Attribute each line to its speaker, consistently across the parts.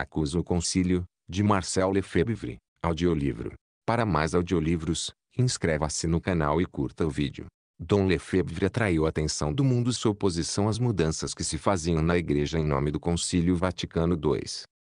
Speaker 1: Acusa o concílio, de Marcel Lefebvre, audiolivro. Para mais audiolivros, inscreva-se no canal e curta o vídeo. Dom Lefebvre atraiu a atenção do mundo sua oposição às mudanças que se faziam na Igreja em nome do Concílio Vaticano II.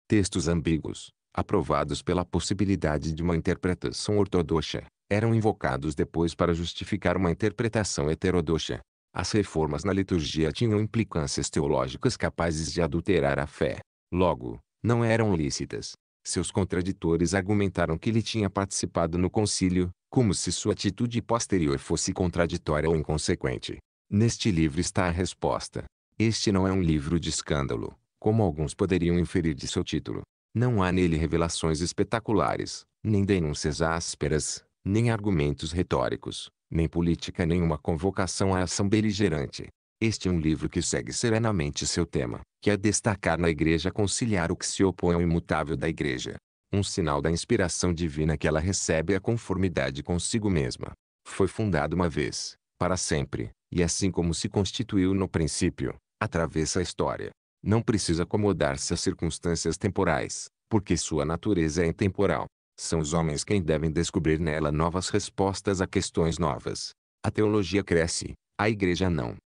Speaker 1: Textos ambíguos, aprovados pela possibilidade de uma interpretação ortodoxa, eram invocados depois para justificar uma interpretação heterodoxa. As reformas na liturgia tinham implicâncias teológicas capazes de adulterar a fé. Logo, não eram lícitas. Seus contraditores argumentaram que ele tinha participado no concílio, como se sua atitude posterior fosse contraditória ou inconsequente. Neste livro está a resposta. Este não é um livro de escândalo, como alguns poderiam inferir de seu título. Não há nele revelações espetaculares, nem denúncias ásperas, nem argumentos retóricos, nem política, nenhuma convocação à ação beligerante. Este é um livro que segue serenamente seu tema, que é destacar na igreja conciliar o que se opõe ao imutável da igreja. Um sinal da inspiração divina que ela recebe é a conformidade consigo mesma. Foi fundado uma vez, para sempre, e assim como se constituiu no princípio, atravessa a história. Não precisa acomodar-se às circunstâncias temporais, porque sua natureza é intemporal. São os homens quem devem descobrir nela novas respostas a questões novas. A teologia cresce, a igreja não.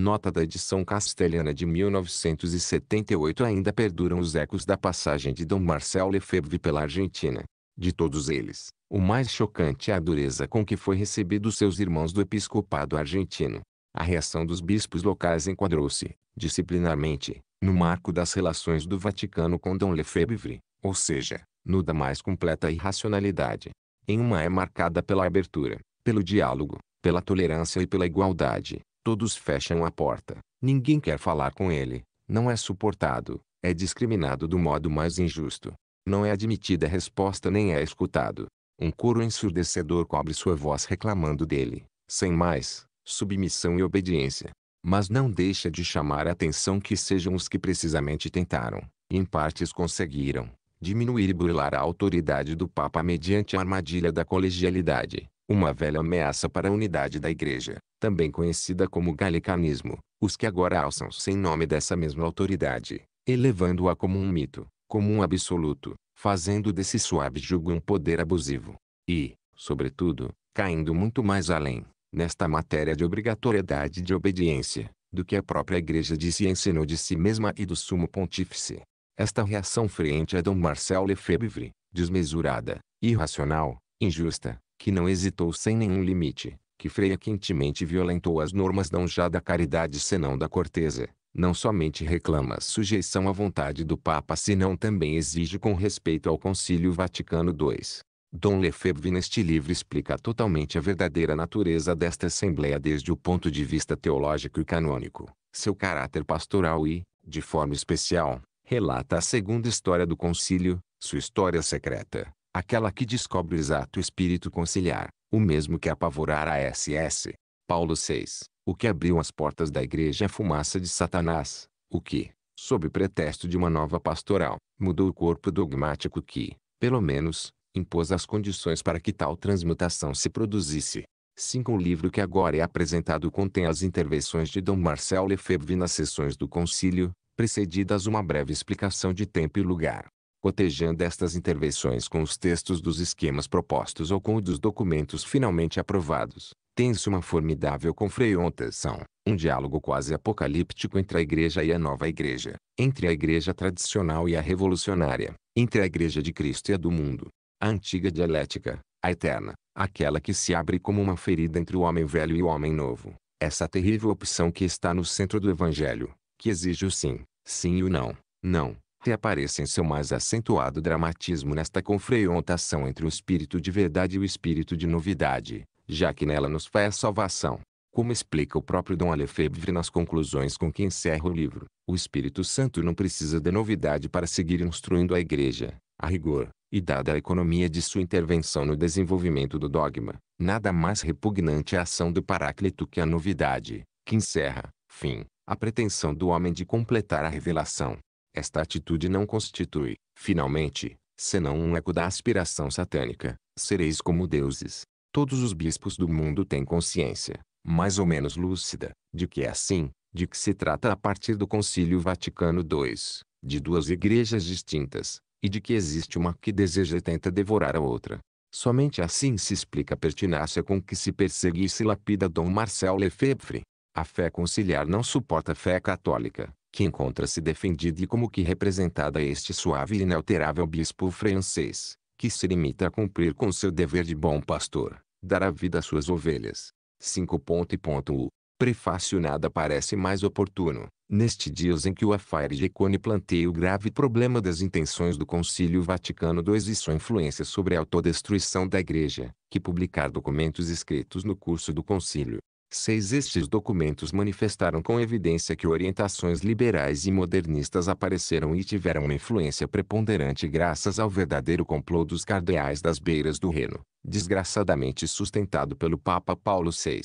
Speaker 1: Nota da edição castelhana de 1978 ainda perduram os ecos da passagem de Dom Marcel Lefebvre pela Argentina. De todos eles, o mais chocante é a dureza com que foi recebido seus irmãos do episcopado argentino. A reação dos bispos locais enquadrou-se, disciplinarmente, no marco das relações do Vaticano com Dom Lefebvre, ou seja, no da mais completa irracionalidade. Em uma é marcada pela abertura, pelo diálogo, pela tolerância e pela igualdade, Todos fecham a porta. Ninguém quer falar com ele. Não é suportado. É discriminado do modo mais injusto. Não é admitida a resposta nem é escutado. Um coro ensurdecedor cobre sua voz reclamando dele, sem mais, submissão e obediência. Mas não deixa de chamar a atenção que sejam os que precisamente tentaram, e em partes conseguiram, diminuir e burlar a autoridade do Papa mediante a armadilha da colegialidade, uma velha ameaça para a unidade da Igreja também conhecida como galicanismo, os que agora alçam sem nome dessa mesma autoridade, elevando-a como um mito, como um absoluto, fazendo desse suave jugo um poder abusivo. E, sobretudo, caindo muito mais além, nesta matéria de obrigatoriedade de obediência, do que a própria igreja disse e ensinou de si mesma e do sumo pontífice. Esta reação frente a é Dom Marcel Lefebvre, desmesurada, irracional, injusta, que não hesitou sem nenhum limite, que freia quentemente violentou as normas não já da caridade senão da corteza, não somente reclama sujeição à vontade do Papa senão também exige com respeito ao Concílio Vaticano II. Dom Lefebvre neste livro explica totalmente a verdadeira natureza desta Assembleia desde o ponto de vista teológico e canônico, seu caráter pastoral e, de forma especial, relata a segunda história do concílio, sua história secreta, aquela que descobre o exato espírito conciliar, o mesmo que apavorara a SS. Paulo 6. O que abriu as portas da igreja é fumaça de Satanás, o que, sob pretexto de uma nova pastoral, mudou o corpo dogmático que, pelo menos, impôs as condições para que tal transmutação se produzisse. 5. O livro que agora é apresentado contém as intervenções de Dom Marcel Lefebvre nas sessões do concílio, precedidas uma breve explicação de tempo e lugar cotejando estas intervenções com os textos dos esquemas propostos ou com os dos documentos finalmente aprovados, tem-se uma formidável confrontação, um diálogo quase apocalíptico entre a Igreja e a Nova Igreja, entre a Igreja tradicional e a revolucionária, entre a Igreja de Cristo e a do mundo, a antiga dialética, a eterna, aquela que se abre como uma ferida entre o homem velho e o homem novo, essa terrível opção que está no centro do Evangelho, que exige o sim, sim e o não, não, reapareça em seu mais acentuado dramatismo nesta confrontação entre o espírito de verdade e o espírito de novidade, já que nela nos faz salvação. Como explica o próprio Dom Alefebvre nas conclusões com que encerra o livro, o Espírito Santo não precisa de novidade para seguir instruindo a Igreja, a rigor, e dada a economia de sua intervenção no desenvolvimento do dogma, nada mais repugnante à ação do Paráclito que a novidade, que encerra, fim, a pretensão do homem de completar a revelação. Esta atitude não constitui, finalmente, senão um eco da aspiração satânica, sereis como deuses. Todos os bispos do mundo têm consciência, mais ou menos lúcida, de que é assim, de que se trata a partir do Concílio Vaticano II, de duas igrejas distintas, e de que existe uma que deseja e tenta devorar a outra. Somente assim se explica a pertinácia com que se persegue e se lapida Dom Marcel Lefebvre. A fé conciliar não suporta a fé católica, que encontra-se defendida e como que representada este suave e inalterável bispo francês, que se limita a cumprir com seu dever de bom pastor, dar a vida às suas ovelhas. 5.1 Prefácio nada parece mais oportuno, neste dias em que o de Gicone planteia o grave problema das intenções do Concílio Vaticano II e sua influência sobre a autodestruição da Igreja, que publicar documentos escritos no curso do concílio, 6. Estes documentos manifestaram com evidência que orientações liberais e modernistas apareceram e tiveram uma influência preponderante graças ao verdadeiro complô dos cardeais das beiras do Reno, desgraçadamente sustentado pelo Papa Paulo VI.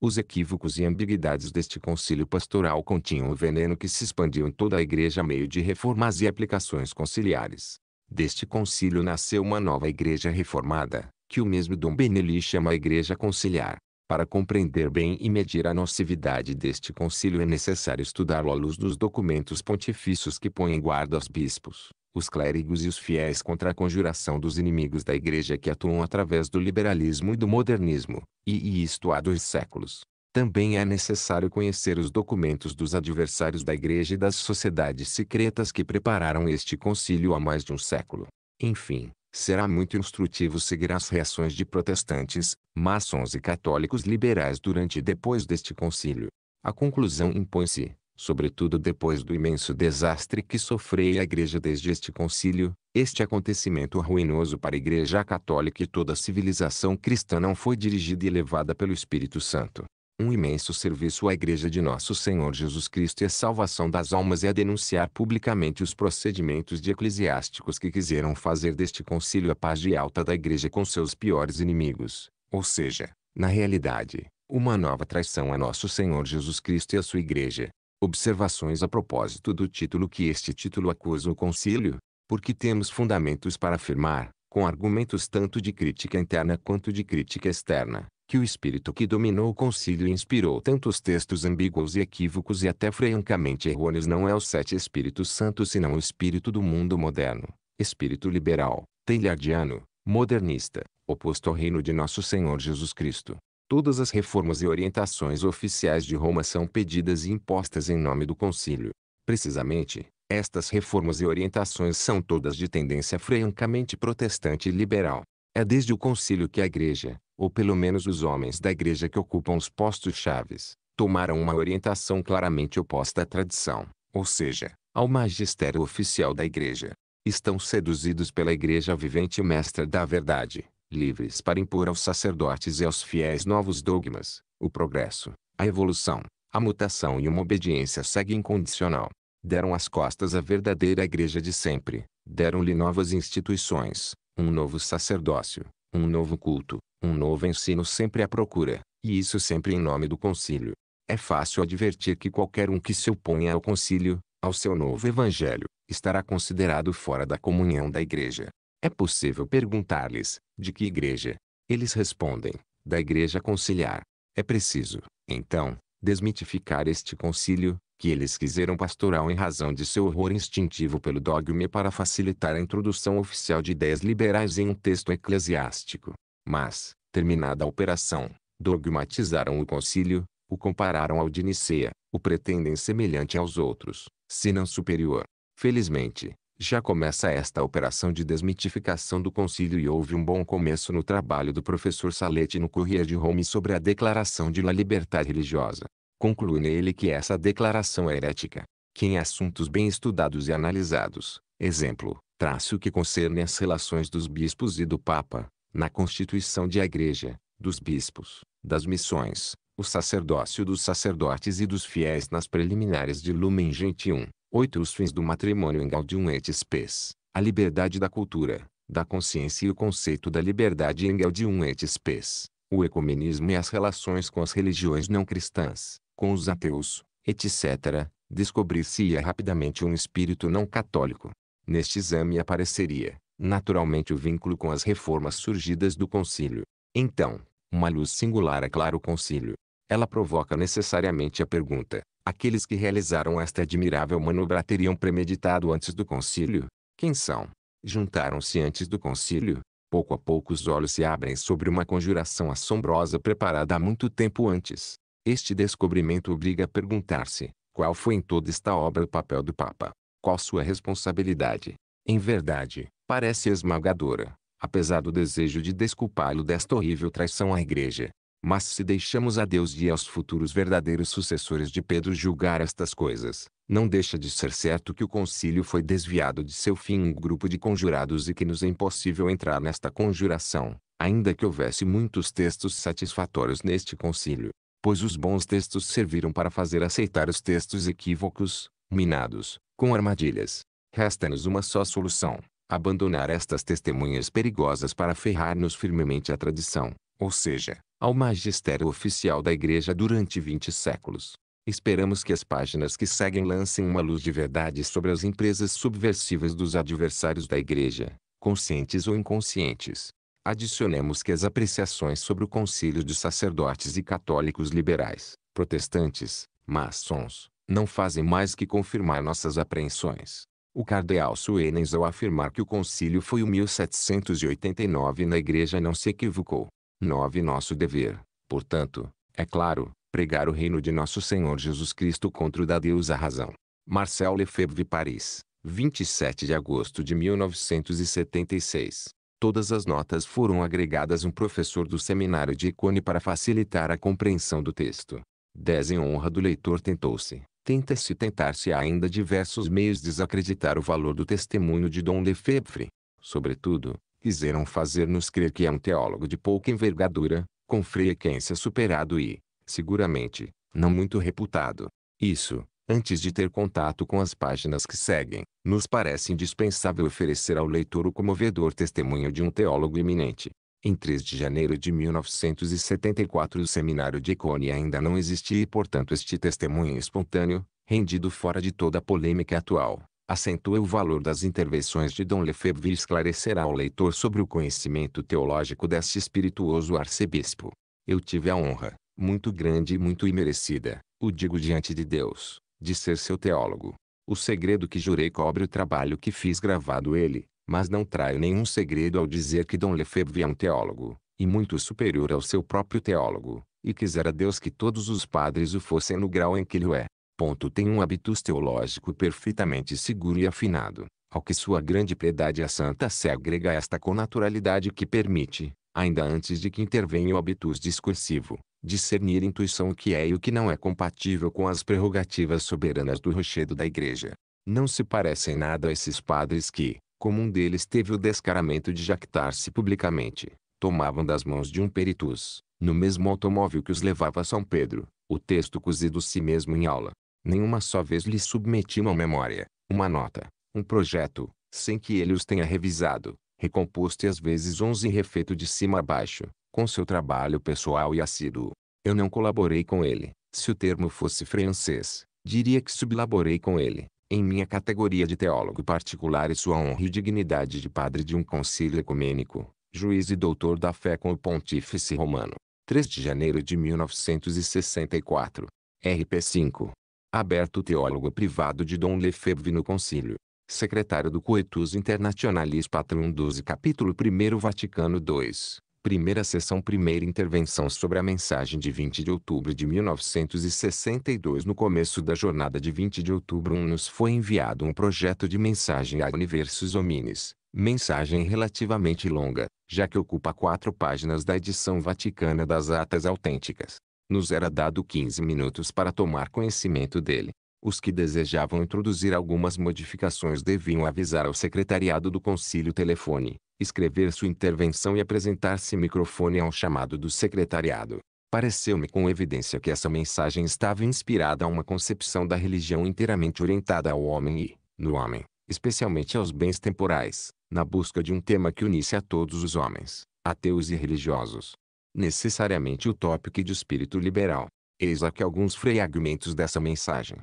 Speaker 1: Os equívocos e ambiguidades deste concílio pastoral continham o veneno que se expandiu em toda a igreja a meio de reformas e aplicações conciliares. Deste concílio nasceu uma nova igreja reformada, que o mesmo Dom Benelli chama Igreja Conciliar. Para compreender bem e medir a nocividade deste concílio é necessário estudá-lo à luz dos documentos pontifícios que põem em guarda os bispos, os clérigos e os fiéis contra a conjuração dos inimigos da Igreja que atuam através do liberalismo e do modernismo, e, e isto há dois séculos. Também é necessário conhecer os documentos dos adversários da Igreja e das sociedades secretas que prepararam este concílio há mais de um século. Enfim, Será muito instrutivo seguir as reações de protestantes, maçons e católicos liberais durante e depois deste concílio. A conclusão impõe-se, sobretudo depois do imenso desastre que sofreu a igreja desde este concílio, este acontecimento ruinoso para a igreja católica e toda a civilização cristã não foi dirigida e levada pelo Espírito Santo, um imenso serviço à Igreja de Nosso Senhor Jesus Cristo e à salvação das almas é denunciar publicamente os procedimentos de eclesiásticos que quiseram fazer deste concílio a paz de alta da Igreja com seus piores inimigos, ou seja, na realidade, uma nova traição a Nosso Senhor Jesus Cristo e a sua Igreja. Observações a propósito do título que este título acusa o concílio, porque temos fundamentos para afirmar, com argumentos tanto de crítica interna quanto de crítica externa, que o espírito que dominou o concílio e inspirou tantos textos ambíguos e equívocos e até francamente errôneos não é o sete espíritos santos senão o espírito do mundo moderno, espírito liberal, teilhardiano, modernista, oposto ao reino de nosso Senhor Jesus Cristo. Todas as reformas e orientações oficiais de Roma são pedidas e impostas em nome do concílio. Precisamente, estas reformas e orientações são todas de tendência francamente protestante e liberal. É desde o concílio que a igreja, ou pelo menos os homens da igreja que ocupam os postos chaves, tomaram uma orientação claramente oposta à tradição, ou seja, ao magistério oficial da igreja. Estão seduzidos pela igreja vivente mestra da verdade, livres para impor aos sacerdotes e aos fiéis novos dogmas, o progresso, a evolução, a mutação e uma obediência segue incondicional. Deram as costas à verdadeira igreja de sempre, deram-lhe novas instituições, um novo sacerdócio, um novo culto, um novo ensino sempre à procura, e isso sempre em nome do concílio. É fácil advertir que qualquer um que se oponha ao concílio, ao seu novo evangelho, estará considerado fora da comunhão da igreja. É possível perguntar-lhes, de que igreja? Eles respondem, da igreja conciliar. É preciso, então, desmitificar este concílio, que eles quiseram pastoral em razão de seu horror instintivo pelo dogma para facilitar a introdução oficial de ideias liberais em um texto eclesiástico. Mas, terminada a operação, dogmatizaram o concílio, o compararam ao de Nicea, o pretendem semelhante aos outros, se não superior. Felizmente, já começa esta operação de desmitificação do concílio e houve um bom começo no trabalho do professor Saletti no Corriere de Rome sobre a declaração de La liberdade Religiosa. Conclui nele que essa declaração é herética, que em assuntos bem estudados e analisados, exemplo, traço que concerne as relações dos bispos e do Papa, na constituição de igreja, dos bispos, das missões, o sacerdócio dos sacerdotes e dos fiéis nas preliminares de Lumen Gentium, 8 os fins do matrimônio em Gaudium et Spes, a liberdade da cultura, da consciência e o conceito da liberdade em Gaudium et Spes, o ecumenismo e as relações com as religiões não cristãs, com os ateus, etc., descobrir-se-ia rapidamente um espírito não católico. Neste exame apareceria, naturalmente o vínculo com as reformas surgidas do concílio. Então, uma luz singular aclara é o concílio. Ela provoca necessariamente a pergunta, aqueles que realizaram esta admirável manobra teriam premeditado antes do concílio? Quem são? Juntaram-se antes do concílio? Pouco a pouco os olhos se abrem sobre uma conjuração assombrosa preparada há muito tempo antes. Este descobrimento obriga a perguntar-se, qual foi em toda esta obra o papel do Papa? Qual sua responsabilidade? Em verdade, parece esmagadora, apesar do desejo de desculpá-lo desta horrível traição à igreja. Mas se deixamos a Deus e aos futuros verdadeiros sucessores de Pedro julgar estas coisas, não deixa de ser certo que o concílio foi desviado de seu fim um grupo de conjurados e que nos é impossível entrar nesta conjuração, ainda que houvesse muitos textos satisfatórios neste concílio, pois os bons textos serviram para fazer aceitar os textos equívocos, minados, com armadilhas. Resta-nos uma só solução, abandonar estas testemunhas perigosas para aferrar-nos firmemente à tradição, ou seja, ao magistério oficial da Igreja durante 20 séculos. Esperamos que as páginas que seguem lancem uma luz de verdade sobre as empresas subversivas dos adversários da Igreja, conscientes ou inconscientes. Adicionemos que as apreciações sobre o concílio de sacerdotes e católicos liberais, protestantes, maçons, não fazem mais que confirmar nossas apreensões. O cardeal Suenens ao afirmar que o concílio foi o 1789 na igreja não se equivocou. 9. Nosso dever, portanto, é claro, pregar o reino de nosso Senhor Jesus Cristo contra o da Deus a razão. Marcel Lefebvre Paris, 27 de agosto de 1976. Todas as notas foram agregadas um professor do seminário de Icone para facilitar a compreensão do texto. 10 em honra do leitor tentou-se, Tenta-se tentar-se ainda diversos meios desacreditar o valor do testemunho de Dom Lefebvre. Sobretudo, quiseram fazer-nos crer que é um teólogo de pouca envergadura, com frequência superado e, seguramente, não muito reputado. Isso, antes de ter contato com as páginas que seguem, nos parece indispensável oferecer ao leitor o comovedor testemunho de um teólogo eminente, em 3 de janeiro de 1974 o seminário de Icônia ainda não existia e portanto este testemunho espontâneo, rendido fora de toda a polêmica atual, acentua o valor das intervenções de Dom Lefebvre e esclarecerá ao leitor sobre o conhecimento teológico deste espirituoso arcebispo. Eu tive a honra, muito grande e muito imerecida, o digo diante de Deus, de ser seu teólogo. O segredo que jurei cobre o trabalho que fiz gravado ele, mas não traio nenhum segredo ao dizer que Dom Lefebvre é um teólogo, e muito superior ao seu próprio teólogo, e quisera Deus que todos os padres o fossem no grau em que ele o é. Ponto tem um habitus teológico perfeitamente seguro e afinado, ao que sua grande piedade a santa Sé agrega esta conaturalidade que permite, ainda antes de que intervenha o habitus discursivo, discernir intuição o que é e o que não é compatível com as prerrogativas soberanas do rochedo da igreja. Não se parecem nada a esses padres que, como um deles teve o descaramento de jactar-se publicamente, tomavam das mãos de um peritus, no mesmo automóvel que os levava a São Pedro, o texto cozido si mesmo em aula. Nenhuma só vez lhe submeti uma memória, uma nota, um projeto, sem que ele os tenha revisado, recomposto e às vezes onze refeito de cima a baixo, com seu trabalho pessoal e assíduo. Eu não colaborei com ele, se o termo fosse francês, diria que sublaborei com ele, em minha categoria de teólogo particular e sua honra e dignidade de padre de um concílio ecumênico, juiz e doutor da fé com o pontífice romano. 3 de janeiro de 1964. RP5. Aberto teólogo privado de Dom Lefebvre no concílio. Secretário do Coetus Internationalis Patrum 12 Capítulo 1 Vaticano 2. Primeira sessão Primeira intervenção sobre a mensagem de 20 de outubro de 1962 No começo da jornada de 20 de outubro nos foi enviado um projeto de mensagem a Universos Hominis, mensagem relativamente longa, já que ocupa quatro páginas da edição vaticana das atas autênticas. Nos era dado 15 minutos para tomar conhecimento dele. Os que desejavam introduzir algumas modificações deviam avisar ao secretariado do concílio telefone escrever sua intervenção e apresentar-se microfone ao chamado do secretariado. Pareceu-me com evidência que essa mensagem estava inspirada a uma concepção da religião inteiramente orientada ao homem e, no homem, especialmente aos bens temporais, na busca de um tema que unisse a todos os homens, ateus e religiosos. Necessariamente utópico e de espírito liberal. Eis aqui alguns fragmentos dessa mensagem.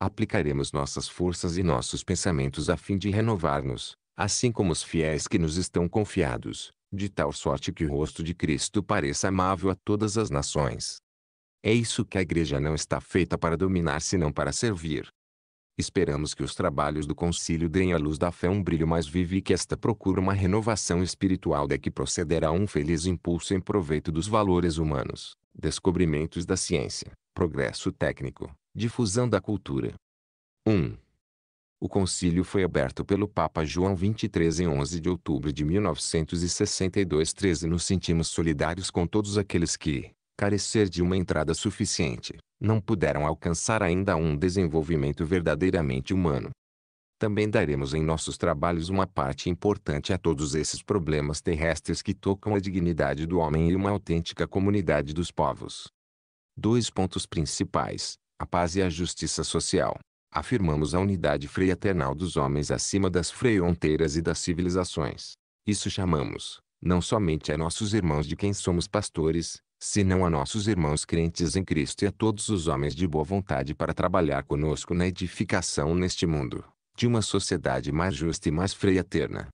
Speaker 1: Aplicaremos nossas forças e nossos pensamentos a fim de renovar-nos, assim como os fiéis que nos estão confiados, de tal sorte que o rosto de Cristo pareça amável a todas as nações. É isso que a igreja não está feita para dominar senão para servir. Esperamos que os trabalhos do concílio deem à luz da fé um brilho mais vivo e que esta procure uma renovação espiritual da que procederá um feliz impulso em proveito dos valores humanos, descobrimentos da ciência, progresso técnico, difusão da cultura. 1. O concílio foi aberto pelo Papa João XXIII em 11 de outubro de 1962 13 Nos sentimos solidários com todos aqueles que, carecer de uma entrada suficiente, não puderam alcançar ainda um desenvolvimento verdadeiramente humano. Também daremos em nossos trabalhos uma parte importante a todos esses problemas terrestres que tocam a dignidade do homem e uma autêntica comunidade dos povos. Dois pontos principais: a paz e a justiça social. Afirmamos a unidade fraternal dos homens acima das fronteiras e das civilizações. Isso chamamos, não somente a nossos irmãos de quem somos pastores, senão a nossos irmãos crentes em Cristo e a todos os homens de boa vontade para trabalhar conosco na edificação neste mundo, de uma sociedade mais justa e mais fraterna.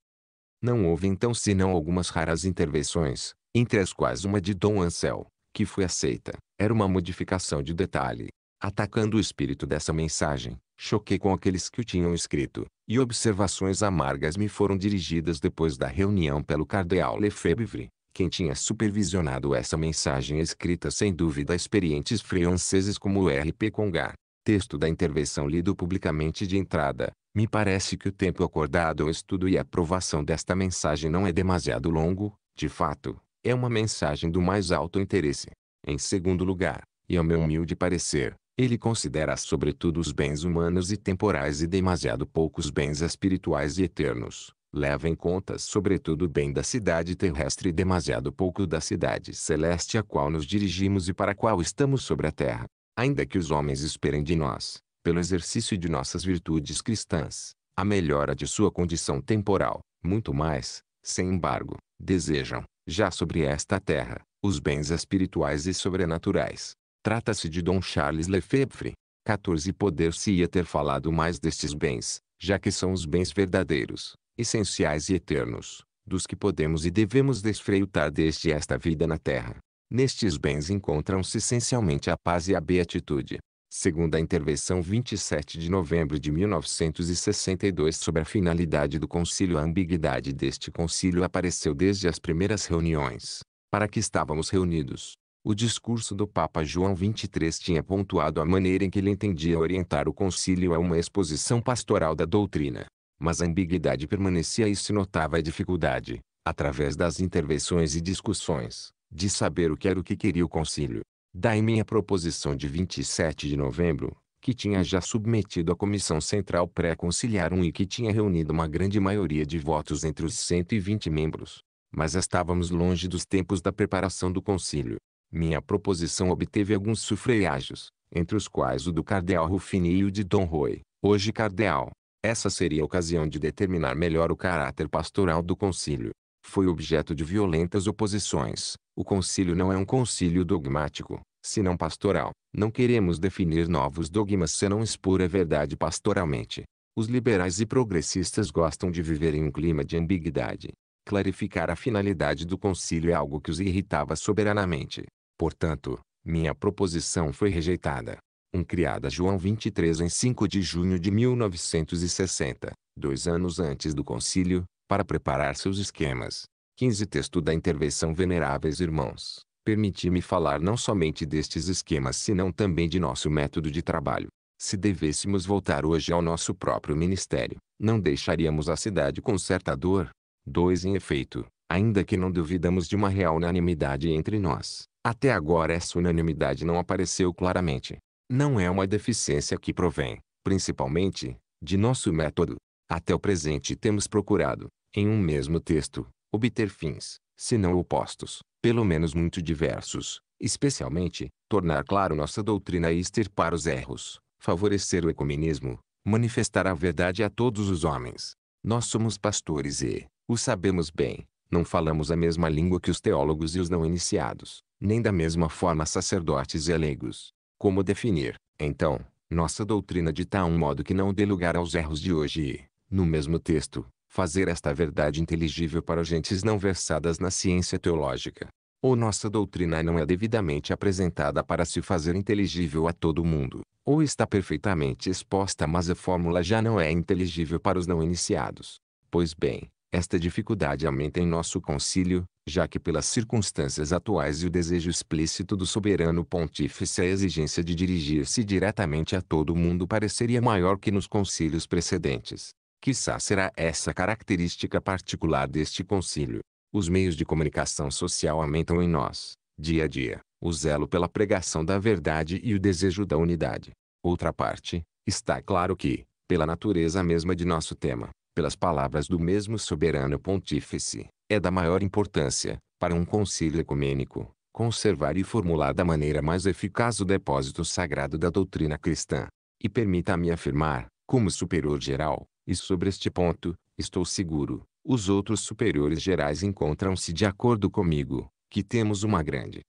Speaker 1: Não houve então senão algumas raras intervenções, entre as quais uma de Dom Ansel, que foi aceita, era uma modificação de detalhe, Atacando o espírito dessa mensagem, choquei com aqueles que o tinham escrito, e observações amargas me foram dirigidas depois da reunião pelo cardeal Lefebvre, quem tinha supervisionado essa mensagem escrita sem dúvida a experientes franceses como o R.P. Congar. Texto da intervenção lido publicamente de entrada. Me parece que o tempo acordado ao estudo e aprovação desta mensagem não é demasiado longo, de fato, é uma mensagem do mais alto interesse. Em segundo lugar, e ao meu humilde parecer, ele considera sobretudo os bens humanos e temporais e demasiado poucos bens espirituais e eternos. Leva em conta sobretudo o bem da cidade terrestre e demasiado pouco da cidade celeste a qual nos dirigimos e para a qual estamos sobre a terra. Ainda que os homens esperem de nós, pelo exercício de nossas virtudes cristãs, a melhora de sua condição temporal, muito mais, sem embargo, desejam, já sobre esta terra, os bens espirituais e sobrenaturais. Trata-se de Dom Charles Lefebvre. 14 Poder-se-ia ter falado mais destes bens, já que são os bens verdadeiros, essenciais e eternos, dos que podemos e devemos desfrutar desde esta vida na terra. Nestes bens encontram-se essencialmente a paz e a beatitude. Segundo a intervenção 27 de novembro de 1962 sobre a finalidade do concílio, a ambiguidade deste concílio apareceu desde as primeiras reuniões. Para que estávamos reunidos? O discurso do Papa João XXIII tinha pontuado a maneira em que ele entendia orientar o concílio a uma exposição pastoral da doutrina. Mas a ambiguidade permanecia e se notava a dificuldade, através das intervenções e discussões, de saber o que era o que queria o concílio. Daí minha proposição de 27 de novembro, que tinha já submetido à Comissão Central pré-conciliar um e que tinha reunido uma grande maioria de votos entre os 120 membros. Mas estávamos longe dos tempos da preparação do concílio. Minha proposição obteve alguns sufragágios, entre os quais o do cardeal Rufini e o de Dom Roy, hoje cardeal. Essa seria a ocasião de determinar melhor o caráter pastoral do concílio. Foi objeto de violentas oposições. O concílio não é um concílio dogmático, senão pastoral. Não queremos definir novos dogmas senão expor a verdade pastoralmente. Os liberais e progressistas gostam de viver em um clima de ambiguidade. Clarificar a finalidade do concílio é algo que os irritava soberanamente. Portanto, minha proposição foi rejeitada. Um criada João 23 em 5 de junho de 1960, dois anos antes do concílio, para preparar seus esquemas. 15 Texto da Intervenção Veneráveis Irmãos, permiti-me falar não somente destes esquemas senão também de nosso método de trabalho. Se devêssemos voltar hoje ao nosso próprio ministério, não deixaríamos a cidade com certa dor. 2. Em efeito, ainda que não duvidamos de uma real unanimidade entre nós, até agora essa unanimidade não apareceu claramente. Não é uma deficiência que provém, principalmente, de nosso método. Até o presente temos procurado, em um mesmo texto, obter fins, se não opostos, pelo menos muito diversos, especialmente, tornar claro nossa doutrina e extirpar os erros, favorecer o ecumenismo, manifestar a verdade a todos os homens. Nós somos pastores e, o sabemos bem, não falamos a mesma língua que os teólogos e os não iniciados nem da mesma forma sacerdotes e leigos. Como definir, então, nossa doutrina de tal modo que não dê lugar aos erros de hoje e, no mesmo texto, fazer esta verdade inteligível para gentes não versadas na ciência teológica? Ou nossa doutrina não é devidamente apresentada para se fazer inteligível a todo mundo, ou está perfeitamente exposta mas a fórmula já não é inteligível para os não iniciados. Pois bem, esta dificuldade aumenta em nosso concílio, já que pelas circunstâncias atuais e o desejo explícito do soberano pontífice a exigência de dirigir-se diretamente a todo mundo pareceria maior que nos concílios precedentes. Quizá será essa característica particular deste concílio. Os meios de comunicação social aumentam em nós, dia a dia, o zelo pela pregação da verdade e o desejo da unidade. Outra parte, está claro que, pela natureza mesma de nosso tema, pelas palavras do mesmo soberano pontífice, é da maior importância, para um concílio ecumênico, conservar e formular da maneira mais eficaz o depósito sagrado da doutrina cristã. E permita-me afirmar, como superior geral, e sobre este ponto, estou seguro, os outros superiores gerais encontram-se de acordo comigo, que temos uma grande.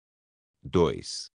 Speaker 1: 2.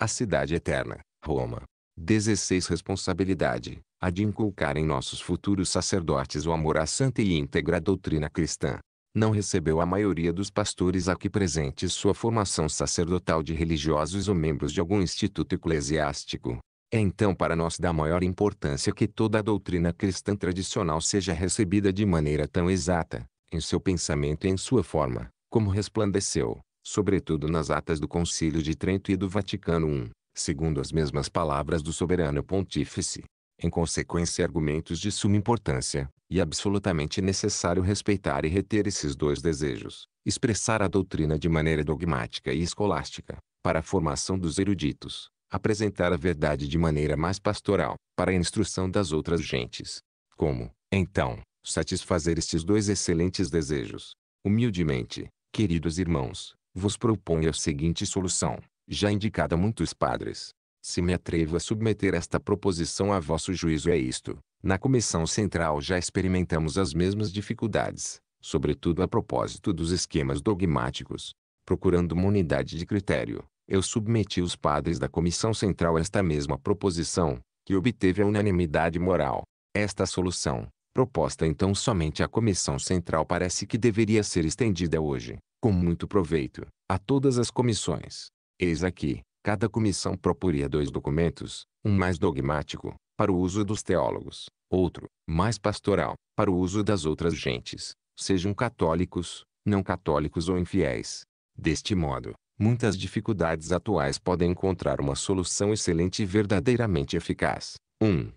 Speaker 1: A cidade eterna, Roma. 16 Responsabilidade, a de inculcar em nossos futuros sacerdotes o amor à santa e íntegra doutrina cristã não recebeu a maioria dos pastores aqui presentes sua formação sacerdotal de religiosos ou membros de algum instituto eclesiástico. É então para nós da maior importância que toda a doutrina cristã tradicional seja recebida de maneira tão exata, em seu pensamento e em sua forma, como resplandeceu, sobretudo nas atas do Concílio de Trento e do Vaticano I, segundo as mesmas palavras do soberano pontífice em consequência argumentos de suma importância, e absolutamente necessário respeitar e reter esses dois desejos, expressar a doutrina de maneira dogmática e escolástica, para a formação dos eruditos, apresentar a verdade de maneira mais pastoral, para a instrução das outras gentes. Como, então, satisfazer estes dois excelentes desejos? Humildemente, queridos irmãos, vos proponho a seguinte solução, já indicada a muitos padres, se me atrevo a submeter esta proposição a vosso juízo é isto. Na Comissão Central já experimentamos as mesmas dificuldades, sobretudo a propósito dos esquemas dogmáticos. Procurando uma unidade de critério, eu submeti os padres da Comissão Central esta mesma proposição, que obteve a unanimidade moral. Esta solução, proposta então somente à Comissão Central parece que deveria ser estendida hoje, com muito proveito, a todas as comissões. Eis aqui, Cada comissão proporia dois documentos, um mais dogmático, para o uso dos teólogos, outro, mais pastoral, para o uso das outras gentes, sejam católicos, não católicos ou infiéis. Deste modo, muitas dificuldades atuais podem encontrar uma solução excelente e verdadeiramente eficaz. 1. Um,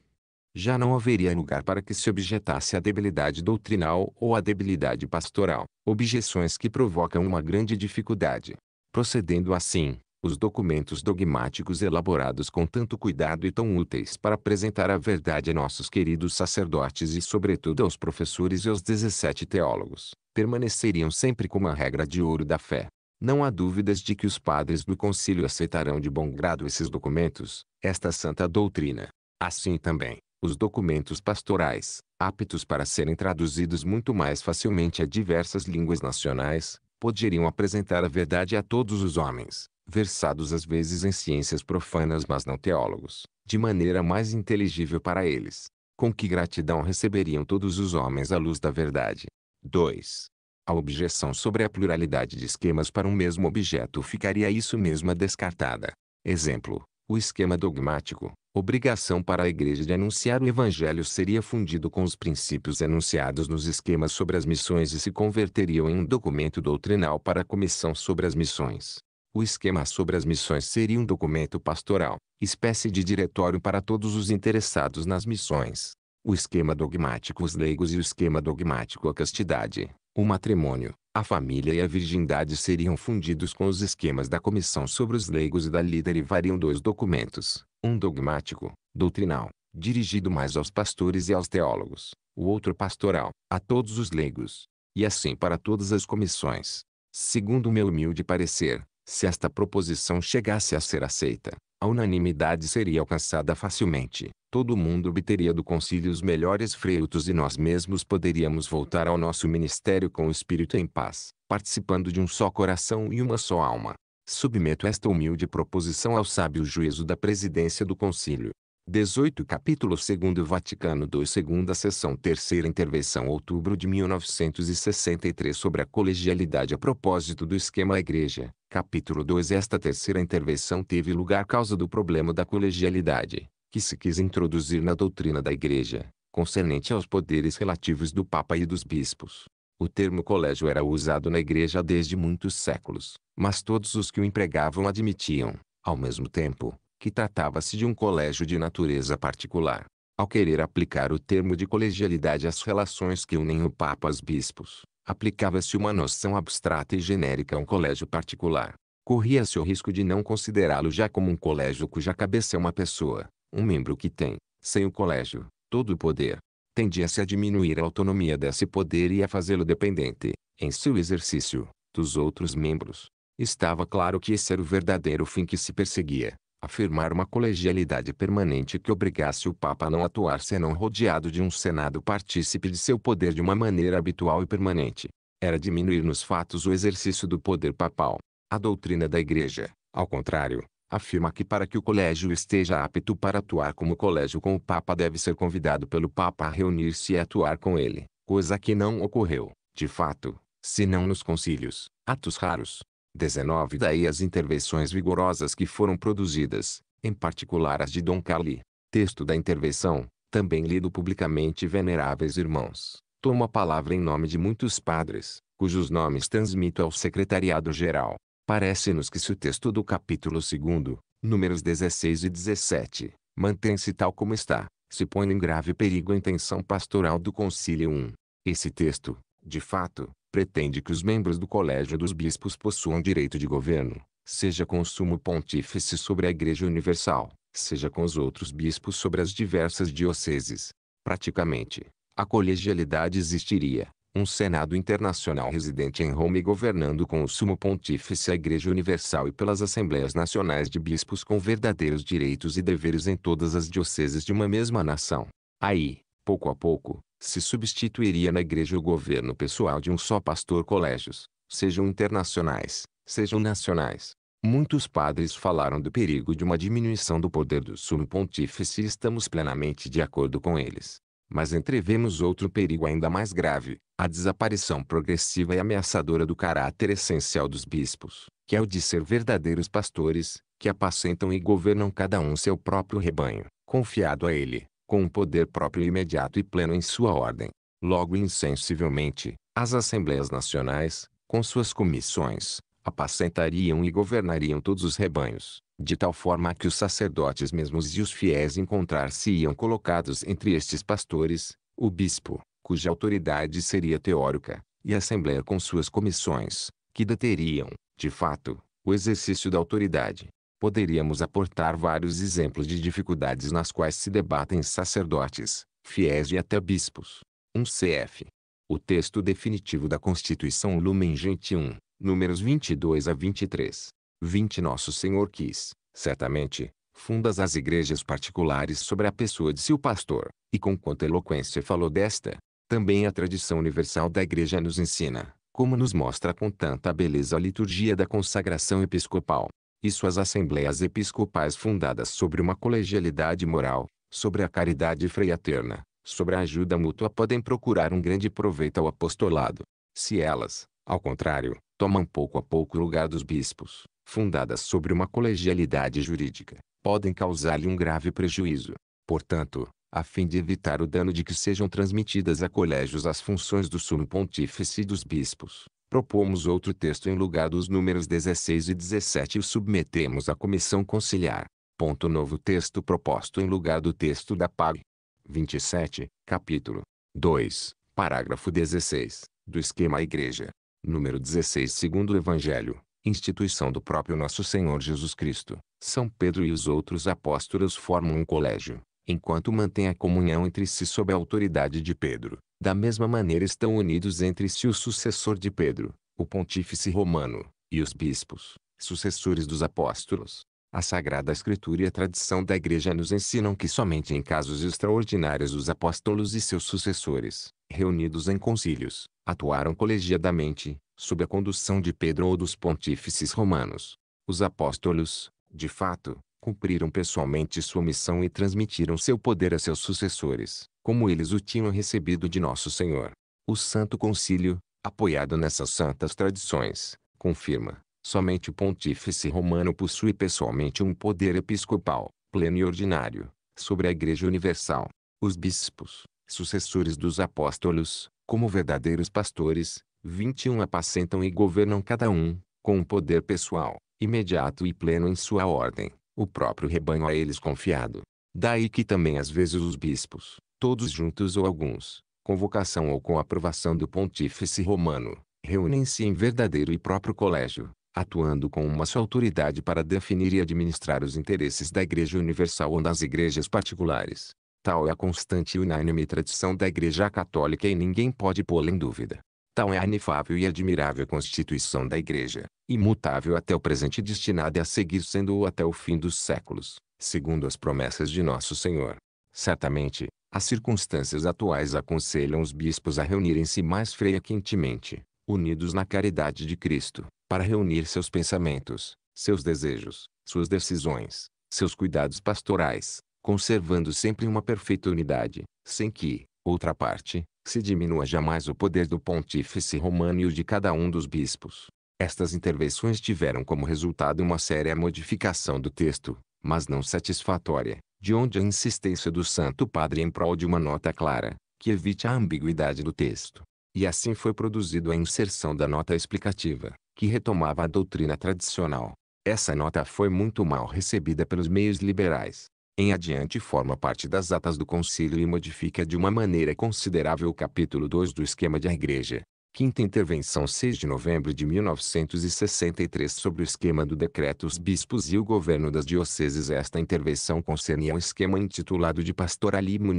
Speaker 1: já não haveria lugar para que se objetasse a debilidade doutrinal ou a debilidade pastoral, objeções que provocam uma grande dificuldade. Procedendo assim, os documentos dogmáticos elaborados com tanto cuidado e tão úteis para apresentar a verdade a nossos queridos sacerdotes e, sobretudo, aos professores e aos 17 teólogos, permaneceriam sempre como a regra de ouro da fé. Não há dúvidas de que os padres do concílio aceitarão de bom grado esses documentos, esta santa doutrina. Assim também, os documentos pastorais, aptos para serem traduzidos muito mais facilmente a diversas línguas nacionais, poderiam apresentar a verdade a todos os homens, versados às vezes em ciências profanas mas não teólogos, de maneira mais inteligível para eles, com que gratidão receberiam todos os homens a luz da verdade. 2. A objeção sobre a pluralidade de esquemas para um mesmo objeto ficaria isso mesma descartada. Exemplo, o esquema dogmático, obrigação para a igreja de anunciar o evangelho seria fundido com os princípios enunciados nos esquemas sobre as missões e se converteriam em um documento doutrinal para a comissão sobre as missões. O esquema sobre as missões seria um documento pastoral, espécie de diretório para todos os interessados nas missões. O esquema dogmático os leigos e o esquema dogmático a castidade, o matrimônio, a família e a virgindade seriam fundidos com os esquemas da comissão sobre os leigos e da líder e variam dois documentos, um dogmático, doutrinal, dirigido mais aos pastores e aos teólogos, o outro pastoral, a todos os leigos, e assim para todas as comissões. Segundo o meu humilde parecer, se esta proposição chegasse a ser aceita, a unanimidade seria alcançada facilmente. Todo mundo obteria do concílio os melhores frutos e nós mesmos poderíamos voltar ao nosso ministério com o espírito em paz, participando de um só coração e uma só alma. Submeto esta humilde proposição ao sábio juízo da presidência do concílio. 18 Capítulo 2 Vaticano II Segunda Sessão Terceira Intervenção Outubro de 1963 Sobre a colegialidade a propósito do esquema Igreja, Capítulo 2 Esta terceira intervenção teve lugar causa do problema da colegialidade, que se quis introduzir na doutrina da Igreja, concernente aos poderes relativos do Papa e dos bispos. O termo colégio era usado na Igreja desde muitos séculos, mas todos os que o empregavam admitiam, ao mesmo tempo, que tratava-se de um colégio de natureza particular. Ao querer aplicar o termo de colegialidade às relações que unem o Papa aos bispos, aplicava-se uma noção abstrata e genérica a um colégio particular. Corria-se o risco de não considerá-lo já como um colégio cuja cabeça é uma pessoa, um membro que tem, sem o colégio, todo o poder. Tendia-se a diminuir a autonomia desse poder e a fazê-lo dependente, em seu exercício, dos outros membros. Estava claro que esse era o verdadeiro fim que se perseguia afirmar uma colegialidade permanente que obrigasse o Papa a não atuar senão rodeado de um Senado partícipe de seu poder de uma maneira habitual e permanente. Era diminuir nos fatos o exercício do poder papal. A doutrina da Igreja, ao contrário, afirma que para que o colégio esteja apto para atuar como colégio com o Papa deve ser convidado pelo Papa a reunir-se e atuar com ele, coisa que não ocorreu, de fato, senão nos concílios, atos raros. 19 Daí as intervenções vigorosas que foram produzidas, em particular as de Dom Carli. Texto da intervenção, também lido publicamente Veneráveis Irmãos, tomo a palavra em nome de muitos padres, cujos nomes transmito ao Secretariado-Geral. Parece-nos que se o texto do capítulo 2, números 16 e 17, mantém-se tal como está, se põe em grave perigo a intenção pastoral do Concílio 1. Esse texto, de fato, pretende que os membros do Colégio dos Bispos possuam direito de governo, seja com o sumo pontífice sobre a Igreja Universal, seja com os outros bispos sobre as diversas dioceses. Praticamente, a colegialidade existiria, um Senado internacional residente em Roma e governando com o sumo pontífice a Igreja Universal e pelas Assembleias Nacionais de Bispos com verdadeiros direitos e deveres em todas as dioceses de uma mesma nação. Aí, pouco a pouco, se substituiria na igreja o governo pessoal de um só pastor colégios, sejam internacionais, sejam nacionais. Muitos padres falaram do perigo de uma diminuição do poder do sumo pontífice e estamos plenamente de acordo com eles. Mas entrevemos outro perigo ainda mais grave, a desaparição progressiva e ameaçadora do caráter essencial dos bispos, que é o de ser verdadeiros pastores, que apacentam e governam cada um seu próprio rebanho, confiado a ele, com um poder próprio imediato e pleno em sua ordem. Logo insensivelmente, as assembleias nacionais, com suas comissões, apacentariam e governariam todos os rebanhos, de tal forma que os sacerdotes mesmos e os fiéis encontrar-se-iam colocados entre estes pastores, o bispo, cuja autoridade seria teórica, e a assembleia com suas comissões, que deteriam, de fato, o exercício da autoridade, Poderíamos aportar vários exemplos de dificuldades nas quais se debatem sacerdotes, fiéis e até bispos. 1 um cf. O texto definitivo da Constituição Lumen Gentium, números 22 a 23. 20 Nosso Senhor quis, certamente, fundas as igrejas particulares sobre a pessoa de seu pastor, e com quanta eloquência falou desta, também a tradição universal da igreja nos ensina, como nos mostra com tanta beleza a liturgia da consagração episcopal, e suas assembleias episcopais fundadas sobre uma colegialidade moral, sobre a caridade freiaterna, sobre a ajuda mútua podem procurar um grande proveito ao apostolado. Se elas, ao contrário, tomam pouco a pouco o lugar dos bispos, fundadas sobre uma colegialidade jurídica, podem causar-lhe um grave prejuízo. Portanto, a fim de evitar o dano de que sejam transmitidas a colégios as funções do sumo pontífice e dos bispos, Propomos outro texto em lugar dos números 16 e 17 e o submetemos à comissão conciliar. Ponto novo texto proposto em lugar do texto da PAG. 27, capítulo 2, parágrafo 16, do esquema Igreja. Número 16 segundo o Evangelho, instituição do próprio nosso Senhor Jesus Cristo. São Pedro e os outros apóstolos formam um colégio, enquanto mantém a comunhão entre si sob a autoridade de Pedro, da mesma maneira estão unidos entre si o sucessor de Pedro, o pontífice romano, e os bispos, sucessores dos apóstolos. A Sagrada Escritura e a tradição da Igreja nos ensinam que somente em casos extraordinários os apóstolos e seus sucessores, reunidos em concílios, atuaram colegiadamente, sob a condução de Pedro ou dos pontífices romanos. Os apóstolos, de fato, cumpriram pessoalmente sua missão e transmitiram seu poder a seus sucessores, como eles o tinham recebido de Nosso Senhor. O Santo Concílio, apoiado nessas santas tradições, confirma, somente o pontífice romano possui pessoalmente um poder episcopal, pleno e ordinário, sobre a Igreja Universal. Os bispos, sucessores dos apóstolos, como verdadeiros pastores, 21 apacentam e governam cada um, com um poder pessoal, imediato e pleno em sua ordem o próprio rebanho a eles confiado. Daí que também às vezes os bispos, todos juntos ou alguns, com vocação ou com aprovação do pontífice romano, reúnem-se em verdadeiro e próprio colégio, atuando com uma só autoridade para definir e administrar os interesses da Igreja Universal ou das igrejas particulares. Tal é a constante e unânime tradição da Igreja Católica e ninguém pode pô-la em dúvida. Tal é a inefável e admirável constituição da Igreja, imutável até o presente e destinada a seguir sendo-o até o fim dos séculos, segundo as promessas de Nosso Senhor. Certamente, as circunstâncias atuais aconselham os bispos a reunirem-se mais frequentemente, unidos na caridade de Cristo, para reunir seus pensamentos, seus desejos, suas decisões, seus cuidados pastorais, conservando sempre uma perfeita unidade, sem que, outra parte, se diminua jamais o poder do pontífice romano e o de cada um dos bispos. Estas intervenções tiveram como resultado uma séria modificação do texto, mas não satisfatória, de onde a insistência do Santo Padre em prol de uma nota clara, que evite a ambiguidade do texto. E assim foi produzido a inserção da nota explicativa, que retomava a doutrina tradicional. Essa nota foi muito mal recebida pelos meios liberais. Em adiante forma parte das atas do concílio e modifica de uma maneira considerável o capítulo 2 do esquema da igreja, Quinta Intervenção 6 de novembro de 1963 sobre o esquema do decreto os bispos e o governo das dioceses esta intervenção concernia um esquema intitulado de pastoralismo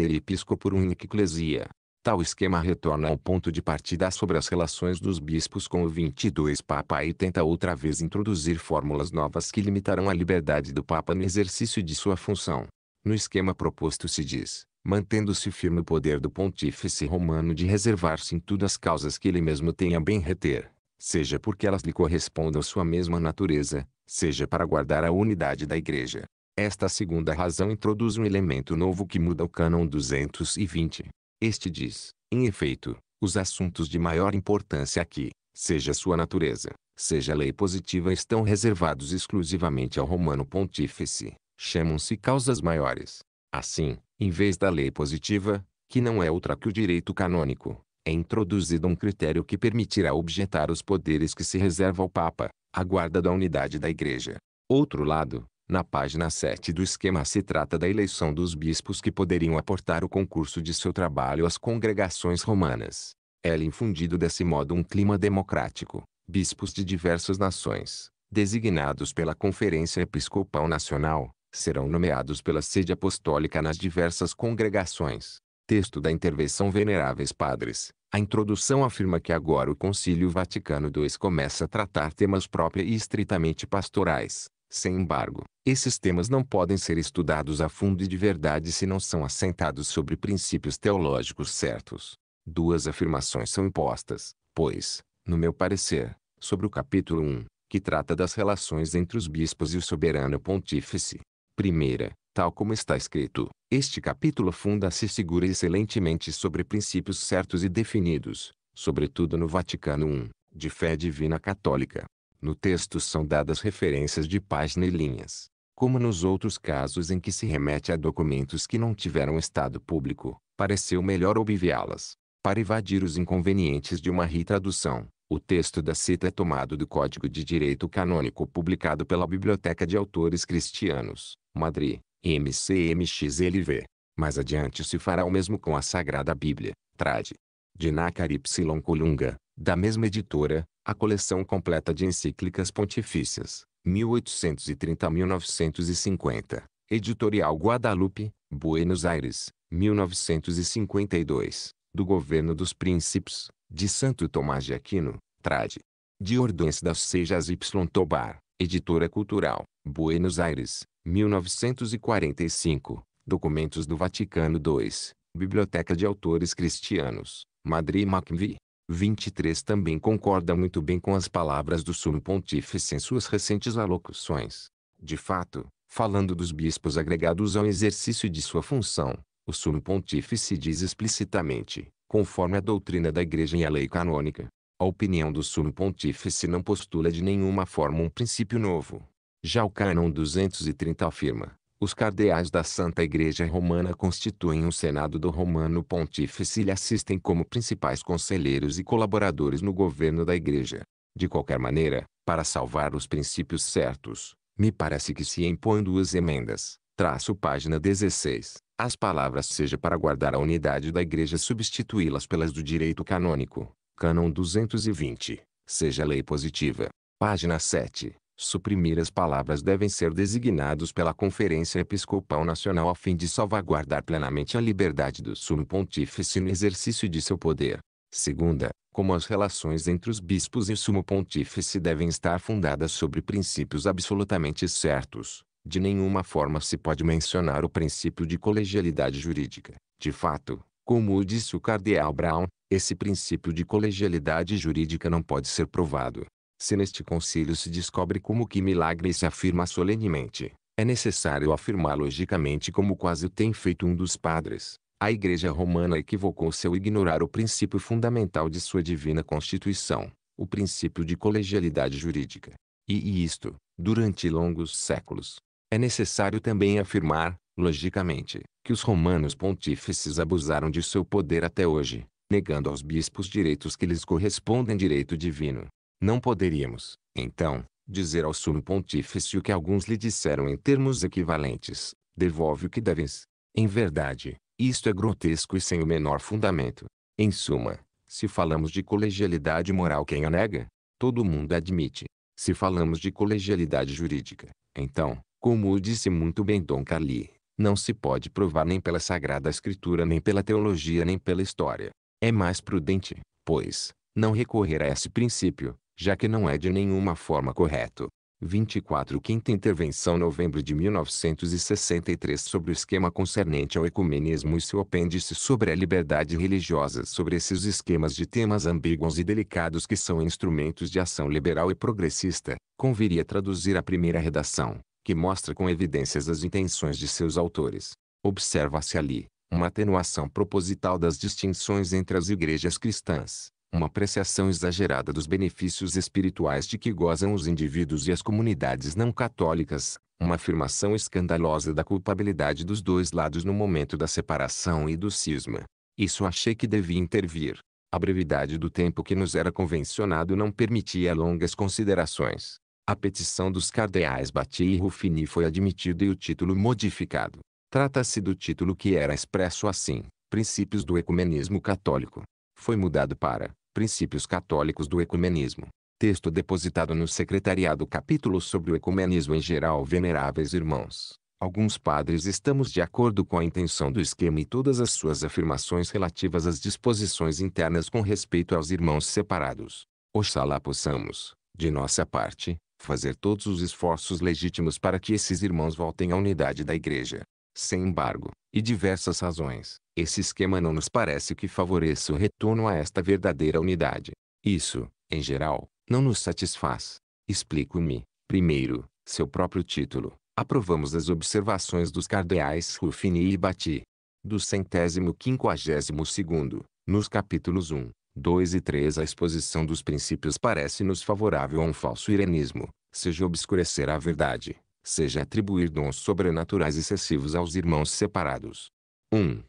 Speaker 1: por in ecclesia. Tal esquema retorna ao ponto de partida sobre as relações dos bispos com o 22 Papa e tenta outra vez introduzir fórmulas novas que limitarão a liberdade do Papa no exercício de sua função. No esquema proposto se diz, mantendo-se firme o poder do pontífice romano de reservar-se em tudo as causas que ele mesmo tenha bem reter, seja porque elas lhe correspondam sua mesma natureza, seja para guardar a unidade da Igreja. Esta segunda razão introduz um elemento novo que muda o cânon 220. Este diz, em efeito, os assuntos de maior importância aqui, seja sua natureza, seja lei positiva estão reservados exclusivamente ao romano pontífice. Chamam-se causas maiores. Assim, em vez da lei positiva, que não é outra que o direito canônico, é introduzido um critério que permitirá objetar os poderes que se reserva ao Papa, a guarda da unidade da Igreja. Outro lado, na página 7 do esquema se trata da eleição dos bispos que poderiam aportar o concurso de seu trabalho às congregações romanas. Ela é infundido desse modo um clima democrático. Bispos de diversas nações, designados pela Conferência Episcopal Nacional, serão nomeados pela sede apostólica nas diversas congregações. Texto da Intervenção Veneráveis Padres. A introdução afirma que agora o Concílio Vaticano II começa a tratar temas próprios e estritamente pastorais. Sem embargo, esses temas não podem ser estudados a fundo e de verdade se não são assentados sobre princípios teológicos certos. Duas afirmações são impostas, pois, no meu parecer, sobre o capítulo 1, que trata das relações entre os bispos e o soberano pontífice, Primeira, tal como está escrito, este capítulo funda-se segura excelentemente sobre princípios certos e definidos, sobretudo no Vaticano I, de fé divina católica. No texto são dadas referências de página e linhas, como nos outros casos em que se remete a documentos que não tiveram estado público, pareceu melhor obviá-las. Para evadir os inconvenientes de uma retradução, o texto da cita é tomado do Código de Direito Canônico publicado pela Biblioteca de Autores Cristianos, Madri, MCMXLV. Mais adiante se fará o mesmo com a Sagrada Bíblia, Trad. Dinacar Y. Colunga, da mesma editora, a coleção completa de encíclicas pontifícias, 1830-1950, Editorial Guadalupe, Buenos Aires, 1952, do Governo dos Príncipes, de Santo Tomás de Aquino, Trad. De Ordens das Sejas Y. Tobar, Editora Cultural, Buenos Aires, 1945, Documentos do Vaticano II, Biblioteca de Autores Cristianos, Madrid Macmvi. 23 também concorda muito bem com as palavras do Sumo Pontífice em suas recentes alocuções. De fato, falando dos bispos agregados ao exercício de sua função, o Sumo Pontífice diz explicitamente, conforme a doutrina da Igreja e a lei canônica, a opinião do Sumo Pontífice não postula de nenhuma forma um princípio novo, já o Cânon 230 afirma: os cardeais da Santa Igreja Romana constituem o um Senado do Romano Pontífice e lhe assistem como principais conselheiros e colaboradores no governo da Igreja. De qualquer maneira, para salvar os princípios certos, me parece que se impõem duas emendas. Traço página 16. As palavras seja para guardar a unidade da Igreja substituí-las pelas do direito canônico. Cânon 220. Seja lei positiva. Página 7 suprimir as palavras devem ser designados pela Conferência Episcopal Nacional a fim de salvaguardar plenamente a liberdade do sumo pontífice no exercício de seu poder. Segunda, como as relações entre os bispos e o sumo pontífice devem estar fundadas sobre princípios absolutamente certos, de nenhuma forma se pode mencionar o princípio de colegialidade jurídica. De fato, como disse o cardeal Brown, esse princípio de colegialidade jurídica não pode ser provado se neste concílio se descobre como que milagre se afirma solenemente, é necessário afirmar logicamente como quase o tem feito um dos padres. A Igreja Romana equivocou-se ao ignorar o princípio fundamental de sua divina constituição, o princípio de colegialidade jurídica. E isto, durante longos séculos. É necessário também afirmar, logicamente, que os romanos pontífices abusaram de seu poder até hoje, negando aos bispos direitos que lhes correspondem direito divino, não poderíamos, então, dizer ao sumo pontífice o que alguns lhe disseram em termos equivalentes, devolve o que deves. Em verdade, isto é grotesco e sem o menor fundamento. Em suma, se falamos de colegialidade moral quem a nega? Todo mundo admite. Se falamos de colegialidade jurídica, então, como o disse muito bem Dom Carli, não se pode provar nem pela Sagrada Escritura nem pela teologia nem pela história. É mais prudente, pois, não recorrer a esse princípio, já que não é de nenhuma forma correto. 24 Quinta Intervenção Novembro de 1963 sobre o esquema concernente ao ecumenismo e seu apêndice sobre a liberdade religiosa sobre esses esquemas de temas ambíguos e delicados que são instrumentos de ação liberal e progressista, conviria traduzir a primeira redação, que mostra com evidências as intenções de seus autores. Observa-se ali, uma atenuação proposital das distinções entre as igrejas cristãs, uma apreciação exagerada dos benefícios espirituais de que gozam os indivíduos e as comunidades não católicas, uma afirmação escandalosa da culpabilidade dos dois lados no momento da separação e do cisma. Isso achei que devia intervir. A brevidade do tempo que nos era convencionado não permitia longas considerações. A petição dos cardeais Bati e Ruffini foi admitida e o título modificado. Trata-se do título que era expresso assim: Princípios do Ecumenismo Católico. Foi mudado para Princípios Católicos do Ecumenismo. Texto depositado no Secretariado Capítulo sobre o Ecumenismo em geral Veneráveis Irmãos. Alguns padres estamos de acordo com a intenção do esquema e todas as suas afirmações relativas às disposições internas com respeito aos irmãos separados. Oxalá possamos, de nossa parte, fazer todos os esforços legítimos para que esses irmãos voltem à unidade da Igreja. Sem embargo, e diversas razões, esse esquema não nos parece que favoreça o retorno a esta verdadeira unidade. Isso, em geral, não nos satisfaz. Explico-me, primeiro, seu próprio título. Aprovamos as observações dos cardeais Ruffini e Bati. Do centésimo quinquagésimo segundo, nos capítulos 1, 2 e 3 a exposição dos princípios parece-nos favorável a um falso irenismo, seja obscurecer a verdade, seja atribuir dons sobrenaturais excessivos aos irmãos separados. 1.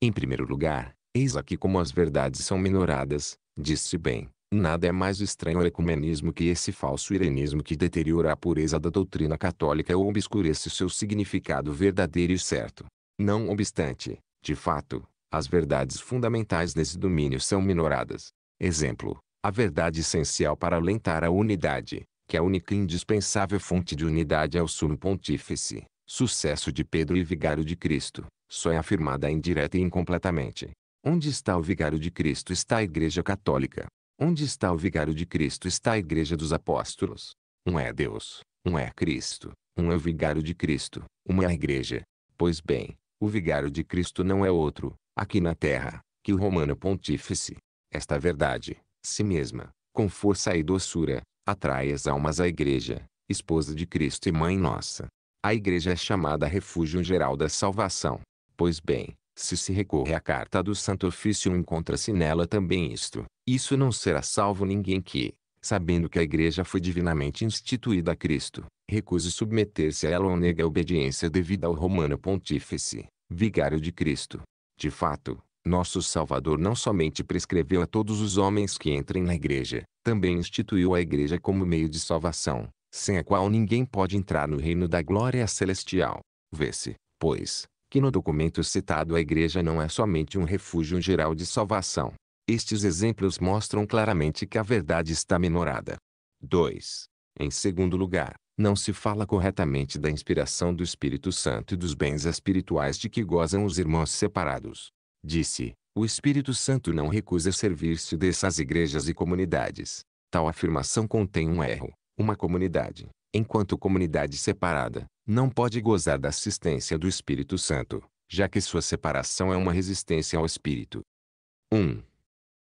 Speaker 1: Em primeiro lugar, eis aqui como as verdades são minoradas, disse bem, nada é mais estranho ao ecumenismo que esse falso irenismo que deteriora a pureza da doutrina católica ou obscurece seu significado verdadeiro e certo. Não obstante, de fato, as verdades fundamentais nesse domínio são minoradas. Exemplo, a verdade essencial para alentar a unidade, que a única e indispensável fonte de unidade é o sumo pontífice, sucesso de Pedro e vigário de Cristo, só é afirmada indireta e incompletamente. Onde está o vigário de Cristo está a Igreja Católica. Onde está o vigário de Cristo está a Igreja dos Apóstolos. Um é Deus, um é Cristo, um é o vigário de Cristo, uma é a Igreja. Pois bem, o vigário de Cristo não é outro, aqui na terra, que o romano pontífice. Esta verdade, si mesma, com força e doçura, Atrai as almas à Igreja, esposa de Cristo e Mãe Nossa. A Igreja é chamada refúgio geral da salvação. Pois bem, se se recorre à carta do Santo Ofício encontra-se nela também isto. Isso não será salvo ninguém que, sabendo que a igreja foi divinamente instituída a Cristo, recuse submeter-se a ela ou nega a obediência devida ao romano pontífice, vigário de Cristo. De fato, nosso Salvador não somente prescreveu a todos os homens que entrem na igreja, também instituiu a igreja como meio de salvação, sem a qual ninguém pode entrar no reino da glória celestial. Vê-se, pois, que no documento citado a igreja não é somente um refúgio geral de salvação. Estes exemplos mostram claramente que a verdade está menorada. 2. Em segundo lugar, não se fala corretamente da inspiração do Espírito Santo e dos bens espirituais de que gozam os irmãos separados disse, o Espírito Santo não recusa servir-se dessas igrejas e comunidades. Tal afirmação contém um erro. Uma comunidade, enquanto comunidade separada, não pode gozar da assistência do Espírito Santo, já que sua separação é uma resistência ao Espírito. 1.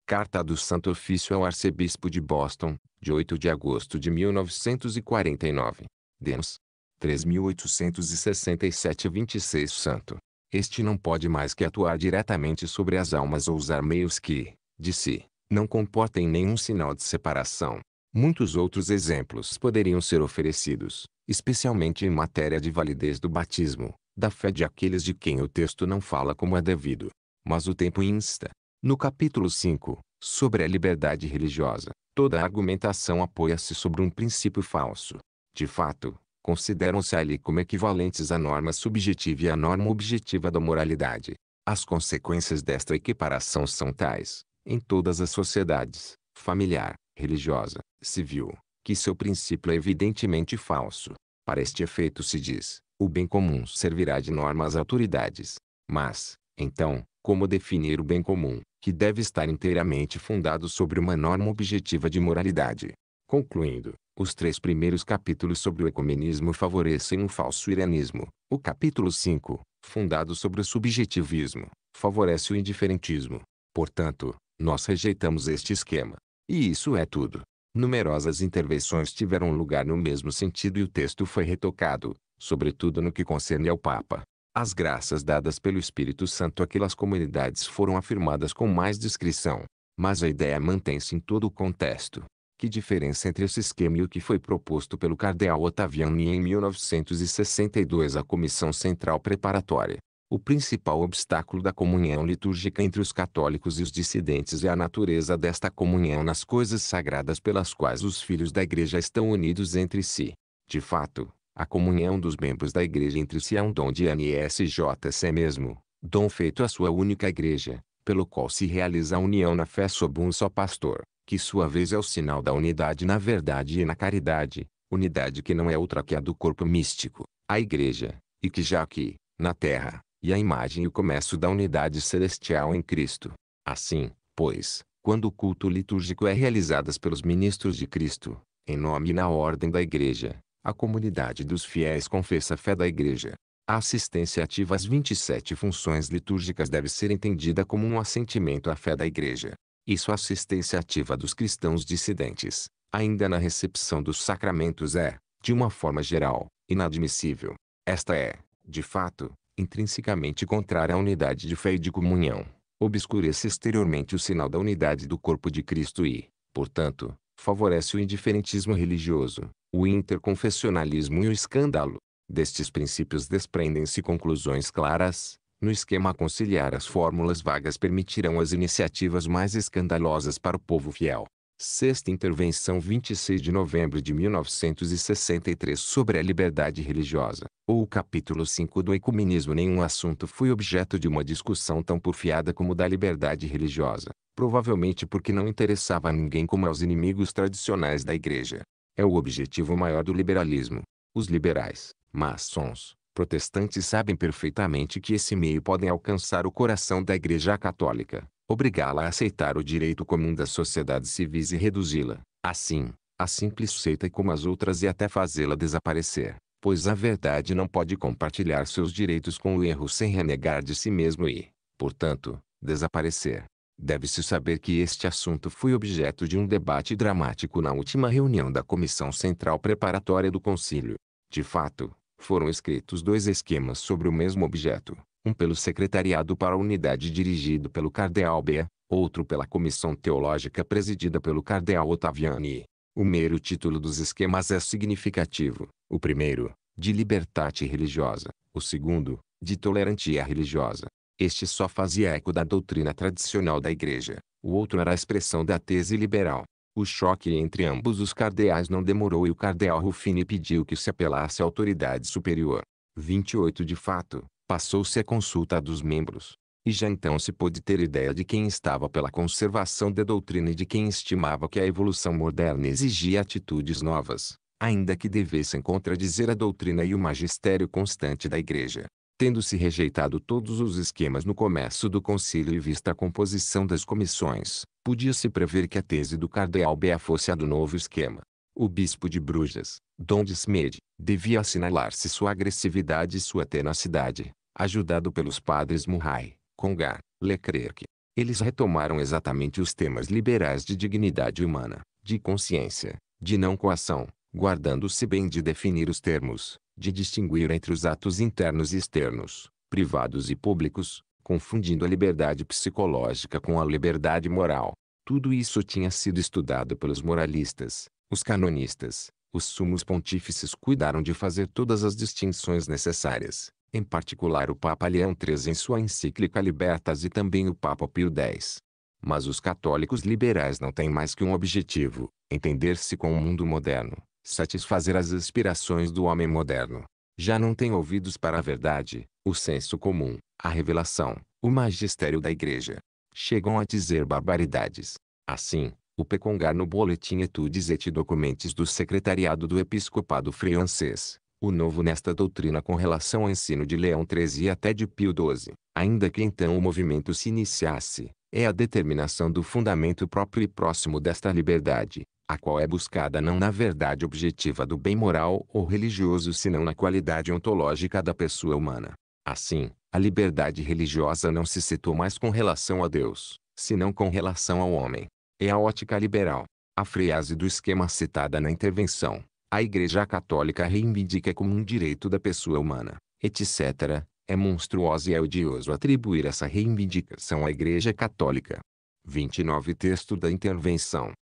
Speaker 1: Carta do Santo Ofício ao Arcebispo de Boston, de 8 de agosto de 1949. Demos. 3867-26 Santo. Este não pode mais que atuar diretamente sobre as almas ou usar meios que, de si, não comportem nenhum sinal de separação. Muitos outros exemplos poderiam ser oferecidos, especialmente em matéria de validez do batismo, da fé de aqueles de quem o texto não fala como é devido. Mas o tempo insta. No capítulo 5, sobre a liberdade religiosa, toda a argumentação apoia-se sobre um princípio falso. De fato, consideram-se ali como equivalentes à norma subjetiva e à norma objetiva da moralidade. As consequências desta equiparação são tais, em todas as sociedades, familiar, religiosa, civil, que seu princípio é evidentemente falso. Para este efeito se diz, o bem comum servirá de norma às autoridades. Mas, então, como definir o bem comum, que deve estar inteiramente fundado sobre uma norma objetiva de moralidade? Concluindo, os três primeiros capítulos sobre o ecumenismo favorecem um falso iranismo. O capítulo 5, fundado sobre o subjetivismo, favorece o indiferentismo. Portanto, nós rejeitamos este esquema. E isso é tudo. Numerosas intervenções tiveram lugar no mesmo sentido e o texto foi retocado, sobretudo no que concerne ao Papa. As graças dadas pelo Espírito Santo àquelas comunidades foram afirmadas com mais discrição, mas a ideia mantém-se em todo o contexto. Que diferença entre esse esquema e o que foi proposto pelo Cardeal Ottaviani em 1962 à Comissão Central Preparatória? O principal obstáculo da comunhão litúrgica entre os católicos e os dissidentes é a natureza desta comunhão nas coisas sagradas pelas quais os filhos da Igreja estão unidos entre si. De fato, a comunhão dos membros da Igreja entre si é um dom de NSJC mesmo, dom feito à sua única Igreja, pelo qual se realiza a união na fé sob um só pastor que sua vez é o sinal da unidade na verdade e na caridade, unidade que não é outra que a do corpo místico, a Igreja, e que já aqui, na terra, e a imagem e o começo da unidade celestial em Cristo. Assim, pois, quando o culto litúrgico é realizado pelos ministros de Cristo, em nome e na ordem da Igreja, a comunidade dos fiéis confessa a fé da Igreja. A assistência ativa às 27 funções litúrgicas deve ser entendida como um assentimento à fé da Igreja e sua assistência ativa dos cristãos dissidentes, ainda na recepção dos sacramentos é, de uma forma geral, inadmissível. Esta é, de fato, intrinsecamente contrária à unidade de fé e de comunhão. Obscurece exteriormente o sinal da unidade do corpo de Cristo e, portanto, favorece o indiferentismo religioso, o interconfessionalismo e o escândalo. Destes princípios desprendem-se conclusões claras, no esquema a conciliar as fórmulas vagas permitirão as iniciativas mais escandalosas para o povo fiel. Sexta intervenção 26 de novembro de 1963 sobre a liberdade religiosa, ou o capítulo 5 do ecumenismo nenhum assunto foi objeto de uma discussão tão porfiada como da liberdade religiosa, provavelmente porque não interessava a ninguém como aos inimigos tradicionais da igreja. É o objetivo maior do liberalismo. Os liberais, maçons, protestantes sabem perfeitamente que esse meio podem alcançar o coração da Igreja Católica, obrigá-la a aceitar o direito comum das sociedades civis e reduzi-la, assim, a simples seita como as outras e até fazê-la desaparecer, pois a verdade não pode compartilhar seus direitos com o erro sem renegar de si mesmo e, portanto, desaparecer. Deve-se saber que este assunto foi objeto de um debate dramático na última reunião da Comissão Central Preparatória do Concílio. De fato, foram escritos dois esquemas sobre o mesmo objeto, um pelo Secretariado para a Unidade dirigido pelo Cardeal Bea, outro pela Comissão Teológica presidida pelo Cardeal Ottaviani. O mero título dos esquemas é significativo, o primeiro, de libertate religiosa, o segundo, de tolerantia religiosa. Este só fazia eco da doutrina tradicional da Igreja, o outro era a expressão da tese liberal. O choque entre ambos os cardeais não demorou e o cardeal Ruffini pediu que se apelasse à autoridade superior. 28 De fato, passou-se a consulta dos membros. E já então se pôde ter ideia de quem estava pela conservação da doutrina e de quem estimava que a evolução moderna exigia atitudes novas, ainda que devessem contradizer a doutrina e o magistério constante da Igreja. Tendo-se rejeitado todos os esquemas no começo do concílio e vista a composição das comissões, podia-se prever que a tese do cardeal Bea fosse a do novo esquema. O bispo de Bruges, Dom de Smed, devia assinalar-se sua agressividade e sua tenacidade, ajudado pelos padres Murray, Congar, Leclerc. Eles retomaram exatamente os temas liberais de dignidade humana, de consciência, de não coação, guardando-se bem de definir os termos, de distinguir entre os atos internos e externos, privados e públicos, confundindo a liberdade psicológica com a liberdade moral. Tudo isso tinha sido estudado pelos moralistas, os canonistas, os sumos pontífices cuidaram de fazer todas as distinções necessárias, em particular o Papa Leão III em sua encíclica Libertas e também o Papa Pio X. Mas os católicos liberais não têm mais que um objetivo, entender-se com o mundo moderno, satisfazer as aspirações do homem moderno. Já não têm ouvidos para a verdade, o senso comum, a revelação, o magistério da igreja. Chegam a dizer barbaridades. Assim, o pecongar no boletim Etudes et Documentes do Secretariado do Episcopado Francês, o novo nesta doutrina com relação ao ensino de Leão XIII e até de Pio XII, ainda que então o movimento se iniciasse, é a determinação do fundamento próprio e próximo desta liberdade, a qual é buscada não na verdade objetiva do bem moral ou religioso senão na qualidade ontológica da pessoa humana. Assim, a liberdade religiosa não se situa mais com relação a Deus, senão com relação ao homem. É a ótica liberal. A frase do esquema citada na intervenção, a Igreja Católica reivindica como um direito da pessoa humana, etc., é monstruoso e é odioso atribuir essa reivindicação à Igreja Católica. 29 Texto da Intervenção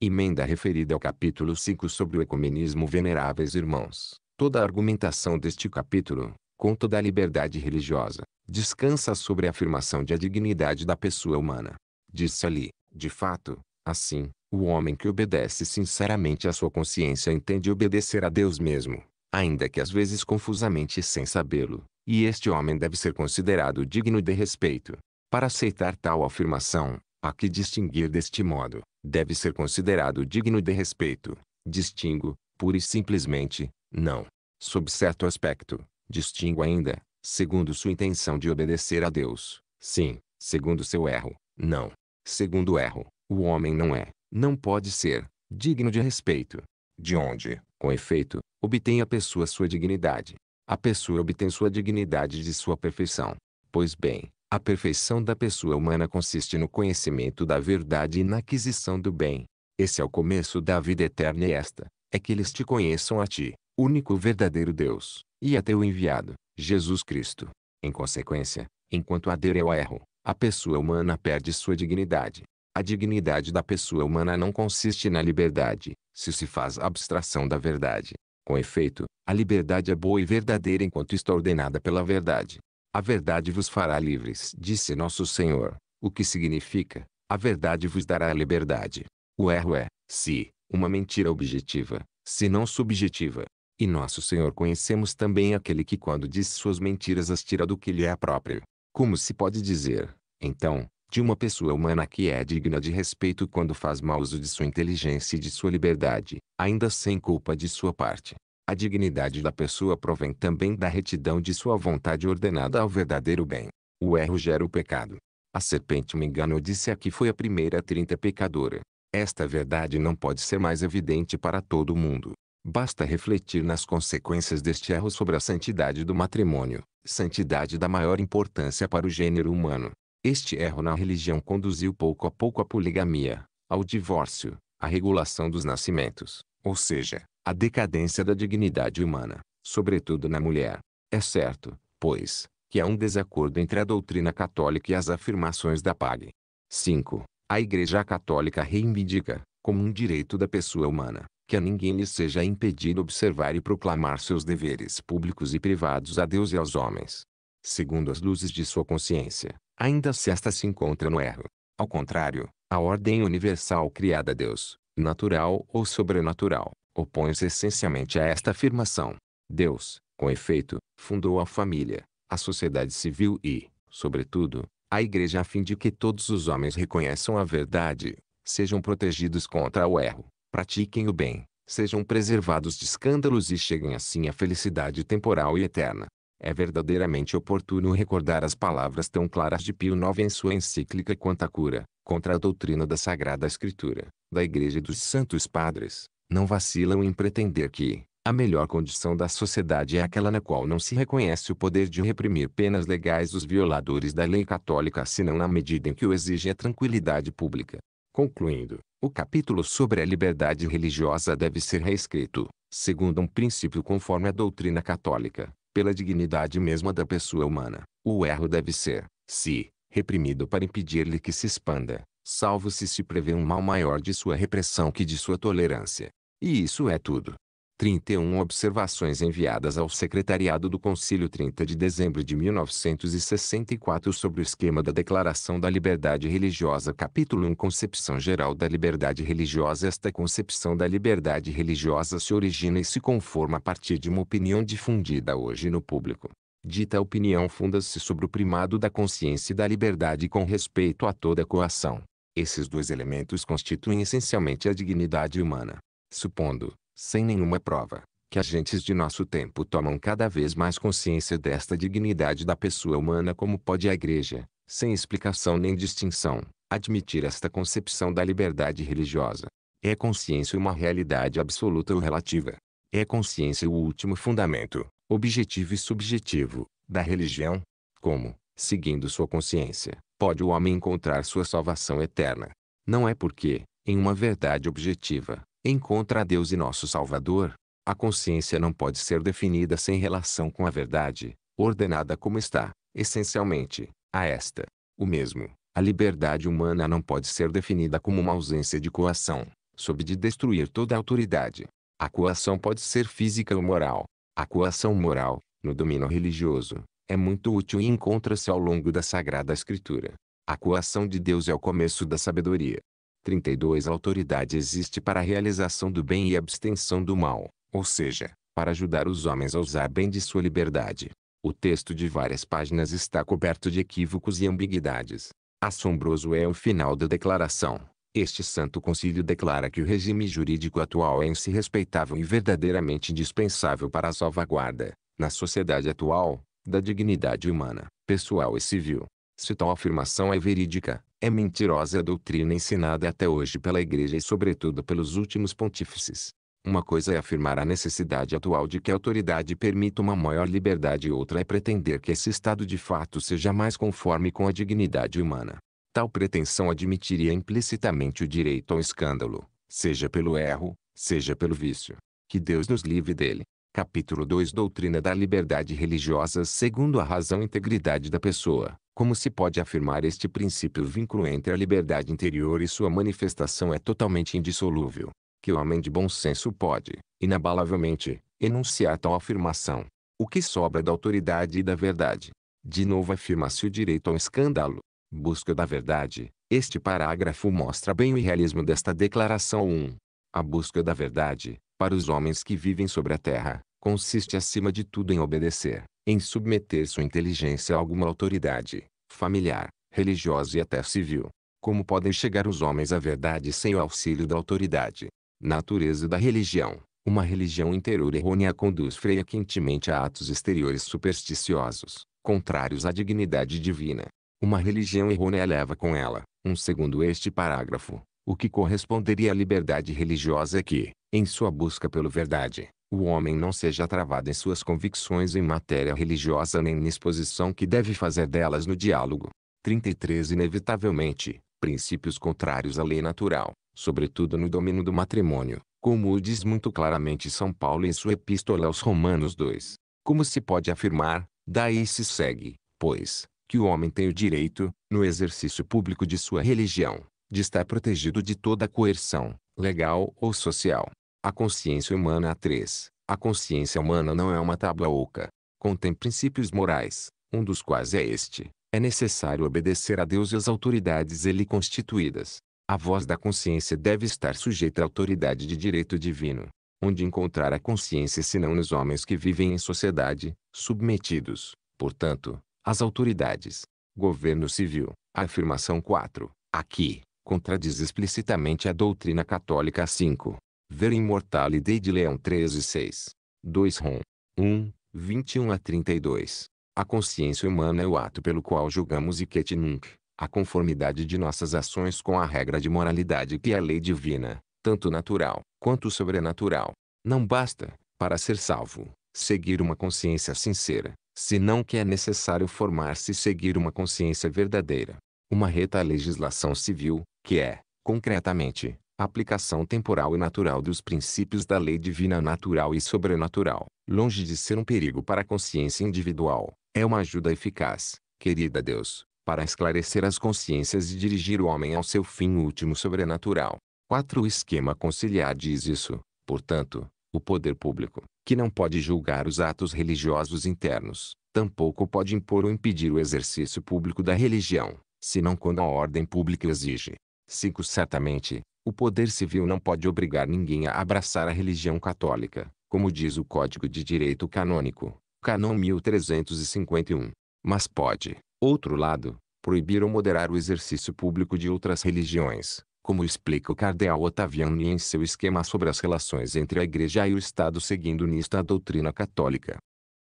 Speaker 1: Emenda referida ao capítulo 5 sobre o ecumenismo Veneráveis Irmãos. Toda a argumentação deste capítulo, com toda a liberdade religiosa, descansa sobre a afirmação de a dignidade da pessoa humana. Disse ali, de fato, assim, o homem que obedece sinceramente à sua consciência entende obedecer a Deus mesmo, ainda que às vezes confusamente sem sabê-lo, e este homem deve ser considerado digno de respeito. Para aceitar tal afirmação, a que distinguir deste modo, deve ser considerado digno de respeito. Distingo, pura e simplesmente, não, sob certo aspecto, Distingo ainda, segundo sua intenção de obedecer a Deus, sim, segundo seu erro, não. Segundo erro, o homem não é, não pode ser, digno de respeito. De onde, com efeito, obtém a pessoa sua dignidade. A pessoa obtém sua dignidade de sua perfeição. Pois bem, a perfeição da pessoa humana consiste no conhecimento da verdade e na aquisição do bem. Esse é o começo da vida eterna e esta, é que eles te conheçam a ti, único verdadeiro Deus, e a teu enviado, Jesus Cristo. Em consequência, enquanto adere ao erro, a pessoa humana perde sua dignidade. A dignidade da pessoa humana não consiste na liberdade, se se faz abstração da verdade. Com efeito, a liberdade é boa e verdadeira enquanto está ordenada pela verdade. A verdade vos fará livres, disse nosso Senhor, o que significa, a verdade vos dará a liberdade. O erro é, se, uma mentira objetiva, se não subjetiva. E nosso Senhor conhecemos também aquele que quando diz suas mentiras as tira do que lhe é próprio. Como se pode dizer, então, de uma pessoa humana que é digna de respeito quando faz mau uso de sua inteligência e de sua liberdade, ainda sem culpa de sua parte? A dignidade da pessoa provém também da retidão de sua vontade ordenada ao verdadeiro bem. O erro gera o pecado. A serpente me enganou disse a que foi a primeira trinta pecadora. Esta verdade não pode ser mais evidente para todo mundo. Basta refletir nas consequências deste erro sobre a santidade do matrimônio, santidade da maior importância para o gênero humano. Este erro na religião conduziu pouco a pouco à poligamia, ao divórcio, à regulação dos nascimentos, ou seja, à decadência da dignidade humana, sobretudo na mulher. É certo, pois, que há um desacordo entre a doutrina católica e as afirmações da PAG. 5. A Igreja Católica reivindica, como um direito da pessoa humana, que a ninguém lhe seja impedido observar e proclamar seus deveres públicos e privados a Deus e aos homens. Segundo as luzes de sua consciência, ainda se esta se encontra no erro. Ao contrário, a ordem universal criada a Deus, natural ou sobrenatural, opõe-se essencialmente a esta afirmação. Deus, com efeito, fundou a família, a sociedade civil e, sobretudo, a igreja a fim de que todos os homens reconheçam a verdade, sejam protegidos contra o erro, pratiquem o bem, sejam preservados de escândalos e cheguem assim à felicidade temporal e eterna. É verdadeiramente oportuno recordar as palavras tão claras de Pio IX em sua encíclica Quanta Cura, contra a doutrina da Sagrada Escritura, da Igreja e dos Santos Padres. Não vacilam em pretender que, a melhor condição da sociedade é aquela na qual não se reconhece o poder de reprimir penas legais os violadores da lei católica senão na medida em que o exige a tranquilidade pública. Concluindo, o capítulo sobre a liberdade religiosa deve ser reescrito, segundo um princípio conforme a doutrina católica, pela dignidade mesma da pessoa humana. O erro deve ser, se, reprimido para impedir-lhe que se expanda, salvo se se prevê um mal maior de sua repressão que de sua tolerância. E isso é tudo. 31 observações enviadas ao secretariado do conselho 30 de dezembro de 1964 sobre o esquema da Declaração da Liberdade Religiosa, capítulo 1, Concepção Geral da Liberdade Religiosa. Esta concepção da liberdade religiosa se origina e se conforma a partir de uma opinião difundida hoje no público. Dita opinião funda-se sobre o primado da consciência e da liberdade com respeito a toda coação. Esses dois elementos constituem essencialmente a dignidade humana. Supondo, sem nenhuma prova, que agentes de nosso tempo tomam cada vez mais consciência desta dignidade da pessoa humana como pode a igreja, sem explicação nem distinção, admitir esta concepção da liberdade religiosa. É consciência uma realidade absoluta ou relativa. É consciência o último fundamento, objetivo e subjetivo, da religião. Como, seguindo sua consciência, pode o homem encontrar sua salvação eterna? Não é porque, em uma verdade objetiva, encontra a Deus e nosso Salvador, a consciência não pode ser definida sem relação com a verdade, ordenada como está, essencialmente, a esta. O mesmo, a liberdade humana não pode ser definida como uma ausência de coação, sob de destruir toda a autoridade. A coação pode ser física ou moral. A coação moral, no domínio religioso, é muito útil e encontra-se ao longo da Sagrada Escritura. A coação de Deus é o começo da sabedoria. 32 A autoridade existe para a realização do bem e abstenção do mal, ou seja, para ajudar os homens a usar bem de sua liberdade. O texto de várias páginas está coberto de equívocos e ambiguidades. Assombroso é o final da declaração. Este santo concílio declara que o regime jurídico atual é em si respeitável e verdadeiramente indispensável para a salvaguarda, na sociedade atual, da dignidade humana, pessoal e civil. Se tal afirmação é verídica, é mentirosa a doutrina ensinada até hoje pela Igreja e sobretudo pelos últimos pontífices. Uma coisa é afirmar a necessidade atual de que a autoridade permita uma maior liberdade e outra é pretender que esse estado de fato seja mais conforme com a dignidade humana. Tal pretensão admitiria implicitamente o direito ao escândalo, seja pelo erro, seja pelo vício. Que Deus nos livre dele. Capítulo 2 Doutrina da Liberdade Religiosa segundo a razão e integridade da pessoa. Como se pode afirmar este princípio vínculo entre a liberdade interior e sua manifestação é totalmente indissolúvel, que o homem de bom senso pode, inabalavelmente, enunciar tal afirmação. O que sobra da autoridade e da verdade? De novo afirma-se o direito ao escândalo. Busca da verdade. Este parágrafo mostra bem o realismo desta declaração 1. A busca da verdade, para os homens que vivem sobre a terra, consiste acima de tudo em obedecer, em submeter sua inteligência a alguma autoridade, familiar, religiosa e até civil. Como podem chegar os homens à verdade sem o auxílio da autoridade? Natureza da religião. Uma religião interior errônea conduz frequentemente a atos exteriores supersticiosos, contrários à dignidade divina. Uma religião errônea leva com ela, um segundo este parágrafo, o que corresponderia à liberdade religiosa que, em sua busca pelo verdade, o homem não seja travado em suas convicções em matéria religiosa nem na exposição que deve fazer delas no diálogo. 33 Inevitavelmente, princípios contrários à lei natural, sobretudo no domínio do matrimônio, como o diz muito claramente São Paulo em sua Epístola aos Romanos 2. Como se pode afirmar, daí se segue, pois, que o homem tem o direito, no exercício público de sua religião, de estar protegido de toda coerção, legal ou social, a consciência humana há três. A consciência humana não é uma tábua oca. Contém princípios morais, um dos quais é este. É necessário obedecer a Deus e às autoridades ele constituídas. A voz da consciência deve estar sujeita à autoridade de direito divino. Onde encontrar a consciência senão nos homens que vivem em sociedade, submetidos, portanto, às autoridades? Governo civil. Afirmação 4. Aqui, contradiz explicitamente a doutrina católica 5. Ver Immortality de Leão 13 6. 2 Rom. 1, 21 a 32. A consciência humana é o ato pelo qual julgamos e que nunca, a conformidade de nossas ações com a regra de moralidade que é a lei divina, tanto natural, quanto sobrenatural. Não basta, para ser salvo, seguir uma consciência sincera, senão que é necessário formar-se e seguir uma consciência verdadeira. Uma reta legislação civil, que é, concretamente, a aplicação temporal e natural dos princípios da lei divina natural e sobrenatural, longe de ser um perigo para a consciência individual, é uma ajuda eficaz, querida Deus, para esclarecer as consciências e dirigir o homem ao seu fim último sobrenatural. 4. O esquema conciliar diz isso, portanto, o poder público, que não pode julgar os atos religiosos internos, tampouco pode impor ou impedir o exercício público da religião, senão quando a ordem pública exige. 5. Certamente, o poder civil não pode obrigar ninguém a abraçar a religião católica, como diz o Código de Direito Canônico, Canon 1351. Mas pode, outro lado, proibir ou moderar o exercício público de outras religiões, como explica o cardeal Ottaviani em seu esquema sobre as relações entre a Igreja e o Estado seguindo nisto a doutrina católica.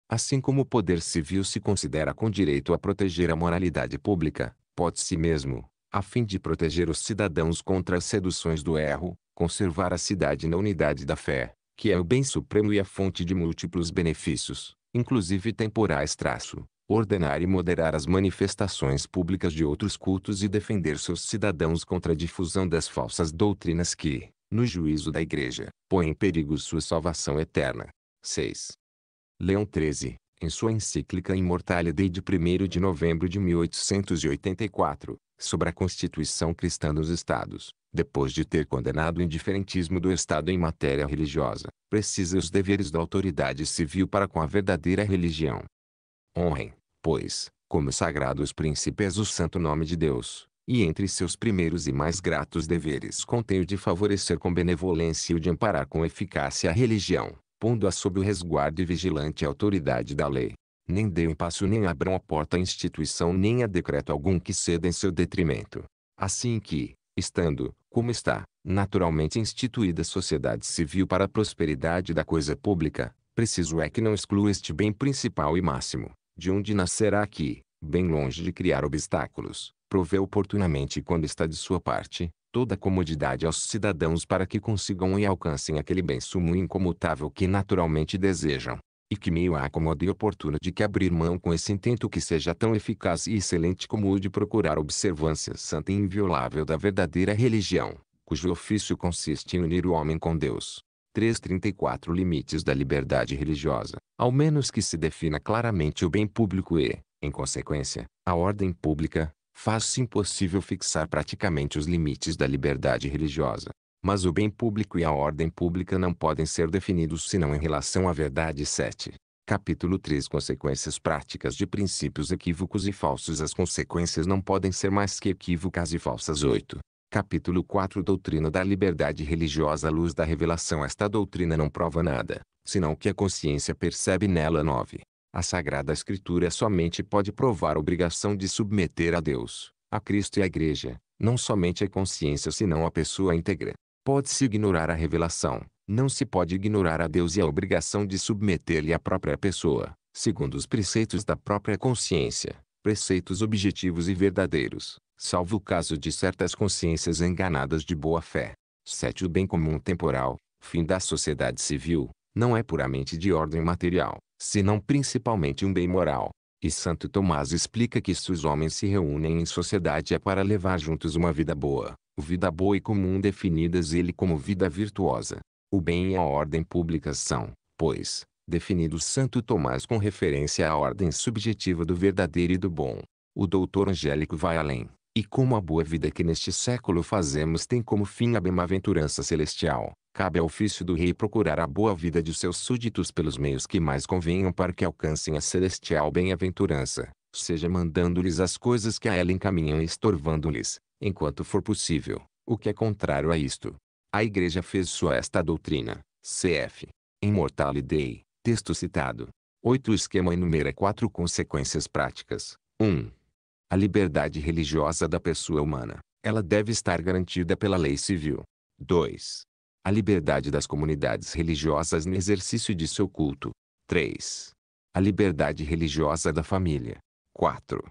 Speaker 1: Assim como o poder civil se considera com direito a proteger a moralidade pública, pode-se mesmo, a fim de proteger os cidadãos contra as seduções do erro, conservar a cidade na unidade da fé, que é o bem supremo e a fonte de múltiplos benefícios, inclusive temporais. Traço, ordenar e moderar as manifestações públicas de outros cultos e defender seus cidadãos contra a difusão das falsas doutrinas que, no juízo da Igreja, põem em perigo sua salvação eterna. 6. Leão XIII, em sua encíclica Immortalidade de 1 de novembro de 1884, sobre a constituição cristã dos Estados, depois de ter condenado o indiferentismo do Estado em matéria religiosa, precisa os deveres da autoridade civil para com a verdadeira religião. Honrem, pois, como sagrado os príncipes o santo nome de Deus, e entre seus primeiros e mais gratos deveres contém o de favorecer com benevolência e o de amparar com eficácia a religião, pondo-a sob o resguardo e vigilante autoridade da lei, nem deem passo nem abram a porta à instituição nem a decreto algum que ceda em seu detrimento. Assim que, estando, como está, naturalmente instituída a sociedade civil para a prosperidade da coisa pública, preciso é que não exclua este bem principal e máximo, de onde nascerá que, bem longe de criar obstáculos, provê oportunamente quando está de sua parte, toda comodidade aos cidadãos para que consigam e alcancem aquele bem sumo e incomutável que naturalmente desejam e que meio a acomode e oportuna de que abrir mão com esse intento que seja tão eficaz e excelente como o de procurar observância santa e inviolável da verdadeira religião, cujo ofício consiste em unir o homem com Deus. 334 Limites da liberdade religiosa, ao menos que se defina claramente o bem público e, em consequência, a ordem pública, faz-se impossível fixar praticamente os limites da liberdade religiosa mas o bem público e a ordem pública não podem ser definidos senão em relação à verdade 7. Capítulo 3 Consequências práticas de princípios equívocos e falsos As consequências não podem ser mais que equívocas e falsas 8. Capítulo 4 Doutrina da liberdade religiosa à luz da revelação Esta doutrina não prova nada, senão que a consciência percebe nela 9. A Sagrada Escritura somente pode provar a obrigação de submeter a Deus, a Cristo e a Igreja, não somente a consciência senão a pessoa íntegra pode-se ignorar a revelação, não se pode ignorar a Deus e a obrigação de submeter-lhe a própria pessoa, segundo os preceitos da própria consciência, preceitos objetivos e verdadeiros, salvo o caso de certas consciências enganadas de boa fé. 7. O bem comum temporal, fim da sociedade civil, não é puramente de ordem material, senão principalmente um bem moral. E Santo Tomás explica que se os homens se reúnem em sociedade é para levar juntos uma vida boa, vida boa e comum definidas ele como vida virtuosa. O bem e a ordem pública são, pois, definidos Santo Tomás com referência à ordem subjetiva do verdadeiro e do bom. O doutor Angélico vai além, e como a boa vida que neste século fazemos tem como fim a bemaventurança celestial, cabe ao ofício do rei procurar a boa vida de seus súditos pelos meios que mais convenham para que alcancem a celestial bem-aventurança, seja mandando-lhes as coisas que a ela encaminham e estorvando-lhes, enquanto for possível, o que é contrário a isto. A Igreja fez sua esta doutrina, cf. Immortale Dei, texto citado. Oito O esquema enumera quatro consequências práticas. 1. A liberdade religiosa da pessoa humana. Ela deve estar garantida pela lei civil. 2. A liberdade das comunidades religiosas no exercício de seu culto. 3. A liberdade religiosa da família. 4.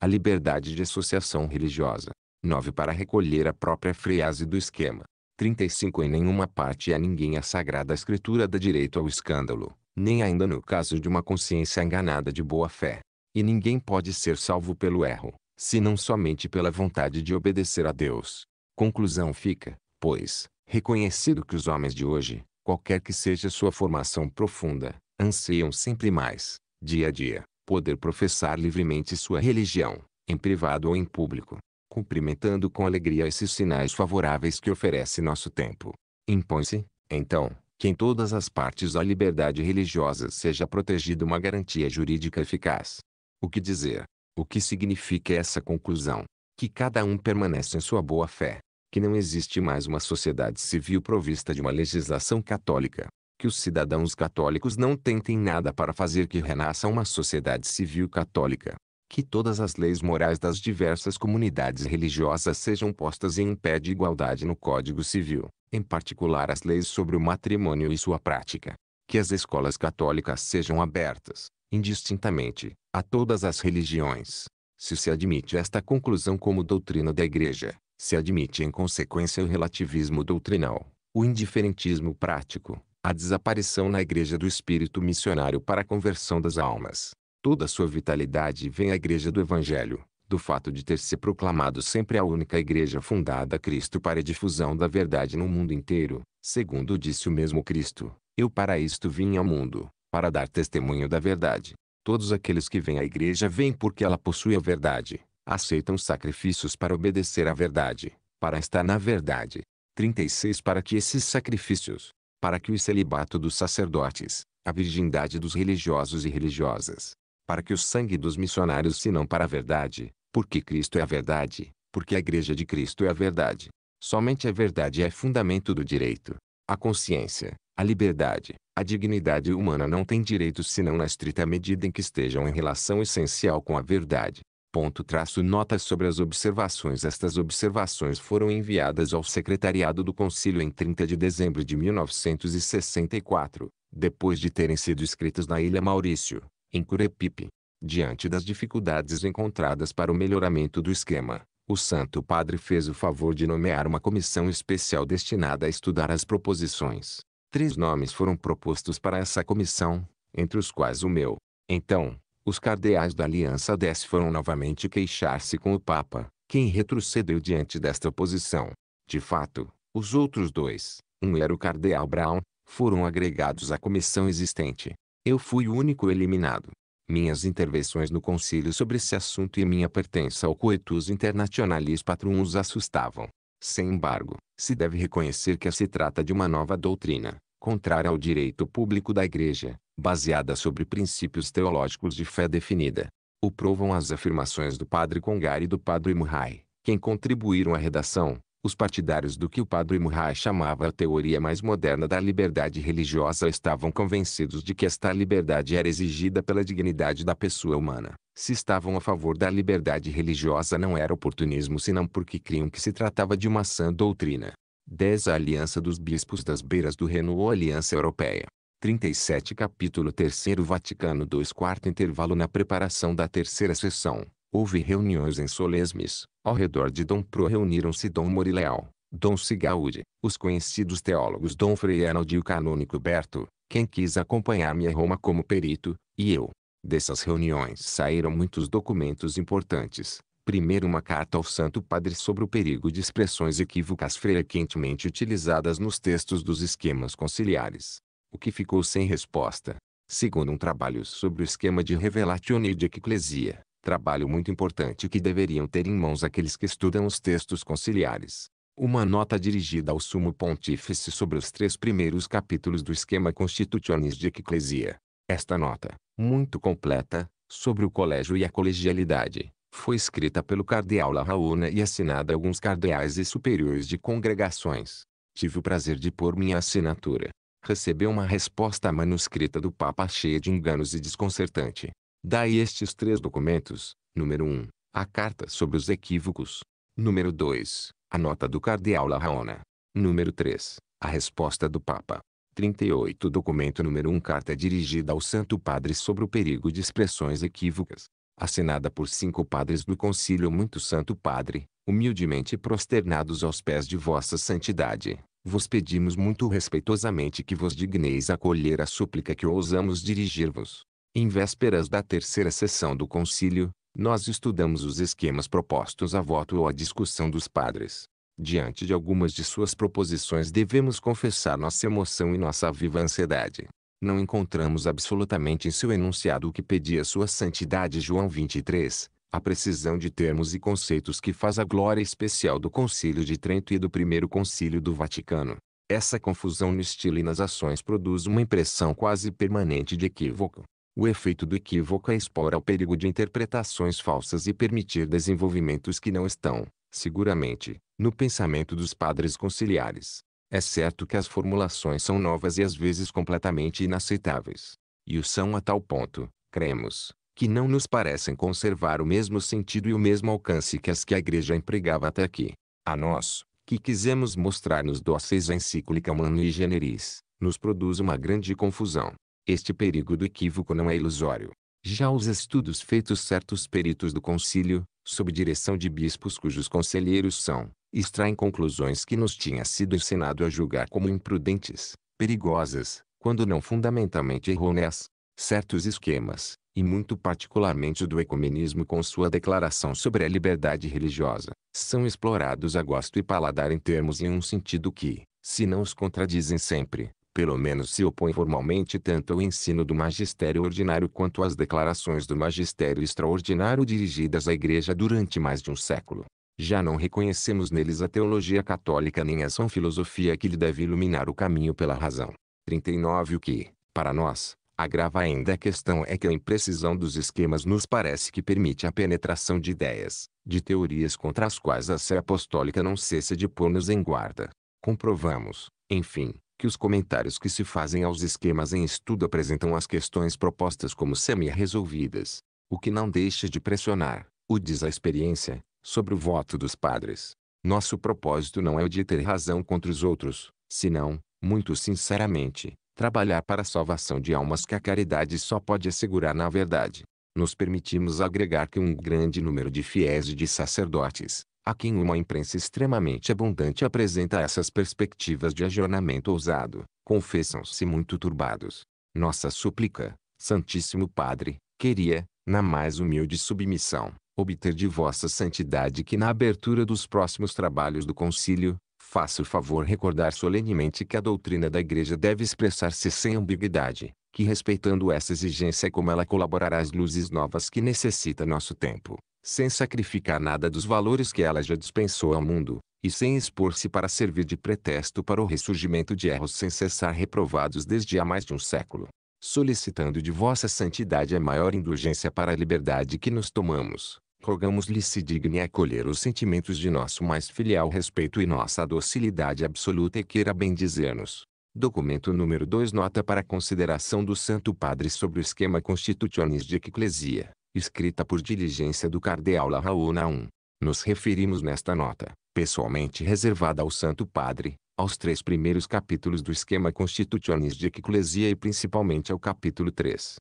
Speaker 1: A liberdade de associação religiosa. 9 para recolher a própria frase do esquema. 35 Em nenhuma parte a ninguém é a Sagrada Escritura dá direito ao escândalo, nem ainda no caso de uma consciência enganada de boa fé. E ninguém pode ser salvo pelo erro, senão somente pela vontade de obedecer a Deus. Conclusão fica, pois, reconhecido que os homens de hoje, qualquer que seja sua formação profunda, anseiam sempre mais, dia a dia, poder professar livremente sua religião, em privado ou em público cumprimentando com alegria esses sinais favoráveis que oferece nosso tempo. Impõe-se, então, que em todas as partes a liberdade religiosa seja protegida uma garantia jurídica eficaz. O que dizer? O que significa essa conclusão? Que cada um permanece em sua boa fé, que não existe mais uma sociedade civil provista de uma legislação católica, que os cidadãos católicos não tentem nada para fazer que renasça uma sociedade civil católica, que todas as leis morais das diversas comunidades religiosas sejam postas em um pé de igualdade no Código Civil, em particular as leis sobre o matrimônio e sua prática. Que as escolas católicas sejam abertas, indistintamente, a todas as religiões. Se se admite esta conclusão como doutrina da Igreja, se admite em consequência o relativismo doutrinal, o indiferentismo prático, a desaparição na Igreja do espírito missionário para a conversão das almas, Toda a sua vitalidade vem à Igreja do Evangelho, do fato de ter se proclamado sempre a única Igreja fundada a Cristo para a difusão da verdade no mundo inteiro, segundo disse o mesmo Cristo: Eu para isto vim ao mundo, para dar testemunho da verdade. Todos aqueles que vêm à Igreja vêm porque ela possui a verdade, aceitam sacrifícios para obedecer à verdade, para estar na verdade. 36 Para que esses sacrifícios, para que o celibato dos sacerdotes, a virgindade dos religiosos e religiosas, para que o sangue dos missionários senão para a verdade, porque Cristo é a verdade, porque a igreja de Cristo é a verdade. Somente a verdade é fundamento do direito. A consciência, a liberdade, a dignidade humana não têm direitos senão na estrita medida em que estejam em relação essencial com a verdade. Ponto traço notas sobre as observações Estas observações foram enviadas ao secretariado do concílio em 30 de dezembro de 1964, depois de terem sido escritas na Ilha Maurício, em Curepipe, diante das dificuldades encontradas para o melhoramento do esquema, o Santo Padre fez o favor de nomear uma comissão especial destinada a estudar as proposições. Três nomes foram propostos para essa comissão, entre os quais o meu. Então, os cardeais da Aliança 10 foram novamente queixar-se com o Papa, quem retrocedeu diante desta oposição. De fato, os outros dois, um era o cardeal Brown, foram agregados à comissão existente. Eu fui o único eliminado. Minhas intervenções no concílio sobre esse assunto e minha pertença ao coetus internationalis patrum os assustavam. Sem embargo, se deve reconhecer que se trata de uma nova doutrina, contrária ao direito público da Igreja, baseada sobre princípios teológicos de fé definida. O provam as afirmações do padre Congar e do padre Murray, quem contribuíram à redação, os partidários do que o padre Murray chamava a teoria mais moderna da liberdade religiosa estavam convencidos de que esta liberdade era exigida pela dignidade da pessoa humana. Se estavam a favor da liberdade religiosa não era oportunismo senão porque criam que se tratava de uma sã doutrina. 10. A Aliança dos Bispos das Beiras do Reno ou Aliança Europeia. 37 Capítulo 3 Vaticano II Quarto intervalo na preparação da terceira sessão. Houve reuniões em Solesmes, ao redor de Dom Pro reuniram-se Dom Morileal, Dom Sigaúde, os conhecidos teólogos Dom Frei Arnaldo e o canônico Berto, quem quis acompanhar-me a Roma como perito, e eu. Dessas reuniões saíram muitos documentos importantes. Primeiro uma carta ao Santo Padre sobre o perigo de expressões equívocas frequentemente utilizadas nos textos dos esquemas conciliares. O que ficou sem resposta. Segundo um trabalho sobre o esquema de Revelatione de Ecclesia, Trabalho muito importante que deveriam ter em mãos aqueles que estudam os textos conciliares. Uma nota dirigida ao Sumo Pontífice sobre os três primeiros capítulos do esquema Constitutionis de Ecclesia. Esta nota, muito completa, sobre o colégio e a colegialidade, foi escrita pelo cardeal La Larraona e assinada a alguns cardeais e superiores de congregações. Tive o prazer de pôr minha assinatura. Recebeu uma resposta manuscrita do Papa cheia de enganos e desconcertante. Daí estes três documentos. Número 1. Um, a Carta sobre os Equívocos. Número 2. A Nota do Cardeal Larraona. Número 3. A Resposta do Papa. 38 Documento número 1 Carta dirigida ao Santo Padre sobre o perigo de expressões equívocas. Assinada por cinco padres do concílio muito santo padre, humildemente prosternados aos pés de vossa santidade, vos pedimos muito respeitosamente que vos digneis acolher a súplica que ousamos dirigir-vos em vésperas da terceira sessão do concílio, nós estudamos os esquemas propostos a voto ou à discussão dos padres. Diante de algumas de suas proposições devemos confessar nossa emoção e nossa viva ansiedade. Não encontramos absolutamente em seu enunciado o que pedia sua santidade João 23, a precisão de termos e conceitos que faz a glória especial do Concílio de Trento e do Primeiro Concílio do Vaticano. Essa confusão no estilo e nas ações produz uma impressão quase permanente de equívoco. O efeito do equívoco é expor ao perigo de interpretações falsas e permitir desenvolvimentos que não estão, seguramente, no pensamento dos padres conciliares. É certo que as formulações são novas e às vezes completamente inaceitáveis. E o são a tal ponto, cremos, que não nos parecem conservar o mesmo sentido e o mesmo alcance que as que a Igreja empregava até aqui. A nós, que quisemos mostrar-nos dóceis à encíclica e Generis, nos produz uma grande confusão. Este perigo do equívoco não é ilusório. Já os estudos feitos certos peritos do concílio, sob direção de bispos cujos conselheiros são, extraem conclusões que nos tinha sido ensinado a julgar como imprudentes, perigosas, quando não fundamentalmente errôneas, certos esquemas, e muito particularmente o do ecumenismo com sua declaração sobre a liberdade religiosa, são explorados a gosto e paladar em termos em um sentido que, se não os contradizem sempre, pelo menos se opõe formalmente tanto ao ensino do magistério ordinário quanto às declarações do magistério extraordinário dirigidas à Igreja durante mais de um século. Já não reconhecemos neles a teologia católica nem a sã filosofia que lhe deve iluminar o caminho pela razão. 39 O que, para nós, agrava ainda a questão é que a imprecisão dos esquemas nos parece que permite a penetração de ideias, de teorias contra as quais a sé apostólica não cessa de pôr-nos em guarda. Comprovamos, enfim, que os comentários que se fazem aos esquemas em estudo apresentam as questões propostas como semi-resolvidas, o que não deixa de pressionar, o diz a experiência, sobre o voto dos padres. Nosso propósito não é o de ter razão contra os outros, senão, muito sinceramente, trabalhar para a salvação de almas que a caridade só pode assegurar na verdade. Nos permitimos agregar que um grande número de fiéis e de sacerdotes, a quem uma imprensa extremamente abundante apresenta essas perspectivas de ajornamento ousado, confessam-se muito turbados. Nossa súplica, Santíssimo Padre, queria, na mais humilde submissão, obter de vossa santidade que na abertura dos próximos trabalhos do concílio, faça o favor recordar solenemente que a doutrina da igreja deve expressar-se sem ambiguidade, que respeitando essa exigência é como ela colaborará às luzes novas que necessita nosso tempo, sem sacrificar nada dos valores que ela já dispensou ao mundo, e sem expor-se para servir de pretexto para o ressurgimento de erros sem cessar reprovados desde há mais de um século, solicitando de vossa santidade a maior indulgência para a liberdade que nos tomamos, rogamos-lhe se digne acolher os sentimentos de nosso mais filial respeito e nossa docilidade absoluta e queira bendizer-nos. Documento número 2 Nota para consideração do Santo Padre sobre o esquema constitucionis de Ecclesia escrita por diligência do cardeal La Raona I. Nos referimos nesta nota, pessoalmente reservada ao Santo Padre, aos três primeiros capítulos do esquema Constitutionis de Ecclesia e principalmente ao capítulo 3.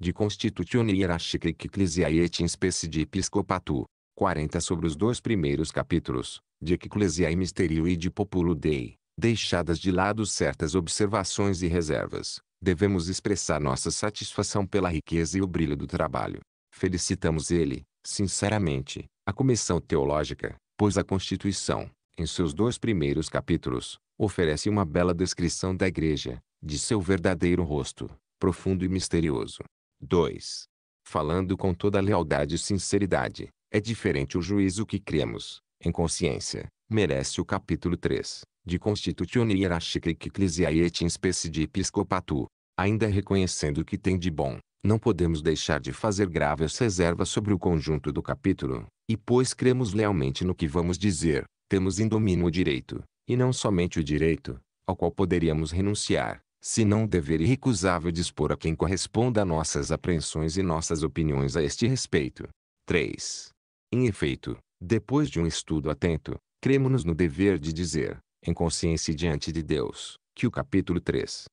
Speaker 1: De Constitutione Hierarchica Ecclesiae et in Specie de Episcopatu, 40 sobre os dois primeiros capítulos, de Ecclesiae Mysterio e de Populo Dei, deixadas de lado certas observações e reservas, devemos expressar nossa satisfação pela riqueza e o brilho do trabalho, Felicitamos ele, sinceramente, a Comissão Teológica, pois a Constituição, em seus dois primeiros capítulos, oferece uma bela descrição da Igreja, de seu verdadeiro rosto, profundo e misterioso. 2. Falando com toda lealdade e sinceridade, é diferente o juízo que cremos, em consciência, merece o capítulo 3, de Constitutione Hierarchica Ecclesiae et in Specie de Episcopatu, ainda reconhecendo o que tem de bom, não podemos deixar de fazer graves reservas sobre o conjunto do capítulo, e pois cremos lealmente no que vamos dizer, temos em domínio o direito, e não somente o direito, ao qual poderíamos renunciar, se não o dever irrecusável dispor a quem corresponda a nossas apreensões e nossas opiniões a este respeito. 3. Em efeito, depois de um estudo atento, cremos-nos no dever de dizer, em consciência e diante de Deus, que o capítulo 3,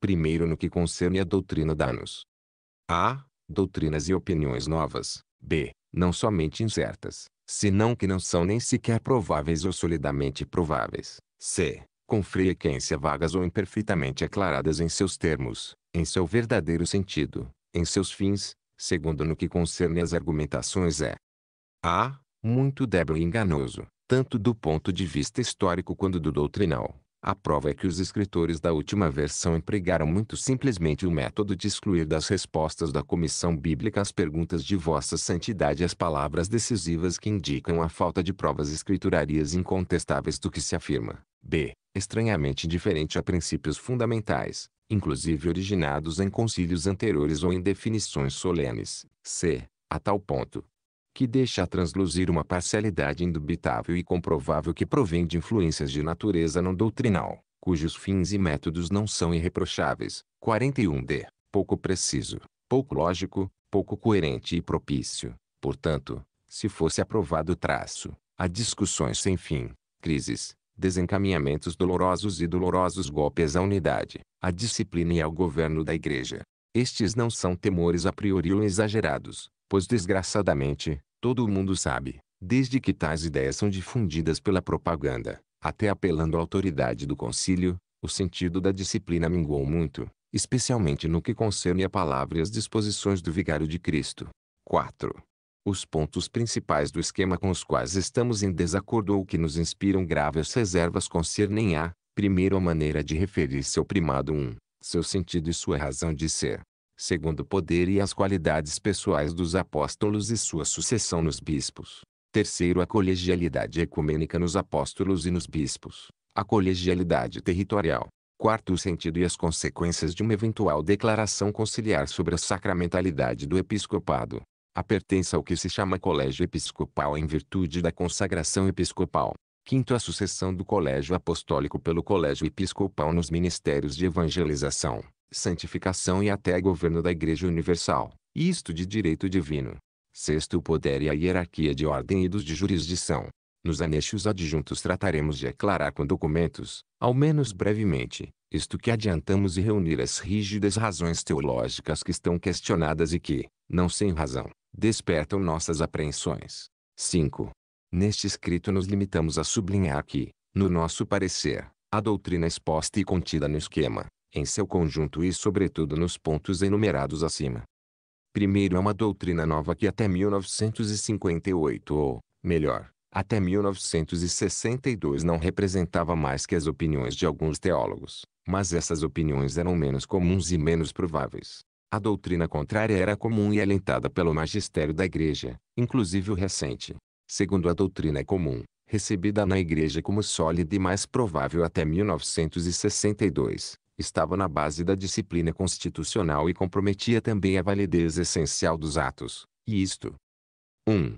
Speaker 1: primeiro no que concerne à doutrina dá-nos, a. Doutrinas e opiniões novas. B. Não somente incertas, senão que não são nem sequer prováveis ou solidamente prováveis. C. Com frequência vagas ou imperfeitamente aclaradas em seus termos, em seu verdadeiro sentido, em seus fins, segundo no que concerne as argumentações é A. Muito débil e enganoso, tanto do ponto de vista histórico quanto do doutrinal, a prova é que os escritores da última versão empregaram muito simplesmente o método de excluir das respostas da comissão bíblica às perguntas de Vossa Santidade as palavras decisivas que indicam a falta de provas escriturarias incontestáveis do que se afirma. B. Estranhamente diferente a princípios fundamentais, inclusive originados em concílios anteriores ou em definições solenes. C. A tal ponto, que deixa transluzir uma parcialidade indubitável e comprovável que provém de influências de natureza não doutrinal, cujos fins e métodos não são irreprocháveis. 41d. Pouco preciso, pouco lógico, pouco coerente e propício. Portanto, se fosse aprovado o traço, há discussões sem fim, crises, desencaminhamentos dolorosos e dolorosos golpes à unidade, à disciplina e ao governo da Igreja. Estes não são temores a priori ou exagerados, pois desgraçadamente, todo mundo sabe, desde que tais ideias são difundidas pela propaganda, até apelando à autoridade do concílio, o sentido da disciplina minguou muito, especialmente no que concerne a palavra e as disposições do vigário de Cristo. 4. Os pontos principais do esquema com os quais estamos em desacordo ou que nos inspiram graves reservas concernem a, primeiro a maneira de referir seu primado 1, um, seu sentido e sua razão de ser segundo o poder e as qualidades pessoais dos apóstolos e sua sucessão nos bispos. Terceiro, a colegialidade ecumênica nos apóstolos e nos bispos, a colegialidade territorial. Quarto, o sentido e as consequências de uma eventual declaração conciliar sobre a sacramentalidade do episcopado. A pertença ao que se chama colégio episcopal em virtude da consagração episcopal. Quinto, a sucessão do colégio apostólico pelo colégio episcopal nos ministérios de evangelização santificação e até governo da Igreja Universal, isto de direito divino. Sexto o poder e a hierarquia de ordem e dos de jurisdição. Nos anexos adjuntos trataremos de aclarar com documentos, ao menos brevemente, isto que adiantamos e reunir as rígidas razões teológicas que estão questionadas e que, não sem razão, despertam nossas apreensões. 5. Neste escrito nos limitamos a sublinhar que, no nosso parecer, a doutrina exposta e contida no esquema em seu conjunto e sobretudo nos pontos enumerados acima. Primeiro é uma doutrina nova que até 1958 ou, melhor, até 1962 não representava mais que as opiniões de alguns teólogos, mas essas opiniões eram menos comuns e menos prováveis. A doutrina contrária era comum e alentada pelo magistério da igreja, inclusive o recente. Segundo a doutrina é comum, recebida na igreja como sólida e mais provável até 1962, estava na base da disciplina constitucional e comprometia também a validez essencial dos atos, e isto. 1.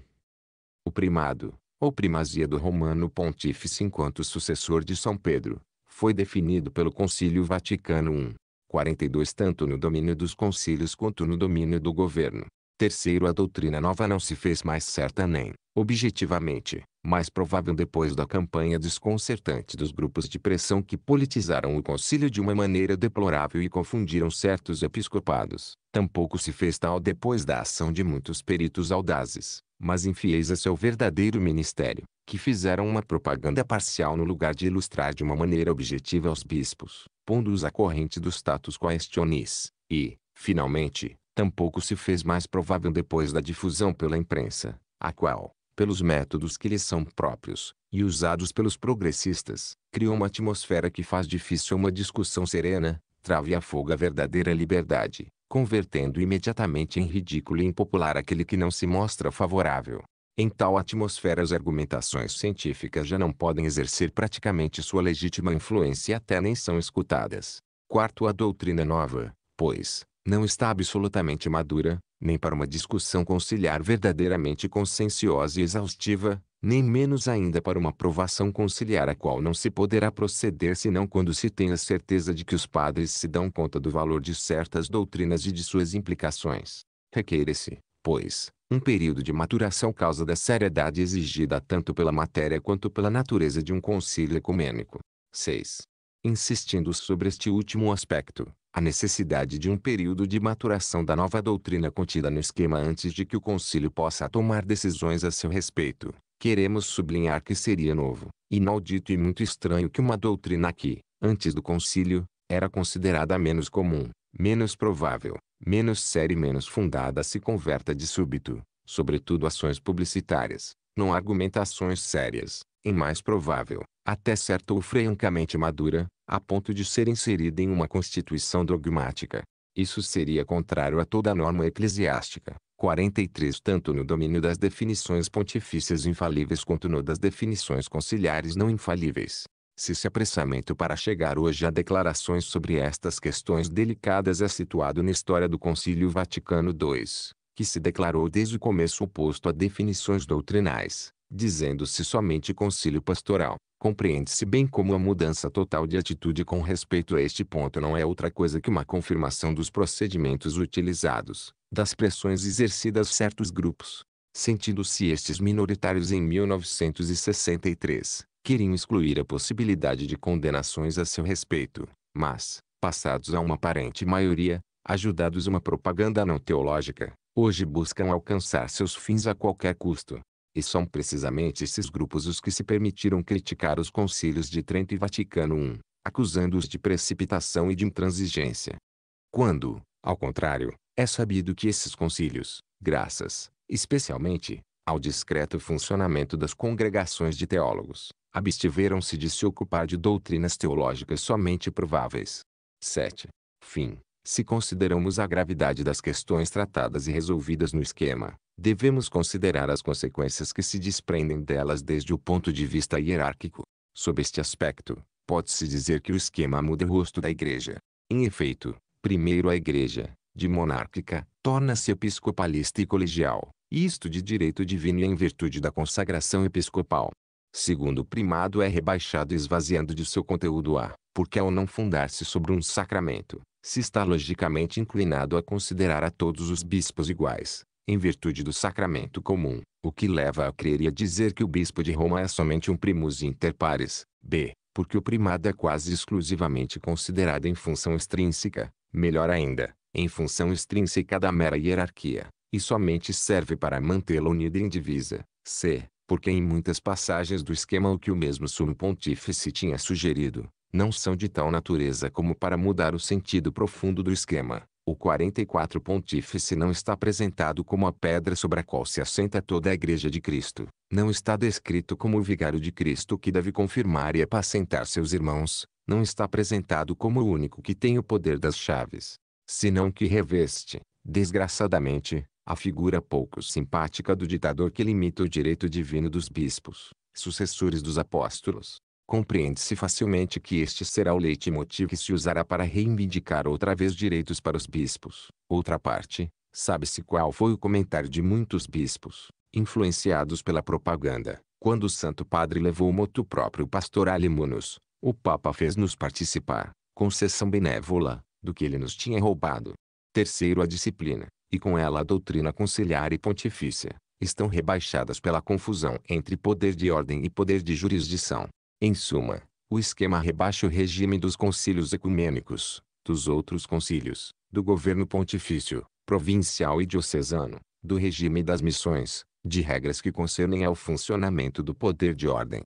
Speaker 1: O primado, ou primazia do Romano Pontífice enquanto sucessor de São Pedro, foi definido pelo Concílio Vaticano I, 42 tanto no domínio dos concílios quanto no domínio do governo. Terceiro, a doutrina nova não se fez mais certa nem, objetivamente, mais provável depois da campanha desconcertante dos grupos de pressão que politizaram o concílio de uma maneira deplorável e confundiram certos episcopados. Tampouco se fez tal depois da ação de muitos peritos audazes, mas infieis a seu verdadeiro ministério, que fizeram uma propaganda parcial no lugar de ilustrar de uma maneira objetiva aos bispos, pondo-os à corrente do status questionis, e, finalmente, tampouco se fez mais provável depois da difusão pela imprensa, a qual, pelos métodos que lhes são próprios, e usados pelos progressistas, criou uma atmosfera que faz difícil uma discussão serena, trave a fogo a verdadeira liberdade, convertendo imediatamente em ridículo e impopular aquele que não se mostra favorável. Em tal atmosfera as argumentações científicas já não podem exercer praticamente sua legítima influência e até nem são escutadas. Quarto a doutrina nova, pois, não está absolutamente madura, nem para uma discussão conciliar verdadeiramente conscienciosa e exaustiva, nem menos ainda para uma aprovação conciliar a qual não se poderá proceder senão quando se tem a certeza de que os padres se dão conta do valor de certas doutrinas e de suas implicações. Requeira-se, pois, um período de maturação causa da seriedade exigida tanto pela matéria quanto pela natureza de um concílio ecumênico. 6. Insistindo sobre este último aspecto, a necessidade de um período de maturação da nova doutrina contida no esquema antes de que o concílio possa tomar decisões a seu respeito. Queremos sublinhar que seria novo, inaudito e muito estranho que uma doutrina que, antes do concílio, era considerada menos comum, menos provável, menos séria e menos fundada se converta de súbito, sobretudo ações publicitárias, não argumentações sérias, em mais provável, até certo ou francamente madura, a ponto de ser inserida em uma constituição dogmática. Isso seria contrário a toda a norma eclesiástica, 43 tanto no domínio das definições pontifícias infalíveis quanto no das definições conciliares não infalíveis. Se esse apressamento para chegar hoje a declarações sobre estas questões delicadas é situado na história do Concílio Vaticano II, que se declarou desde o começo oposto a definições doutrinais, dizendo-se somente concílio pastoral, Compreende-se bem como a mudança total de atitude com respeito a este ponto não é outra coisa que uma confirmação dos procedimentos utilizados, das pressões exercidas certos grupos, sentindo-se estes minoritários em 1963, queriam excluir a possibilidade de condenações a seu respeito, mas, passados a uma aparente maioria, ajudados uma propaganda não teológica, hoje buscam alcançar seus fins a qualquer custo, e são precisamente esses grupos os que se permitiram criticar os concílios de Trento e Vaticano I, acusando-os de precipitação e de intransigência. Quando, ao contrário, é sabido que esses concílios, graças, especialmente, ao discreto funcionamento das congregações de teólogos, abstiveram-se de se ocupar de doutrinas teológicas somente prováveis. 7. Fim. Se consideramos a gravidade das questões tratadas e resolvidas no esquema, devemos considerar as consequências que se desprendem delas desde o ponto de vista hierárquico. Sob este aspecto, pode-se dizer que o esquema muda o rosto da Igreja. Em efeito, primeiro a Igreja, de monárquica, torna-se episcopalista e colegial, isto de direito divino e em virtude da consagração episcopal. Segundo o primado é rebaixado esvaziando de seu conteúdo a, porque ao não fundar-se sobre um sacramento, se está logicamente inclinado a considerar a todos os bispos iguais, em virtude do sacramento comum, o que leva a crer e a dizer que o bispo de Roma é somente um primus inter pares, b. Porque o primado é quase exclusivamente considerado em função extrínseca, melhor ainda, em função extrínseca da mera hierarquia, e somente serve para mantê-la unida e indivisa, c. Porque em muitas passagens do esquema o que o mesmo sumo pontífice tinha sugerido, não são de tal natureza como para mudar o sentido profundo do esquema. O 44 Pontífice não está apresentado como a pedra sobre a qual se assenta toda a Igreja de Cristo. Não está descrito como o vigário de Cristo que deve confirmar e apacentar seus irmãos. Não está apresentado como o único que tem o poder das chaves. Senão que reveste, desgraçadamente, a figura pouco simpática do ditador que limita o direito divino dos bispos, sucessores dos apóstolos. Compreende-se facilmente que este será o leitmotiv que se usará para reivindicar outra vez direitos para os bispos. Outra parte, sabe-se qual foi o comentário de muitos bispos, influenciados pela propaganda, quando o Santo Padre levou o moto próprio pastor Alimunos, o Papa fez-nos participar, concessão benévola, do que ele nos tinha roubado. Terceiro a disciplina, e com ela a doutrina conciliar e pontifícia, estão rebaixadas pela confusão entre poder de ordem e poder de jurisdição. Em suma, o esquema rebaixa o regime dos concílios ecumênicos, dos outros concílios, do governo pontifício, provincial e diocesano, do regime das missões, de regras que concernem ao funcionamento do poder de ordem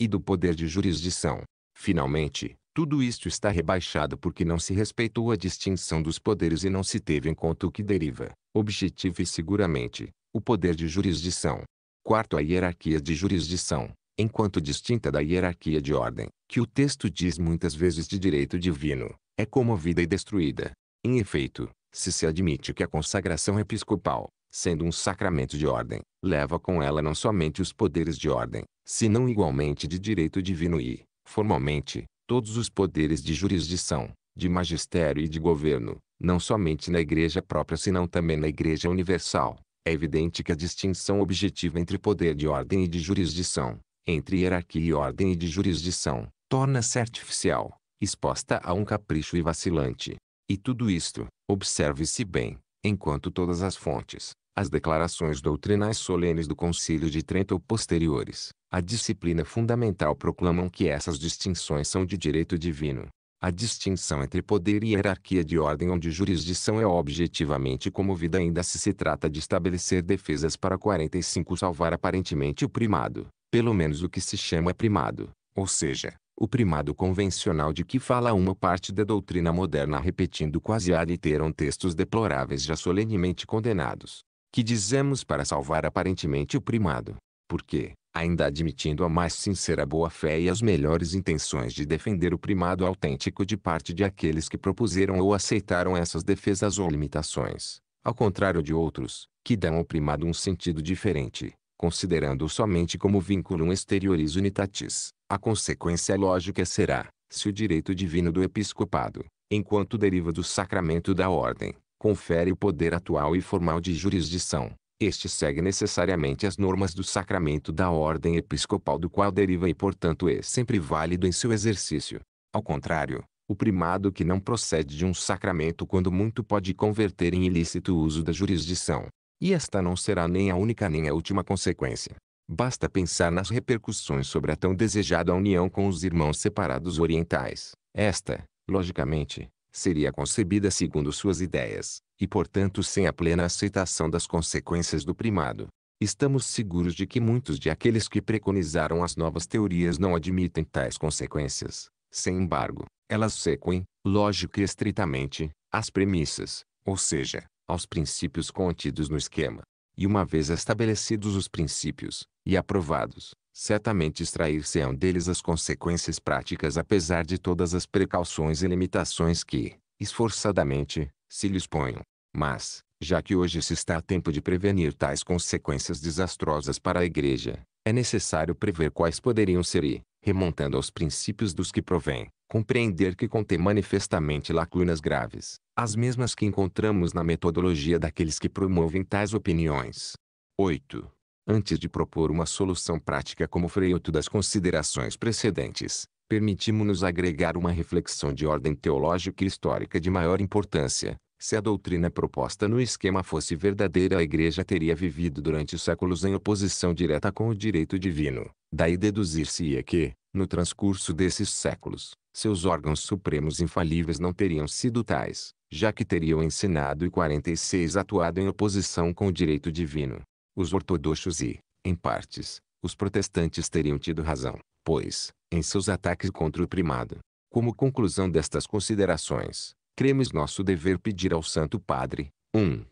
Speaker 1: e do poder de jurisdição. Finalmente, tudo isto está rebaixado porque não se respeitou a distinção dos poderes e não se teve em conta o que deriva, objetivo e seguramente, o poder de jurisdição. Quarto, a hierarquia de jurisdição enquanto distinta da hierarquia de ordem, que o texto diz muitas vezes de direito divino, é comovida e destruída. Em efeito, se se admite que a consagração episcopal, sendo um sacramento de ordem, leva com ela não somente os poderes de ordem, senão igualmente de direito divino e, formalmente, todos os poderes de jurisdição, de magistério e de governo, não somente na igreja própria senão também na igreja universal. É evidente que a distinção objetiva entre poder de ordem e de jurisdição, entre hierarquia e ordem e de jurisdição, torna-se artificial, exposta a um capricho e vacilante. E tudo isto, observe-se bem, enquanto todas as fontes, as declarações doutrinais solenes do Concílio de Trento ou posteriores, a disciplina fundamental proclamam que essas distinções são de direito divino. A distinção entre poder e hierarquia de ordem ou de jurisdição é objetivamente comovida ainda se se trata de estabelecer defesas para 45 salvar aparentemente o primado, pelo menos o que se chama primado, ou seja, o primado convencional de que fala uma parte da doutrina moderna repetindo quase a interam textos deploráveis já solenemente condenados, que dizemos para salvar aparentemente o primado, porque, ainda admitindo a mais sincera boa-fé e as melhores intenções de defender o primado autêntico de parte de aqueles que propuseram ou aceitaram essas defesas ou limitações, ao contrário de outros, que dão ao primado um sentido diferente, considerando somente como um exterioris unitatis, a consequência lógica será, se o direito divino do episcopado, enquanto deriva do sacramento da ordem, confere o poder atual e formal de jurisdição, este segue necessariamente as normas do sacramento da ordem episcopal do qual deriva e portanto é sempre válido em seu exercício. Ao contrário, o primado que não procede de um sacramento quando muito pode converter em ilícito o uso da jurisdição, e esta não será nem a única nem a última consequência. Basta pensar nas repercussões sobre a tão desejada união com os irmãos separados orientais. Esta, logicamente, seria concebida segundo suas ideias, e portanto sem a plena aceitação das consequências do primado. Estamos seguros de que muitos de aqueles que preconizaram as novas teorias não admitem tais consequências. Sem embargo, elas sequem, lógico e estritamente, as premissas, ou seja, aos princípios contidos no esquema. E uma vez estabelecidos os princípios, e aprovados, certamente extrair-se-ão deles as consequências práticas apesar de todas as precauções e limitações que, esforçadamente, se lhes ponham. Mas, já que hoje se está a tempo de prevenir tais consequências desastrosas para a Igreja, é necessário prever quais poderiam ser e, remontando aos princípios dos que provém, compreender que contém manifestamente lacunas graves, as mesmas que encontramos na metodologia daqueles que promovem tais opiniões. 8. Antes de propor uma solução prática como freio das considerações precedentes, permitimos-nos agregar uma reflexão de ordem teológica e histórica de maior importância. Se a doutrina proposta no esquema fosse verdadeira, a Igreja teria vivido durante séculos em oposição direta com o direito divino. Daí deduzir-se-ia que, no transcurso desses séculos, seus órgãos supremos infalíveis não teriam sido tais, já que teriam ensinado e 46 atuado em oposição com o direito divino. Os ortodoxos e, em partes, os protestantes teriam tido razão, pois, em seus ataques contra o primado. Como conclusão destas considerações, cremos nosso dever pedir ao Santo Padre, 1. Um,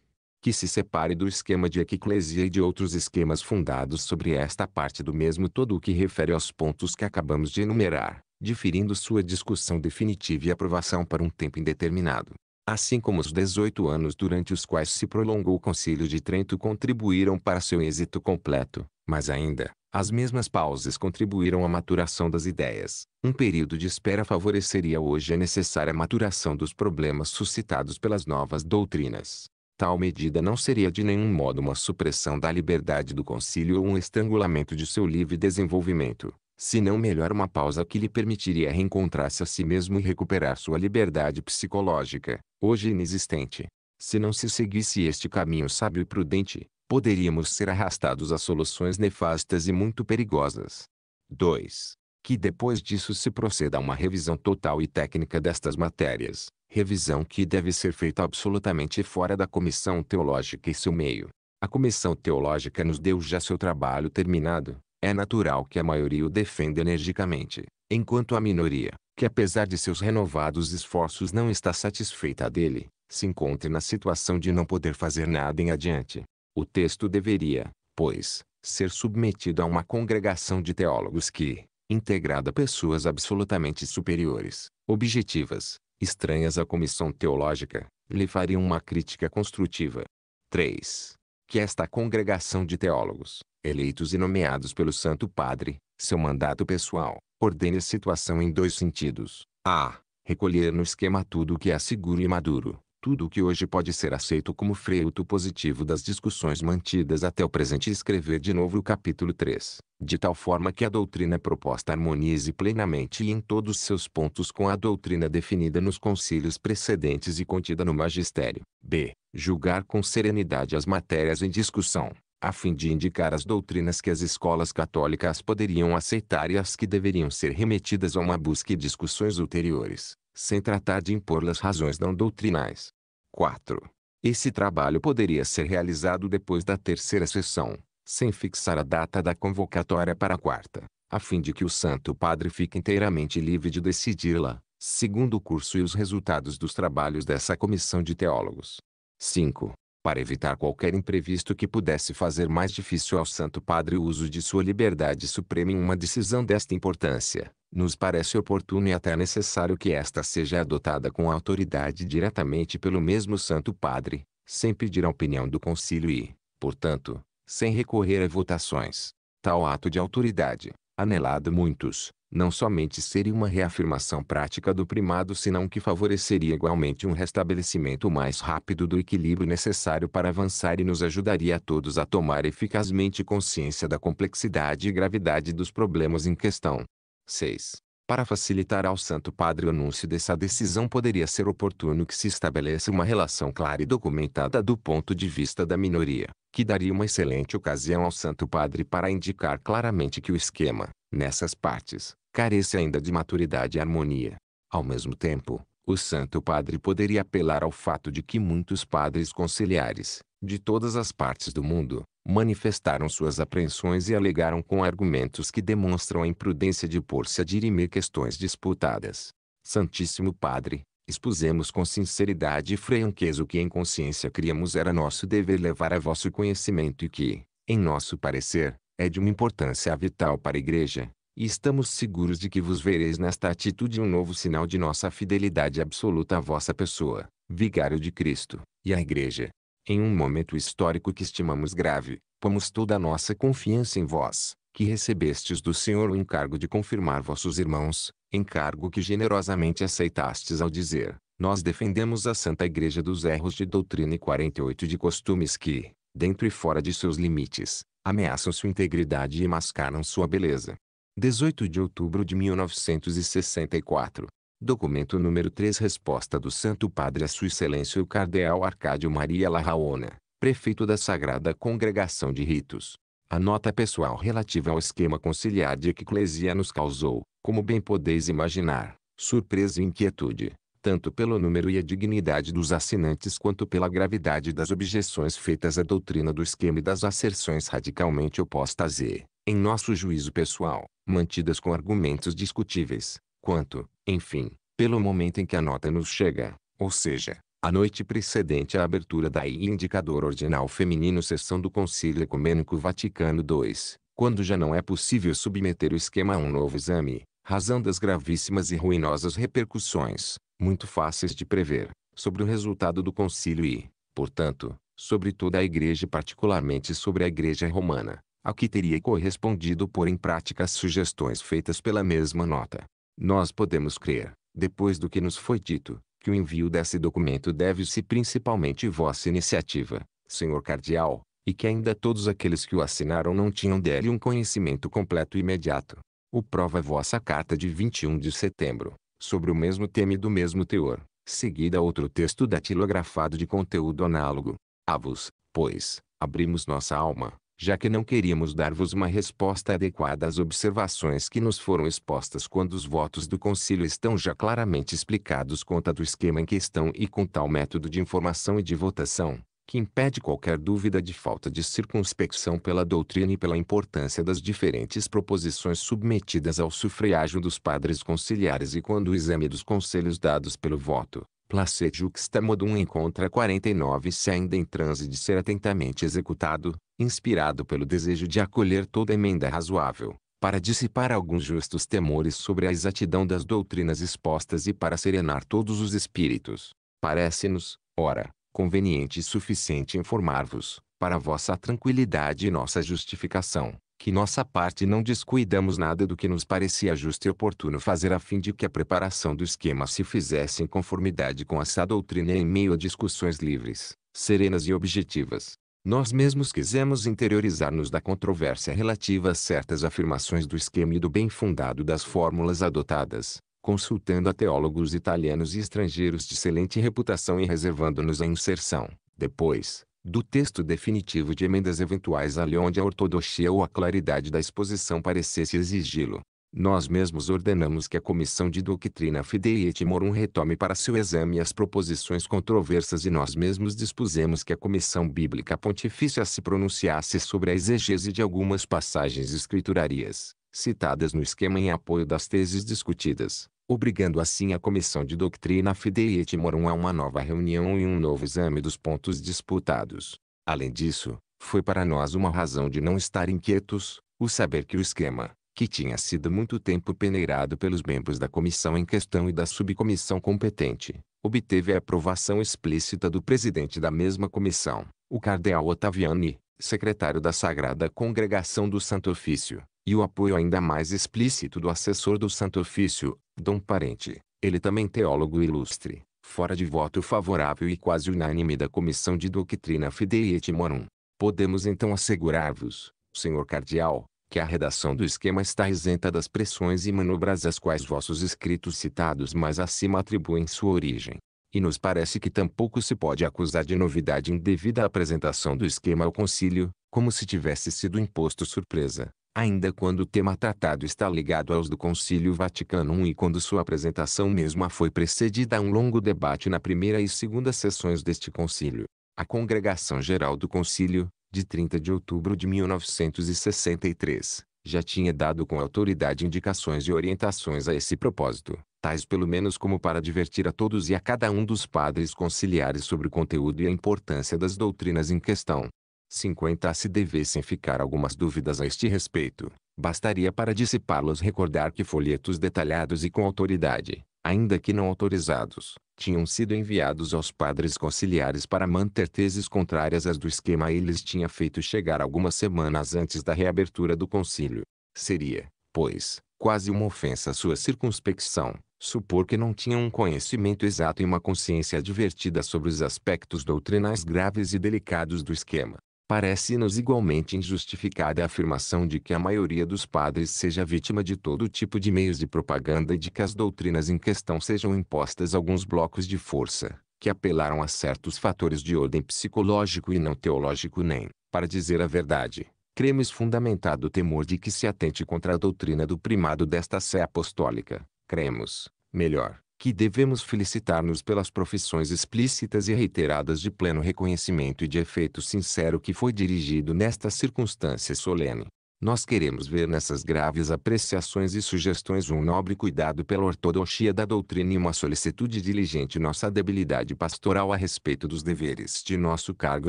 Speaker 1: que se separe do esquema de equiclesia e de outros esquemas fundados sobre esta parte do mesmo todo o que refere aos pontos que acabamos de enumerar, diferindo sua discussão definitiva e aprovação para um tempo indeterminado. Assim como os 18 anos durante os quais se prolongou o Concílio de Trento contribuíram para seu êxito completo, mas ainda, as mesmas pausas contribuíram à maturação das ideias. Um período de espera favoreceria hoje a necessária maturação dos problemas suscitados pelas novas doutrinas. Tal medida não seria de nenhum modo uma supressão da liberdade do concílio ou um estrangulamento de seu livre desenvolvimento, senão melhor uma pausa que lhe permitiria reencontrar-se a si mesmo e recuperar sua liberdade psicológica, hoje inexistente. Se não se seguisse este caminho sábio e prudente, poderíamos ser arrastados a soluções nefastas e muito perigosas. 2 que depois disso se proceda a uma revisão total e técnica destas matérias, revisão que deve ser feita absolutamente fora da comissão teológica e seu meio. A comissão teológica nos deu já seu trabalho terminado, é natural que a maioria o defenda energicamente, enquanto a minoria, que apesar de seus renovados esforços não está satisfeita dele, se encontre na situação de não poder fazer nada em adiante. O texto deveria, pois, ser submetido a uma congregação de teólogos que, integrada pessoas absolutamente superiores, objetivas, estranhas à comissão teológica, lhe fariam uma crítica construtiva. 3. Que esta congregação de teólogos, eleitos e nomeados pelo Santo Padre, seu mandato pessoal, ordene a situação em dois sentidos. A. Recolher no esquema tudo o que é seguro e maduro, tudo o que hoje pode ser aceito como fruto positivo das discussões mantidas até o presente e escrever de novo o capítulo 3, de tal forma que a doutrina proposta harmonize plenamente e em todos seus pontos com a doutrina definida nos concílios precedentes e contida no magistério. B. Julgar com serenidade as matérias em discussão, a fim de indicar as doutrinas que as escolas católicas poderiam aceitar e as que deveriam ser remetidas a uma busca e discussões ulteriores sem tratar de impor las razões não doutrinais. 4. Esse trabalho poderia ser realizado depois da terceira sessão, sem fixar a data da convocatória para a quarta, a fim de que o Santo Padre fique inteiramente livre de decidi-la, segundo o curso e os resultados dos trabalhos dessa comissão de teólogos. 5. Para evitar qualquer imprevisto que pudesse fazer mais difícil ao Santo Padre o uso de sua liberdade suprema em uma decisão desta importância, nos parece oportuno e até necessário que esta seja adotada com autoridade diretamente pelo mesmo Santo Padre, sem pedir a opinião do concílio e, portanto, sem recorrer a votações. Tal ato de autoridade, anelado muitos, não somente seria uma reafirmação prática do primado senão que favoreceria igualmente um restabelecimento mais rápido do equilíbrio necessário para avançar e nos ajudaria a todos a tomar eficazmente consciência da complexidade e gravidade dos problemas em questão. 6. Para facilitar ao Santo Padre o anúncio dessa decisão poderia ser oportuno que se estabeleça uma relação clara e documentada do ponto de vista da minoria, que daria uma excelente ocasião ao Santo Padre para indicar claramente que o esquema, nessas partes, carece ainda de maturidade e harmonia. Ao mesmo tempo, o Santo Padre poderia apelar ao fato de que muitos padres conciliares, de todas as partes do mundo, manifestaram suas apreensões e alegaram com argumentos que demonstram a imprudência de pôr-se a dirimir questões disputadas. Santíssimo Padre, expusemos com sinceridade e franqueza o que em consciência criamos era nosso dever levar a vosso conhecimento e que, em nosso parecer, é de uma importância vital para a Igreja, e estamos seguros de que vos vereis nesta atitude um novo sinal de nossa fidelidade absoluta à vossa pessoa, Vigário de Cristo, e à Igreja. Em um momento histórico que estimamos grave, pomos toda a nossa confiança em vós, que recebestes do Senhor o encargo de confirmar vossos irmãos, encargo que generosamente aceitastes ao dizer: Nós defendemos a Santa Igreja dos erros de doutrina e 48 de costumes que, dentro e fora de seus limites, ameaçam sua integridade e mascaram sua beleza. 18 de outubro de 1964 Documento número 3 Resposta do Santo Padre a Sua Excelência o Cardeal Arcádio Maria Larraona, Prefeito da Sagrada Congregação de Ritos. A nota pessoal relativa ao esquema conciliar de que Eclesia nos causou, como bem podeis imaginar, surpresa e inquietude, tanto pelo número e a dignidade dos assinantes quanto pela gravidade das objeções feitas à doutrina do esquema e das asserções radicalmente opostas e, em nosso juízo pessoal, mantidas com argumentos discutíveis, quanto, enfim, pelo momento em que a nota nos chega, ou seja, a noite precedente à abertura da I Indicador Ordinal Feminino sessão do Concílio Ecumênico Vaticano II, quando já não é possível submeter o esquema a um novo exame, razão das gravíssimas e ruinosas repercussões, muito fáceis de prever, sobre o resultado do concílio e, portanto, sobre toda a igreja e particularmente sobre a igreja romana, a que teria correspondido pôr em prática as sugestões feitas pela mesma nota. Nós podemos crer, depois do que nos foi dito, que o envio desse documento deve-se principalmente à vossa iniciativa, senhor cardeal, e que ainda todos aqueles que o assinaram não tinham dele um conhecimento completo e imediato. O prova é vossa carta de 21 de setembro, sobre o mesmo tema e do mesmo teor, seguida a outro texto datilografado de conteúdo análogo. A vos, pois, abrimos nossa alma, já que não queríamos dar-vos uma resposta adequada às observações que nos foram expostas quando os votos do concílio estão já claramente explicados conta do esquema em questão e com tal método de informação e de votação, que impede qualquer dúvida de falta de circunspecção pela doutrina e pela importância das diferentes proposições submetidas ao sufrágio dos padres conciliares e quando o exame dos conselhos dados pelo voto, Placet juxta modum encontra 49 sendo em transe de ser atentamente executado, inspirado pelo desejo de acolher toda emenda razoável, para dissipar alguns justos temores sobre a exatidão das doutrinas expostas e para serenar todos os espíritos. Parece-nos, ora, conveniente e suficiente informar-vos, para vossa tranquilidade e nossa justificação, que nossa parte não descuidamos nada do que nos parecia justo e oportuno fazer a fim de que a preparação do esquema se fizesse em conformidade com essa doutrina em meio a discussões livres, serenas e objetivas. Nós mesmos quisemos interiorizar-nos da controvérsia relativa a certas afirmações do esquema e do bem fundado das fórmulas adotadas, consultando a teólogos italianos e estrangeiros de excelente reputação e reservando-nos a inserção, depois, do texto definitivo de emendas eventuais ali onde a ortodoxia ou a claridade da exposição parecesse exigi-lo. Nós mesmos ordenamos que a Comissão de Doutrina Fidei et Morum retome para seu exame as proposições controversas e nós mesmos dispusemos que a Comissão Bíblica Pontifícia se pronunciasse sobre a exegese de algumas passagens escriturárias, citadas no esquema em apoio das teses discutidas obrigando assim a Comissão de Doutrina Fidei et Morum a uma nova reunião e um novo exame dos pontos disputados. Além disso, foi para nós uma razão de não estar inquietos, o saber que o esquema, que tinha sido muito tempo peneirado pelos membros da comissão em questão e da subcomissão competente, obteve a aprovação explícita do presidente da mesma comissão, o cardeal Ottaviani, secretário da Sagrada Congregação do Santo Ofício, e o apoio ainda mais explícito do assessor do Santo Ofício, Dom Parente, ele também teólogo ilustre, fora de voto favorável e quase unânime da Comissão de Doutrina Fidei et Morum. Podemos então assegurar-vos, senhor cardeal, que a redação do esquema está isenta das pressões e manobras às quais vossos escritos citados mais acima atribuem sua origem. E nos parece que tampouco se pode acusar de novidade indevida a apresentação do esquema ao concílio, como se tivesse sido imposto surpresa, ainda quando o tema tratado está ligado aos do Concílio Vaticano I e quando sua apresentação mesma foi precedida a um longo debate na primeira e segunda sessões deste concílio. A Congregação Geral do Concílio, de 30 de outubro de 1963, já tinha dado com autoridade indicações e orientações a esse propósito, tais pelo menos como para divertir a todos e a cada um dos padres conciliares sobre o conteúdo e a importância das doutrinas em questão. 50 se devessem ficar algumas dúvidas a este respeito, bastaria para dissipá-los recordar que folhetos detalhados e com autoridade, ainda que não autorizados, tinham sido enviados aos padres conciliares para manter teses contrárias às do esquema e eles tinha feito chegar algumas semanas antes da reabertura do concílio. Seria, pois, quase uma ofensa à sua circunspecção, supor que não tinham um conhecimento exato e uma consciência advertida sobre os aspectos doutrinais graves e delicados do esquema. Parece-nos igualmente injustificada a afirmação de que a maioria dos padres seja vítima de todo tipo de meios de propaganda e de que as doutrinas em questão sejam impostas a alguns blocos de força, que apelaram a certos fatores de ordem psicológico e não teológico nem, para dizer a verdade, cremos fundamentado o temor de que se atente contra a doutrina do primado desta sé apostólica. Cremos, melhor, que devemos felicitar-nos pelas profissões explícitas e reiteradas de pleno reconhecimento e de efeito sincero que foi dirigido nesta circunstância solene. Nós queremos ver nessas graves apreciações e sugestões um nobre cuidado pela ortodoxia da doutrina e uma solicitude diligente nossa debilidade pastoral a respeito dos deveres de nosso cargo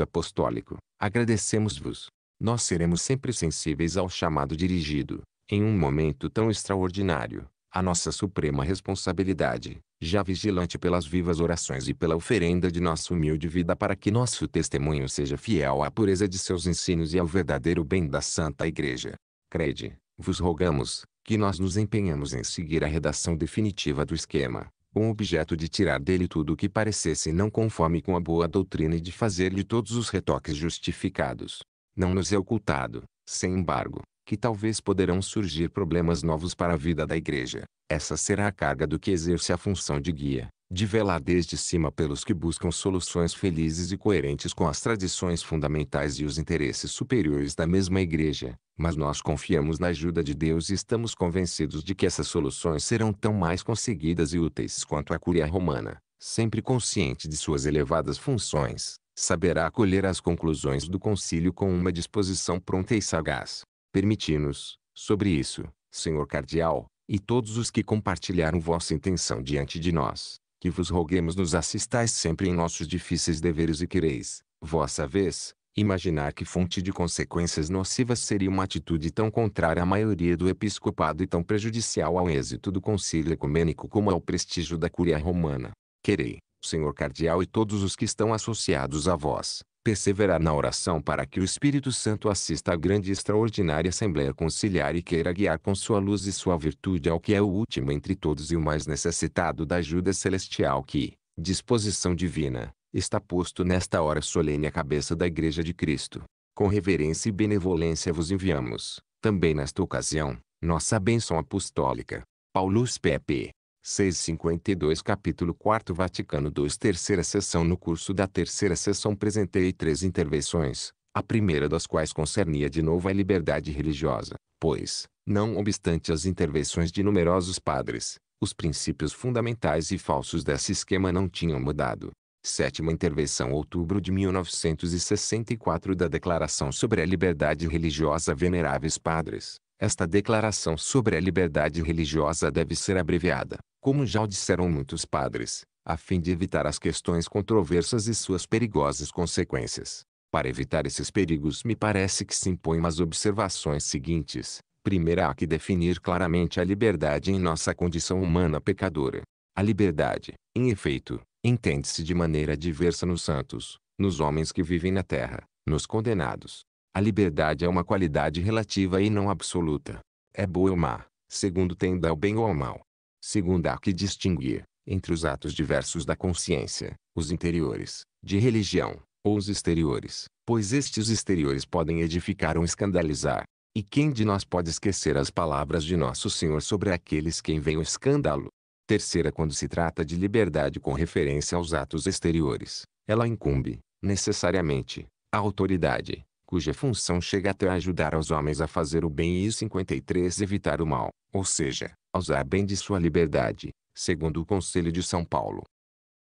Speaker 1: apostólico. Agradecemos-vos. Nós seremos sempre sensíveis ao chamado dirigido, em um momento tão extraordinário, a nossa suprema responsabilidade, já vigilante pelas vivas orações e pela oferenda de nossa humilde vida para que nosso testemunho seja fiel à pureza de seus ensinos e ao verdadeiro bem da Santa Igreja. Crede, vos rogamos, que nós nos empenhamos em seguir a redação definitiva do esquema, com o objeto de tirar dele tudo o que parecesse não conforme com a boa doutrina e de fazer-lhe todos os retoques justificados. Não nos é ocultado, sem embargo, que talvez poderão surgir problemas novos para a vida da igreja. Essa será a carga do que exerce a função de guia, de velar desde cima pelos que buscam soluções felizes e coerentes com as tradições fundamentais e os interesses superiores da mesma igreja. Mas nós confiamos na ajuda de Deus e estamos convencidos de que essas soluções serão tão mais conseguidas e úteis quanto a curia romana, sempre consciente de suas elevadas funções, saberá acolher as conclusões do concílio com uma disposição pronta e sagaz. Permiti-nos, sobre isso, senhor cardeal, e todos os que compartilharam vossa intenção diante de nós, que vos roguemos nos assistais sempre em nossos difíceis deveres e quereis, vossa vez, imaginar que fonte de consequências nocivas seria uma atitude tão contrária à maioria do episcopado e tão prejudicial ao êxito do concílio ecumênico como ao prestígio da curia romana. Querei, senhor cardeal e todos os que estão associados a vós, perseverar na oração para que o Espírito Santo assista à grande e extraordinária Assembleia Conciliar e queira guiar com sua luz e sua virtude ao que é o último entre todos e o mais necessitado da ajuda celestial que, disposição divina, está posto nesta hora solene à cabeça da Igreja de Cristo. Com reverência e benevolência vos enviamos, também nesta ocasião, nossa bênção apostólica. Paulus Pepe 652 Capítulo 4 Vaticano II Terceira sessão No curso da terceira sessão apresentei três intervenções, a primeira das quais concernia de novo a liberdade religiosa, pois, não obstante as intervenções de numerosos padres, os princípios fundamentais e falsos desse esquema não tinham mudado. Sétima intervenção Outubro de 1964 da Declaração sobre a Liberdade Religiosa Veneráveis Padres, esta declaração sobre a liberdade religiosa deve ser abreviada, como já o disseram muitos padres, a fim de evitar as questões controversas e suas perigosas consequências. Para evitar esses perigos me parece que se impõem as observações seguintes. Primeira há que definir claramente a liberdade em nossa condição humana pecadora. A liberdade, em efeito, entende-se de maneira diversa nos santos, nos homens que vivem na terra, nos condenados, a liberdade é uma qualidade relativa e não absoluta. É boa ou má, segundo tende ao bem ou ao mal. Segundo há que distinguir, entre os atos diversos da consciência, os interiores, de religião, ou os exteriores, pois estes exteriores podem edificar ou escandalizar. E quem de nós pode esquecer as palavras de Nosso Senhor sobre aqueles quem vem o escândalo? Terceira, quando se trata de liberdade com referência aos atos exteriores, ela incumbe, necessariamente, à autoridade, cuja função chega até ajudar aos homens a fazer o bem e 53 evitar o mal, ou seja, a usar bem de sua liberdade, segundo o Conselho de São Paulo.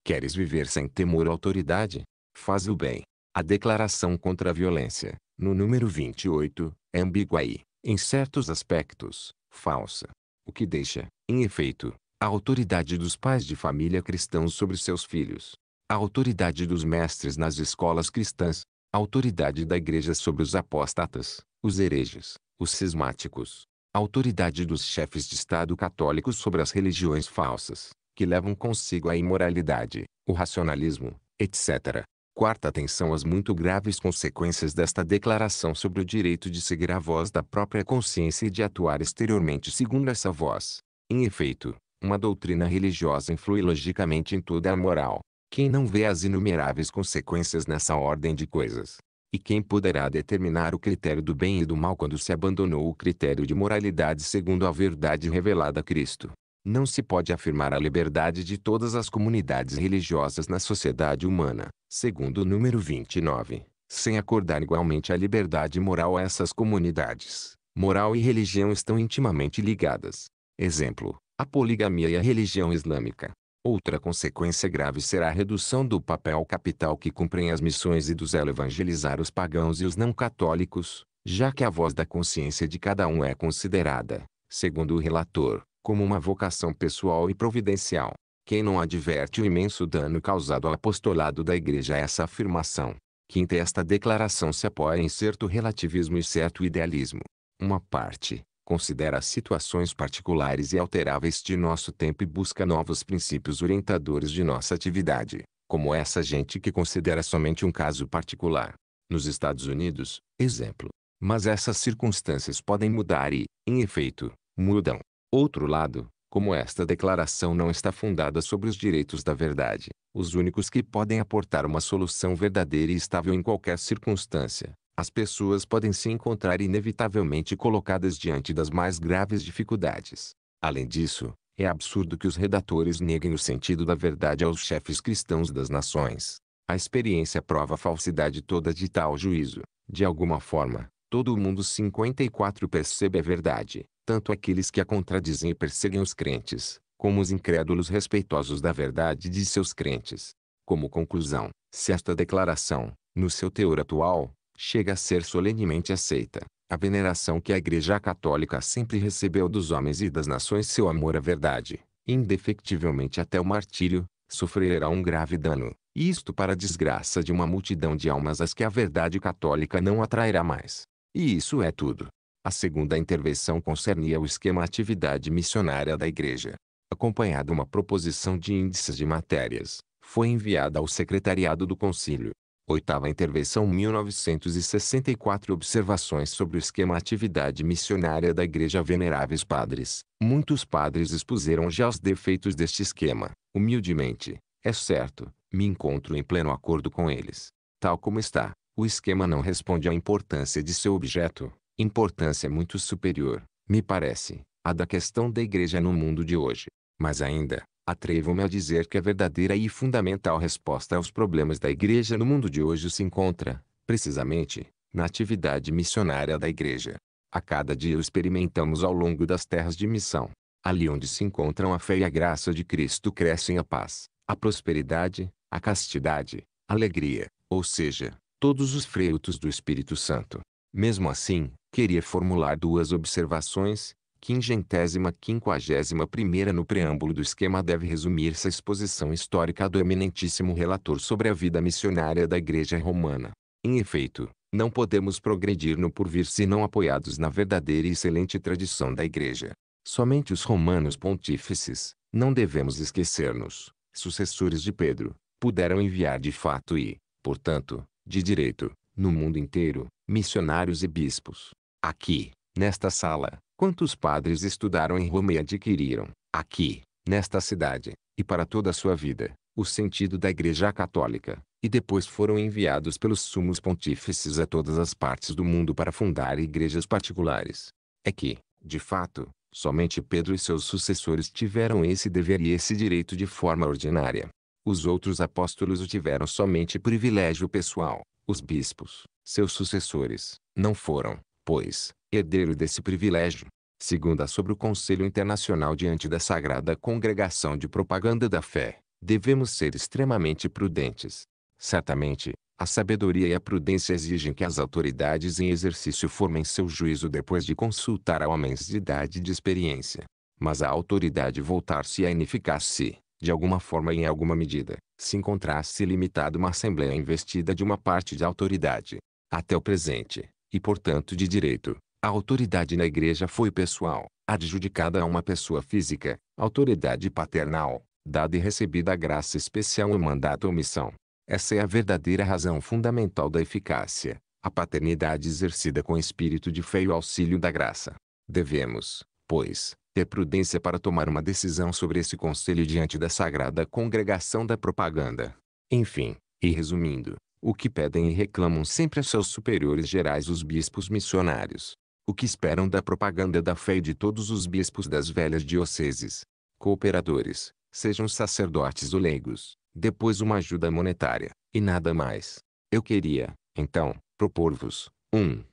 Speaker 1: Queres viver sem temor à autoridade? Faz o bem. A Declaração contra a Violência, no número 28, é ambígua e, em certos aspectos, falsa. O que deixa, em efeito, a autoridade dos pais de família cristãos sobre seus filhos, a autoridade dos mestres nas escolas cristãs, autoridade da igreja sobre os apóstatas, os hereges, os cismáticos. autoridade dos chefes de Estado católicos sobre as religiões falsas, que levam consigo a imoralidade, o racionalismo, etc. Quarta atenção às muito graves consequências desta declaração sobre o direito de seguir a voz da própria consciência e de atuar exteriormente segundo essa voz. Em efeito, uma doutrina religiosa influi logicamente em toda a moral, quem não vê as inumeráveis consequências nessa ordem de coisas? E quem poderá determinar o critério do bem e do mal quando se abandonou o critério de moralidade segundo a verdade revelada a Cristo? Não se pode afirmar a liberdade de todas as comunidades religiosas na sociedade humana, segundo o número 29, sem acordar igualmente a liberdade moral a essas comunidades. Moral e religião estão intimamente ligadas. Exemplo: a poligamia e a religião islâmica. Outra consequência grave será a redução do papel capital que cumprem as missões e do zelo evangelizar os pagãos e os não católicos, já que a voz da consciência de cada um é considerada, segundo o relator, como uma vocação pessoal e providencial. Quem não adverte o imenso dano causado ao apostolado da Igreja é essa afirmação. Quinta, esta declaração se apoia em certo relativismo e certo idealismo. Uma parte, considera as situações particulares e alteráveis de nosso tempo e busca novos princípios orientadores de nossa atividade, como essa gente que considera somente um caso particular. Nos Estados Unidos, exemplo. Mas essas circunstâncias podem mudar e, em efeito, mudam. Outro lado, como esta declaração não está fundada sobre os direitos da verdade, os únicos que podem aportar uma solução verdadeira e estável em qualquer circunstância, as pessoas podem se encontrar inevitavelmente colocadas diante das mais graves dificuldades. Além disso, é absurdo que os redatores neguem o sentido da verdade aos chefes cristãos das nações. A experiência prova a falsidade toda de tal juízo. De alguma forma, todo o mundo 54 percebe a verdade, tanto aqueles que a contradizem e perseguem os crentes, como os incrédulos respeitosos da verdade de seus crentes. Como conclusão, se esta declaração, no seu teor atual, chega a ser solenemente aceita. A veneração que a Igreja Católica sempre recebeu dos homens e das nações seu amor à verdade, indefectivelmente até o martírio, sofrerá um grave dano. Isto para a desgraça de uma multidão de almas às que a verdade católica não atrairá mais. E isso é tudo. A segunda intervenção concernia o esquema atividade missionária da Igreja. Acompanhada uma proposição de índices de matérias, foi enviada ao secretariado do concílio. Oitava Intervenção 1964 Observações sobre o esquema atividade missionária da Igreja Veneráveis Padres. Muitos padres expuseram já os defeitos deste esquema. Humildemente, é certo, me encontro em pleno acordo com eles. Tal como está, o esquema não responde à importância de seu objeto, importância muito superior, me parece, à da questão da igreja no mundo de hoje. Mas ainda, Atrevo-me a dizer que a verdadeira e fundamental resposta aos problemas da igreja no mundo de hoje se encontra, precisamente, na atividade missionária da igreja. A cada dia o experimentamos ao longo das terras de missão. Ali onde se encontram a fé e a graça de Cristo crescem a paz, a prosperidade, a castidade, a alegria, ou seja, todos os frutos do Espírito Santo. Mesmo assim, queria formular duas observações, quingentésima quinquagésima primeira no preâmbulo do esquema deve resumir-se a exposição histórica do eminentíssimo relator sobre a vida missionária da Igreja Romana. Em efeito, não podemos progredir no porvir se não apoiados na verdadeira e excelente tradição da Igreja. Somente os romanos pontífices, não devemos esquecer-nos, sucessores de Pedro, puderam enviar de fato e, portanto, de direito, no mundo inteiro, missionários e bispos. Aqui, nesta sala, Quantos padres estudaram em Roma e adquiriram, aqui, nesta cidade, e para toda a sua vida, o sentido da Igreja Católica, e depois foram enviados pelos sumos pontífices a todas as partes do mundo para fundar igrejas particulares. É que, de fato, somente Pedro e seus sucessores tiveram esse dever e esse direito de forma ordinária. Os outros apóstolos o tiveram somente privilégio pessoal. Os bispos, seus sucessores, não foram, pois, herdeiro desse privilégio. Segunda sobre o Conselho Internacional diante da Sagrada Congregação de Propaganda da Fé, devemos ser extremamente prudentes. Certamente, a sabedoria e a prudência exigem que as autoridades em exercício formem seu juízo depois de consultar a homens de idade e de experiência. Mas a autoridade voltar-se a ineficaz se, de alguma forma e em alguma medida, se encontrasse limitada uma assembleia investida de uma parte de autoridade, até o presente, e portanto de direito, a autoridade na igreja foi pessoal, adjudicada a uma pessoa física, autoridade paternal, dada e recebida a graça especial ou mandato ou missão. Essa é a verdadeira razão fundamental da eficácia, a paternidade exercida com espírito de fé e o auxílio da graça. Devemos, pois, ter prudência para tomar uma decisão sobre esse conselho diante da sagrada congregação da propaganda. Enfim, e resumindo, o que pedem e reclamam sempre a seus superiores gerais os bispos missionários, o que esperam da propaganda da fé e de todos os bispos das velhas dioceses? Cooperadores, sejam sacerdotes ou leigos, depois uma ajuda monetária, e nada mais. Eu queria, então, propor-vos, 1. Um,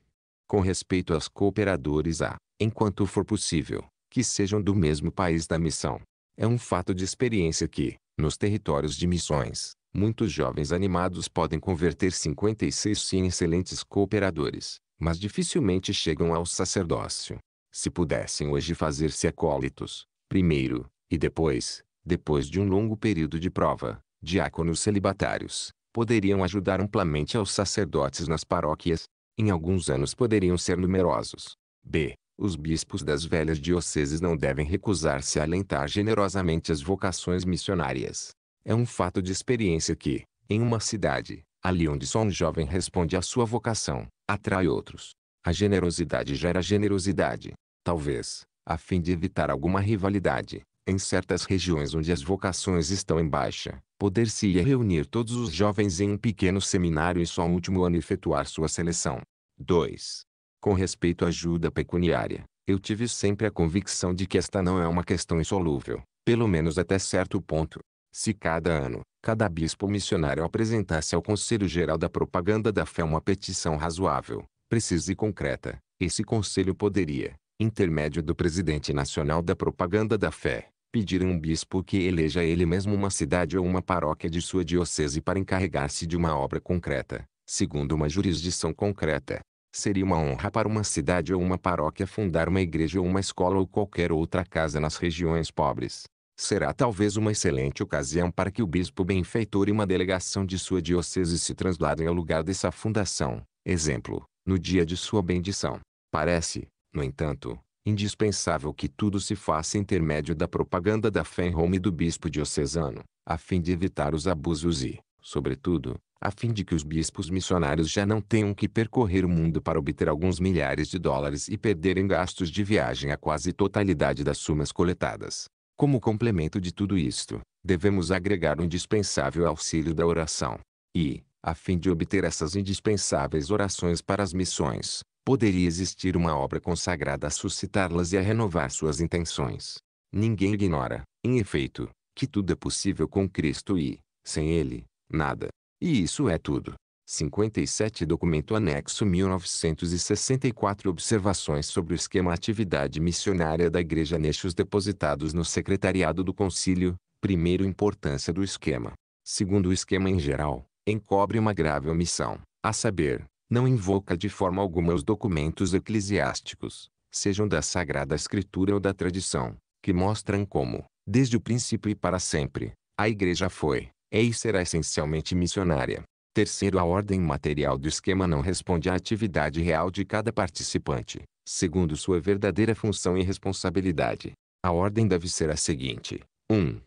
Speaker 1: com respeito aos cooperadores a, enquanto for possível, que sejam do mesmo país da missão. É um fato de experiência que, nos territórios de missões, muitos jovens animados podem converter 56 em excelentes cooperadores, mas dificilmente chegam ao sacerdócio. Se pudessem hoje fazer-se acólitos, primeiro, e depois, depois de um longo período de prova, diáconos celibatários, poderiam ajudar amplamente aos sacerdotes nas paróquias, em alguns anos poderiam ser numerosos. B. Os bispos das velhas dioceses não devem recusar-se a alentar generosamente as vocações missionárias. É um fato de experiência que, em uma cidade, ali onde só um jovem responde à sua vocação, atrai outros. A generosidade gera generosidade. Talvez, a fim de evitar alguma rivalidade, em certas regiões onde as vocações estão em baixa, poder-se-ia reunir todos os jovens em um pequeno seminário e só no último ano efetuar sua seleção. 2. Com respeito à ajuda pecuniária, eu tive sempre a convicção de que esta não é uma questão insolúvel, pelo menos até certo ponto. Se cada ano, cada bispo missionário apresentasse ao Conselho Geral da Propaganda da Fé uma petição razoável, precisa e concreta, esse conselho poderia, intermédio do presidente nacional da Propaganda da Fé, pedir a um bispo que eleja ele mesmo uma cidade ou uma paróquia de sua diocese para encarregar-se de uma obra concreta, segundo uma jurisdição concreta. Seria uma honra para uma cidade ou uma paróquia fundar uma igreja ou uma escola ou qualquer outra casa nas regiões pobres, será talvez uma excelente ocasião para que o bispo benfeitor e uma delegação de sua diocese se transladem ao lugar dessa fundação, exemplo, no dia de sua bendição. Parece, no entanto, indispensável que tudo se faça intermédio da propaganda da fé em Roma e do bispo diocesano, a fim de evitar os abusos e, sobretudo, a fim de que os bispos missionários já não tenham que percorrer o mundo para obter alguns milhares de dólares e perderem gastos de viagem a quase totalidade das sumas coletadas. Como complemento de tudo isto, devemos agregar o indispensável auxílio da oração. E, a fim de obter essas indispensáveis orações para as missões, poderia existir uma obra consagrada a suscitá-las e a renovar suas intenções. Ninguém ignora, em efeito, que tudo é possível com Cristo e, sem Ele, nada. E isso é tudo. 57 Documento Anexo 1964 Observações sobre o esquema atividade missionária da Igreja Neixos depositados no Secretariado do Concílio. Primeiro Importância do esquema. Segundo o esquema em geral, encobre uma grave omissão, a saber, não invoca de forma alguma os documentos eclesiásticos, sejam da Sagrada Escritura ou da tradição, que mostram como, desde o princípio e para sempre, a Igreja foi, é e será essencialmente missionária. Terceiro, a ordem material do esquema não responde à atividade real de cada participante, segundo sua verdadeira função e responsabilidade. A ordem deve ser a seguinte: 1. Um,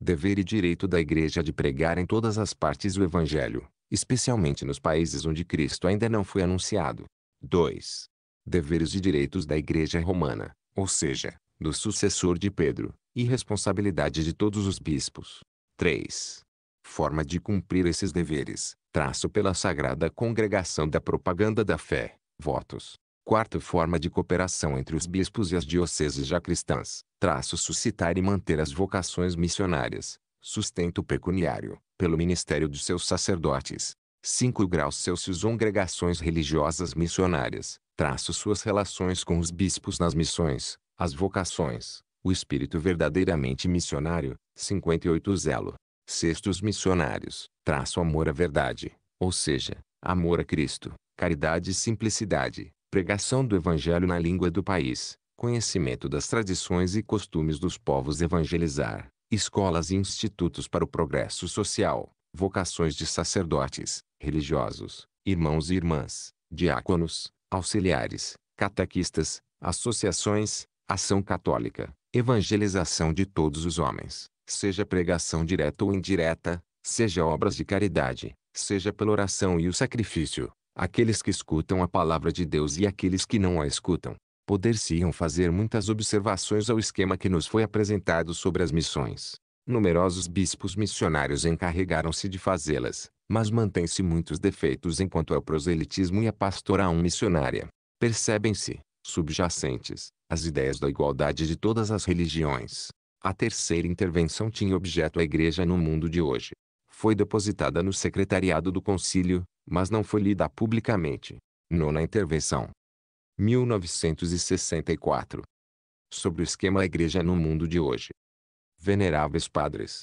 Speaker 1: dever e direito da Igreja de pregar em todas as partes o Evangelho, especialmente nos países onde Cristo ainda não foi anunciado. 2. Deveres e direitos da Igreja Romana, ou seja, do sucessor de Pedro, e responsabilidade de todos os bispos. 3 forma de cumprir esses deveres, traço pela Sagrada Congregação da Propaganda da Fé, votos. Quarto forma de cooperação entre os bispos e as dioceses já cristãs, traço suscitar e manter as vocações missionárias, sustento pecuniário, pelo ministério de seus sacerdotes. 5 graus Celsius congregações religiosas missionárias, traço suas relações com os bispos nas missões, as vocações, o espírito verdadeiramente missionário, 58 zelo, Sextos missionários, traço amor à verdade, ou seja, amor a Cristo, caridade e simplicidade, pregação do Evangelho na língua do país, conhecimento das tradições e costumes dos povos evangelizar, escolas e institutos para o progresso social, vocações de sacerdotes, religiosos, irmãos e irmãs, diáconos, auxiliares, catequistas, associações, ação católica, evangelização de todos os homens, seja pregação direta ou indireta, seja obras de caridade, seja pela oração e o sacrifício, aqueles que escutam a palavra de Deus e aqueles que não a escutam. Poder-se-iam fazer muitas observações ao esquema que nos foi apresentado sobre as missões. Numerosos bispos missionários encarregaram-se de fazê-las, mas mantêm-se muitos defeitos enquanto ao proselitismo e à pastoral missionária. Percebem-se, subjacentes, as ideias da igualdade de todas as religiões, a terceira intervenção tinha objeto a Igreja no mundo de hoje. Foi depositada no secretariado do concílio, mas não foi lida publicamente. Nona intervenção. 1964. Sobre o esquema A Igreja no mundo de hoje. Veneráveis padres.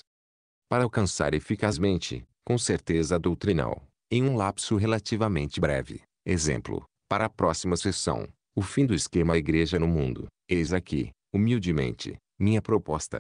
Speaker 1: Para alcançar eficazmente, com certeza doutrinal, em um lapso relativamente breve, exemplo, para a próxima sessão, o fim do esquema A Igreja no mundo, eis aqui, humildemente, minha proposta.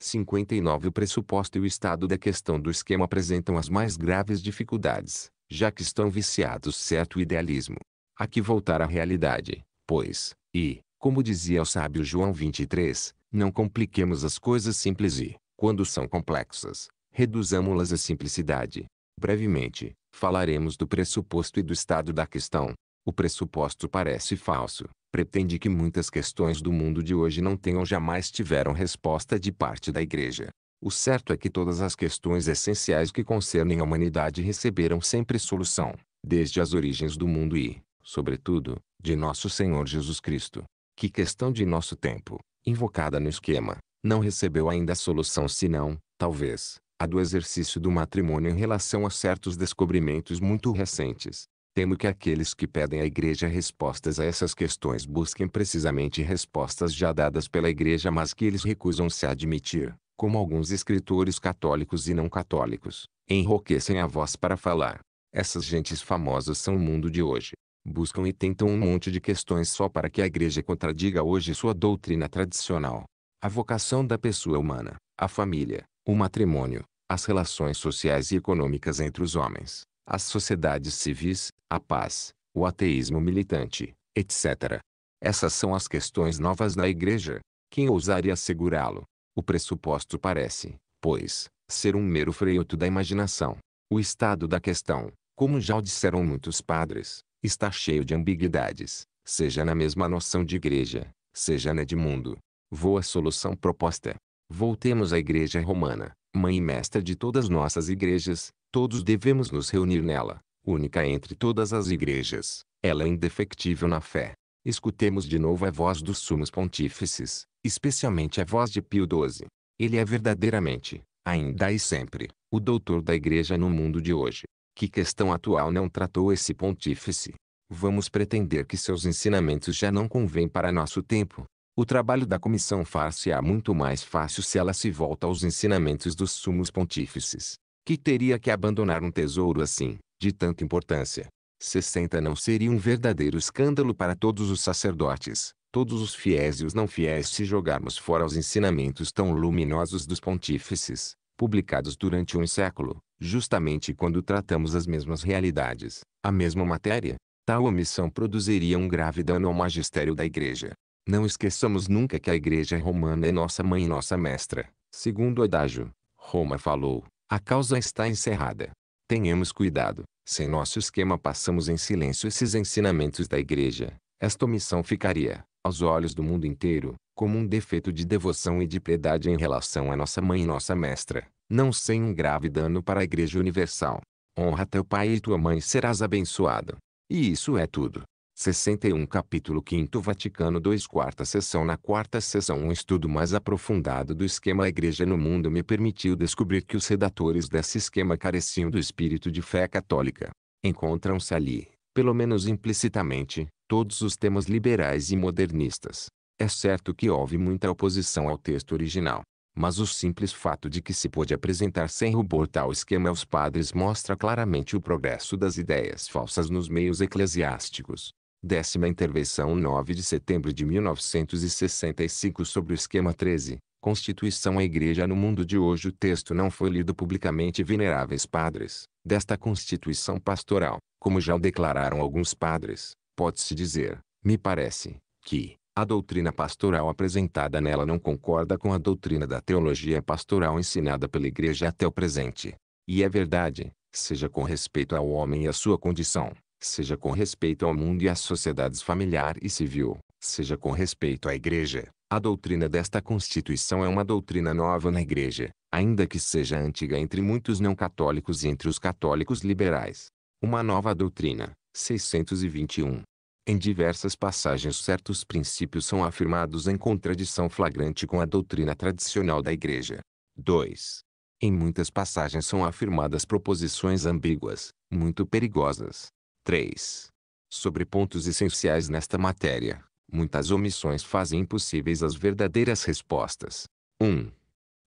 Speaker 1: 59 O pressuposto e o estado da questão do esquema apresentam as mais graves dificuldades, já que estão viciados certo idealismo. Há que voltar à realidade, pois, e, como dizia o sábio João 23, não compliquemos as coisas simples e, quando são complexas, reduzámo-las à simplicidade. Brevemente, falaremos do pressuposto e do estado da questão, o pressuposto parece falso. Pretende que muitas questões do mundo de hoje não tenham jamais tiveram resposta de parte da Igreja. O certo é que todas as questões essenciais que concernem a humanidade receberam sempre solução, desde as origens do mundo e, sobretudo, de nosso Senhor Jesus Cristo. Que questão de nosso tempo, invocada no esquema, não recebeu ainda solução senão, talvez, a do exercício do matrimônio em relação a certos descobrimentos muito recentes, Temo que aqueles que pedem à Igreja respostas a essas questões busquem precisamente respostas já dadas pela Igreja, mas que eles recusam-se a admitir, como alguns escritores católicos e não católicos, enroquecem a voz para falar. Essas gentes famosas são o mundo de hoje. Buscam e tentam um monte de questões só para que a Igreja contradiga hoje sua doutrina tradicional. A vocação da pessoa humana, a família, o matrimônio, as relações sociais e econômicas entre os homens, as sociedades civis, a paz, o ateísmo militante, etc. Essas são as questões novas na Igreja. Quem ousaria assegurá-lo? O pressuposto parece, pois, ser um mero freio da imaginação. O estado da questão, como já disseram muitos padres, está cheio de ambiguidades, seja na mesma noção de igreja, seja na de mundo. Vou à solução proposta. Voltemos à Igreja Romana, mãe e mestra de todas nossas igrejas, todos devemos nos reunir nela, única entre todas as igrejas. Ela é indefectível na fé. Escutemos de novo a voz dos sumos pontífices, especialmente a voz de Pio XII. Ele é verdadeiramente, ainda e sempre, o doutor da igreja no mundo de hoje. Que questão atual não tratou esse pontífice? Vamos pretender que seus ensinamentos já não convêm para nosso tempo. O trabalho da comissão far-se-á muito mais fácil se ela se volta aos ensinamentos dos sumos pontífices que teria que abandonar um tesouro assim, de tanta importância. 60 não seria um verdadeiro escândalo para todos os sacerdotes, todos os fiéis e os não fiéis se jogarmos fora os ensinamentos tão luminosos dos pontífices, publicados durante um século, justamente quando tratamos as mesmas realidades, a mesma matéria. Tal omissão produziria um grave dano ao magistério da Igreja. Não esqueçamos nunca que a Igreja Romana é nossa mãe e nossa mestra. Segundo o adágio, Roma falou, a causa está encerrada. Tenhamos cuidado, sem nosso esquema passamos em silêncio esses ensinamentos da Igreja. Esta omissão ficaria, aos olhos do mundo inteiro, como um defeito de devoção e de piedade em relação a nossa mãe e nossa mestra, não sem um grave dano para a Igreja Universal. Honra teu pai e tua mãe serás abençoado. E isso é tudo. 61 Capítulo 5 Vaticano II Quarta Sessão Na quarta sessão um estudo mais aprofundado do esquema a Igreja no Mundo me permitiu descobrir que os redatores desse esquema careciam do espírito de fé católica. Encontram-se ali, pelo menos implicitamente, todos os temas liberais e modernistas. É certo que houve muita oposição ao texto original. Mas o simples fato de que se pôde apresentar sem rubor tal esquema aos padres mostra claramente o progresso das ideias falsas nos meios eclesiásticos décima intervenção 9 de setembro de 1965 sobre o esquema 13, Constituição à Igreja no mundo de hoje o texto não foi lido publicamente veneráveis padres, desta Constituição pastoral, como já o declararam alguns padres, pode-se dizer, me parece, que, a doutrina pastoral apresentada nela não concorda com a doutrina da teologia pastoral ensinada pela Igreja até o presente. E é verdade, seja com respeito ao homem e à sua condição, seja com respeito ao mundo e às sociedades familiar e civil, seja com respeito à Igreja. A doutrina desta Constituição é uma doutrina nova na Igreja, ainda que seja antiga entre muitos não católicos e entre os católicos liberais. Uma nova doutrina, 621. Em diversas passagens, certos princípios são afirmados em contradição flagrante com a doutrina tradicional da Igreja. 2. Em muitas passagens são afirmadas proposições ambíguas, muito perigosas, 3. Sobre pontos essenciais nesta matéria, muitas omissões fazem impossíveis as verdadeiras respostas. 1.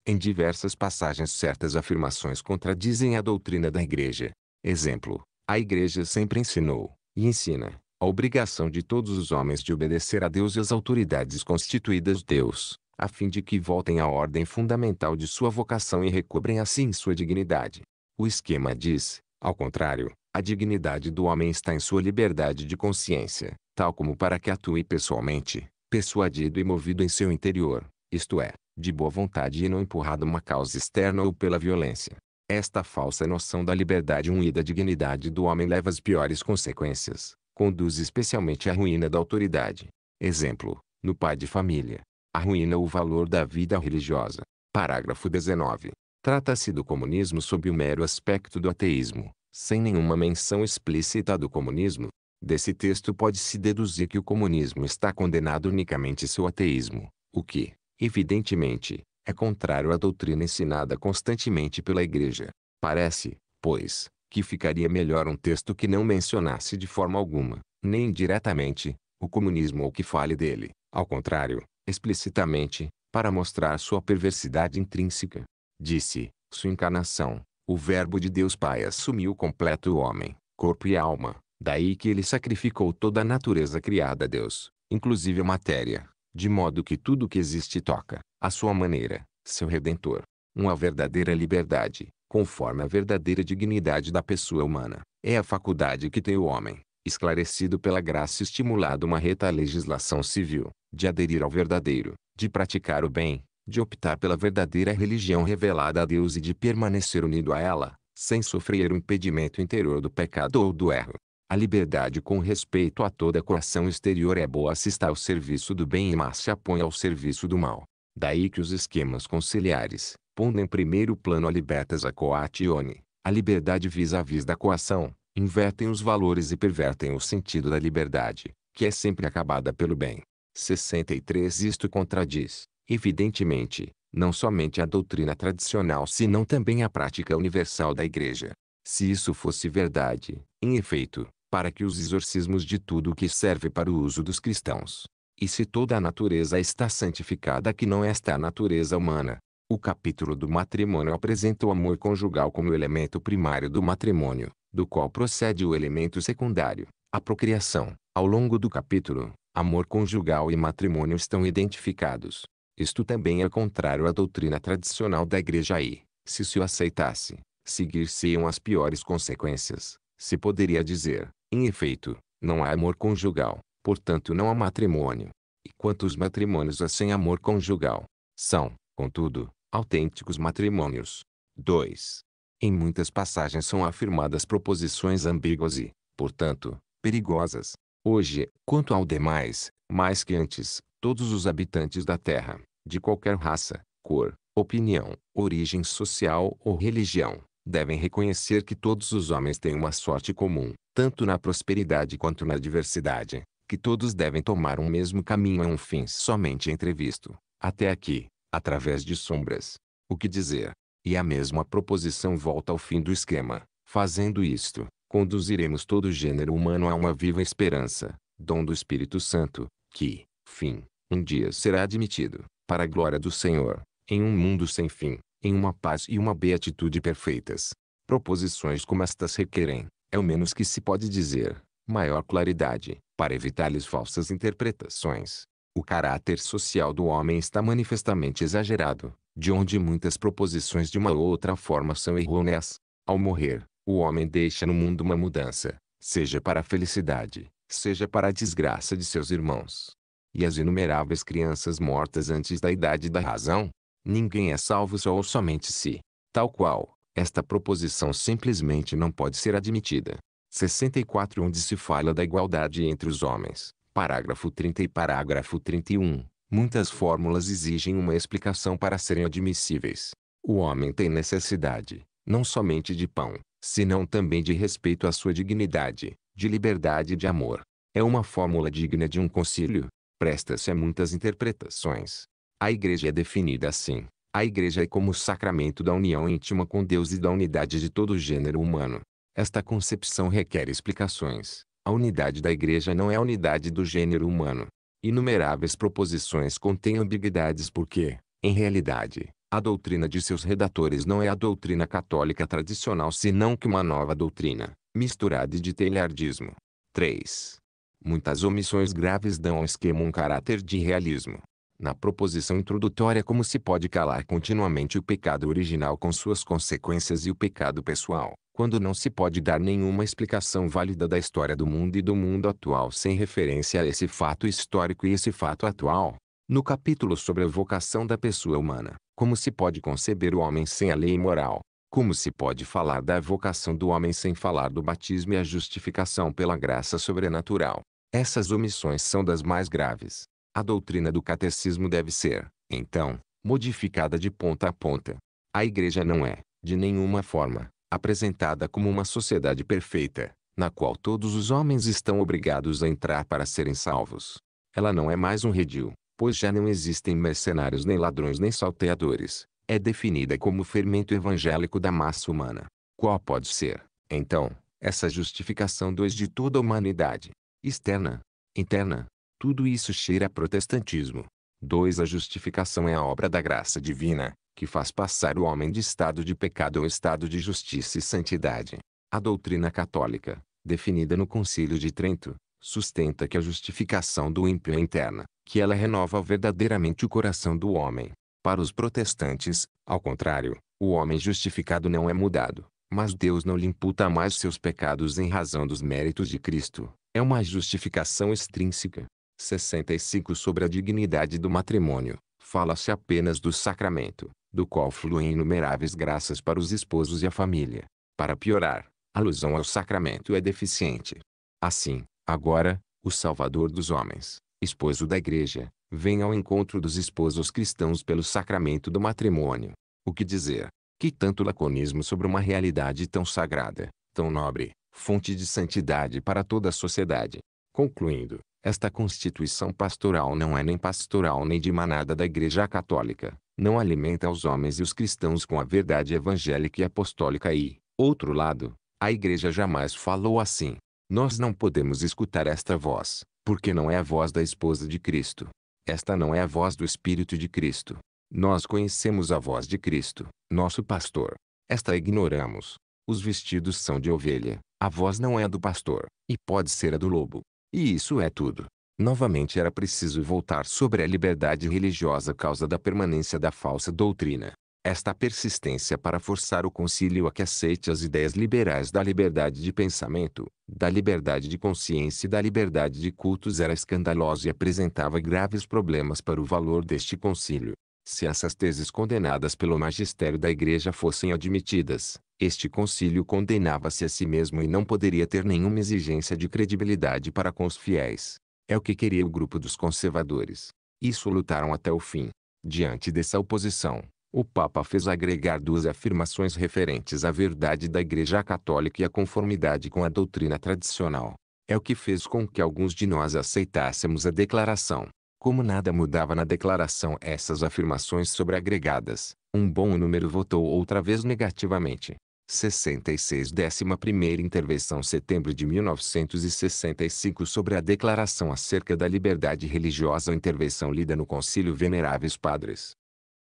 Speaker 1: Em diversas passagens certas afirmações contradizem a doutrina da Igreja. Exemplo, a Igreja sempre ensinou, e ensina, a obrigação de todos os homens de obedecer a Deus e às autoridades constituídas Deus, a fim de que voltem à ordem fundamental de sua vocação e recobrem assim sua dignidade. O esquema diz, ao contrário, a dignidade do homem está em sua liberdade de consciência, tal como para que atue pessoalmente, persuadido e movido em seu interior, isto é, de boa vontade e não empurrado uma causa externa ou pela violência. Esta falsa noção da liberdade um e da dignidade do homem leva às piores consequências, conduz especialmente à ruína da autoridade. Exemplo, no pai de família. A ruína o valor da vida religiosa. Parágrafo 19. Trata-se do comunismo sob o mero aspecto do ateísmo sem nenhuma menção explícita do comunismo, desse texto pode-se deduzir que o comunismo está condenado unicamente seu ateísmo, o que, evidentemente, é contrário à doutrina ensinada constantemente pela Igreja. Parece, pois, que ficaria melhor um texto que não mencionasse de forma alguma, nem diretamente, o comunismo ou que fale dele, ao contrário, explicitamente, para mostrar sua perversidade intrínseca. Disse, sua encarnação, o Verbo de Deus Pai assumiu completo o homem, corpo e alma, daí que ele sacrificou toda a natureza criada a Deus, inclusive a matéria, de modo que tudo que existe toca, à sua maneira, seu redentor. Uma verdadeira liberdade, conforme a verdadeira dignidade da pessoa humana, é a faculdade que tem o homem, esclarecido pela graça e estimulado uma reta legislação civil, de aderir ao verdadeiro, de praticar o bem, de optar pela verdadeira religião revelada a Deus e de permanecer unido a ela, sem sofrer o impedimento interior do pecado ou do erro. A liberdade com respeito a toda a coação exterior é boa se está ao serviço do bem e má se apõe ao serviço do mal. Daí que os esquemas conciliares, pondo em primeiro plano a libertas a coatione, a liberdade vis-à-vis -vis da coação, invertem os valores e pervertem o sentido da liberdade, que é sempre acabada pelo bem. 63 Isto contradiz, evidentemente, não somente a doutrina tradicional senão também a prática universal da Igreja. Se isso fosse verdade, em efeito, para que os exorcismos de tudo o que serve para o uso dos cristãos. E se toda a natureza está santificada que não está a natureza humana. O capítulo do matrimônio apresenta o amor conjugal como elemento primário do matrimônio, do qual procede o elemento secundário, a procriação. Ao longo do capítulo, amor conjugal e matrimônio estão identificados. Isto também é contrário à doutrina tradicional da igreja e, se se o aceitasse, seguir-se-iam as piores consequências. Se poderia dizer, em efeito, não há amor conjugal, portanto não há matrimônio. E quantos matrimônios há sem amor conjugal? São, contudo, autênticos matrimônios. 2. Em muitas passagens são afirmadas proposições ambíguas e, portanto, perigosas. Hoje, quanto ao demais, mais que antes, todos os habitantes da terra, de qualquer raça, cor, opinião, origem social ou religião, devem reconhecer que todos os homens têm uma sorte comum, tanto na prosperidade quanto na adversidade, que todos devem tomar um mesmo caminho a um fim somente entrevisto, até aqui, através de sombras. O que dizer? E a mesma proposição volta ao fim do esquema. Fazendo isto, conduziremos todo o gênero humano a uma viva esperança, dom do Espírito Santo, que, fim, um dia será admitido, para a glória do Senhor, em um mundo sem fim, em uma paz e uma beatitude perfeitas. Proposições como estas requerem, é o menos que se pode dizer, maior claridade, para evitar-lhes falsas interpretações. O caráter social do homem está manifestamente exagerado, de onde muitas proposições de uma ou outra forma são errôneas. Ao morrer, o homem deixa no mundo uma mudança, seja para a felicidade, seja para a desgraça de seus irmãos e as inumeráveis crianças mortas antes da idade da razão, ninguém é salvo só ou somente se, tal qual, esta proposição simplesmente não pode ser admitida. 64 onde se fala da igualdade entre os homens, parágrafo 30 e parágrafo 31, muitas fórmulas exigem uma explicação para serem admissíveis. O homem tem necessidade, não somente de pão, senão também de respeito à sua dignidade, de liberdade e de amor. É uma fórmula digna de um concílio, presta-se a é muitas interpretações. A igreja é definida assim. A igreja é como o sacramento da união íntima com Deus e da unidade de todo o gênero humano. Esta concepção requer explicações. A unidade da igreja não é a unidade do gênero humano. Inumeráveis proposições contêm ambiguidades porque, em realidade, a doutrina de seus redatores não é a doutrina católica tradicional senão que uma nova doutrina, misturada de telhardismo. 3. Muitas omissões graves dão ao esquema um caráter de realismo. Na proposição introdutória como se pode calar continuamente o pecado original com suas consequências e o pecado pessoal, quando não se pode dar nenhuma explicação válida da história do mundo e do mundo atual sem referência a esse fato histórico e esse fato atual. No capítulo sobre a vocação da pessoa humana, como se pode conceber o homem sem a lei moral, como se pode falar da vocação do homem sem falar do batismo e a justificação pela graça sobrenatural? Essas omissões são das mais graves. A doutrina do catecismo deve ser, então, modificada de ponta a ponta. A igreja não é, de nenhuma forma, apresentada como uma sociedade perfeita, na qual todos os homens estão obrigados a entrar para serem salvos. Ela não é mais um redil, pois já não existem mercenários nem ladrões nem salteadores, é definida como fermento evangélico da massa humana. Qual pode ser, então, essa justificação 2 de toda a humanidade? Externa, interna, tudo isso cheira a protestantismo. 2. A justificação é a obra da graça divina, que faz passar o homem de estado de pecado ao estado de justiça e santidade. A doutrina católica, definida no Concílio de Trento, sustenta que a justificação do ímpio é interna, que ela renova verdadeiramente o coração do homem, para os protestantes, ao contrário, o homem justificado não é mudado, mas Deus não lhe imputa mais seus pecados em razão dos méritos de Cristo. É uma justificação extrínseca. 65 Sobre a dignidade do matrimônio, fala-se apenas do sacramento, do qual fluem inumeráveis graças para os esposos e a família. Para piorar, a alusão ao sacramento é deficiente. Assim, agora, o Salvador dos homens, esposo da Igreja, vem ao encontro dos esposos cristãos pelo sacramento do matrimônio. O que dizer? Que tanto laconismo sobre uma realidade tão sagrada, tão nobre, fonte de santidade para toda a sociedade. Concluindo, esta constituição pastoral não é nem pastoral nem de manada da Igreja Católica, não alimenta os homens e os cristãos com a verdade evangélica e apostólica e, outro lado, a Igreja jamais falou assim. Nós não podemos escutar esta voz, porque não é a voz da esposa de Cristo. Esta não é a voz do Espírito de Cristo. Nós conhecemos a voz de Cristo, nosso pastor. Esta ignoramos. Os vestidos são de ovelha, a voz não é a do pastor, e pode ser a do lobo. E isso é tudo. Novamente era preciso voltar sobre a liberdade religiosa causa da permanência da falsa doutrina. Esta persistência para forçar o concílio a que aceite as ideias liberais da liberdade de pensamento, da liberdade de consciência e da liberdade de cultos era escandalosa e apresentava graves problemas para o valor deste concílio. Se essas teses condenadas pelo magistério da Igreja fossem admitidas, este concílio condenava-se a si mesmo e não poderia ter nenhuma exigência de credibilidade para com os fiéis. É o que queria o grupo dos conservadores. Isso lutaram até o fim. Diante dessa oposição, o Papa fez agregar duas afirmações referentes à verdade da Igreja Católica e à conformidade com a doutrina tradicional. É o que fez com que alguns de nós aceitássemos a declaração. Como nada mudava na declaração essas afirmações sobreagregadas, um bom número votou outra vez negativamente. 66 11 Intervenção Setembro de 1965 Sobre a Declaração acerca da Liberdade Religiosa Intervenção lida no Concílio Veneráveis Padres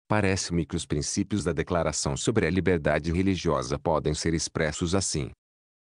Speaker 1: Parece-me que os princípios da Declaração sobre a Liberdade Religiosa podem ser expressos assim.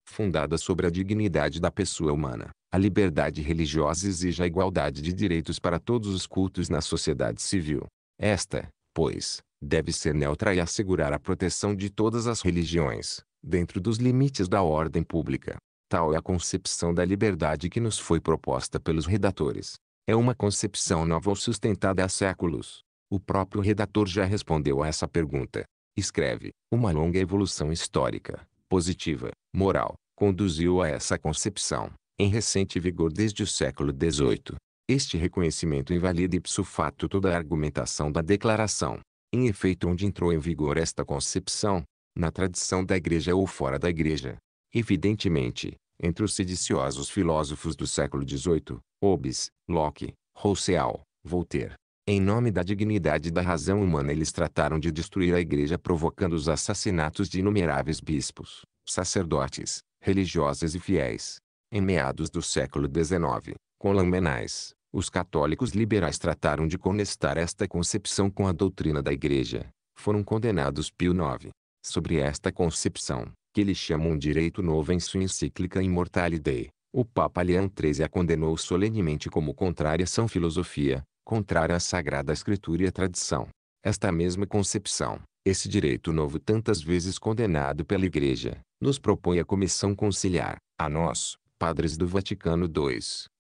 Speaker 1: Fundada sobre a dignidade da pessoa humana, a liberdade religiosa exige a igualdade de direitos para todos os cultos na sociedade civil. Esta, pois, deve ser neutra e assegurar a proteção de todas as religiões, dentro dos limites da ordem pública. Tal é a concepção da liberdade que nos foi proposta pelos redatores. É uma concepção nova ou sustentada há séculos, o próprio redator já respondeu a essa pergunta. Escreve, uma longa evolução histórica, positiva, moral, conduziu a essa concepção, em recente vigor desde o século XVIII. Este reconhecimento invalida ipso facto toda a argumentação da declaração. Em efeito onde entrou em vigor esta concepção, na tradição da igreja ou fora da igreja. Evidentemente, entre os sediciosos filósofos do século XVIII, Hobbes, Locke, Rousseau, Voltaire, em nome da dignidade e da razão humana eles trataram de destruir a igreja provocando os assassinatos de inumeráveis bispos, sacerdotes, religiosas e fiéis. Em meados do século XIX, com Lamennais, os católicos liberais trataram de conectar esta concepção com a doutrina da igreja. Foram condenados Pio IX. Sobre esta concepção, que eles chamam um direito novo em sua encíclica Immortali Dei, o Papa Leão XIII a condenou solenemente como contrária à São filosofia, contrária à Sagrada Escritura e à tradição. Esta mesma concepção, esse direito novo tantas vezes condenado pela Igreja, nos propõe a Comissão Conciliar, a nós, padres do Vaticano II,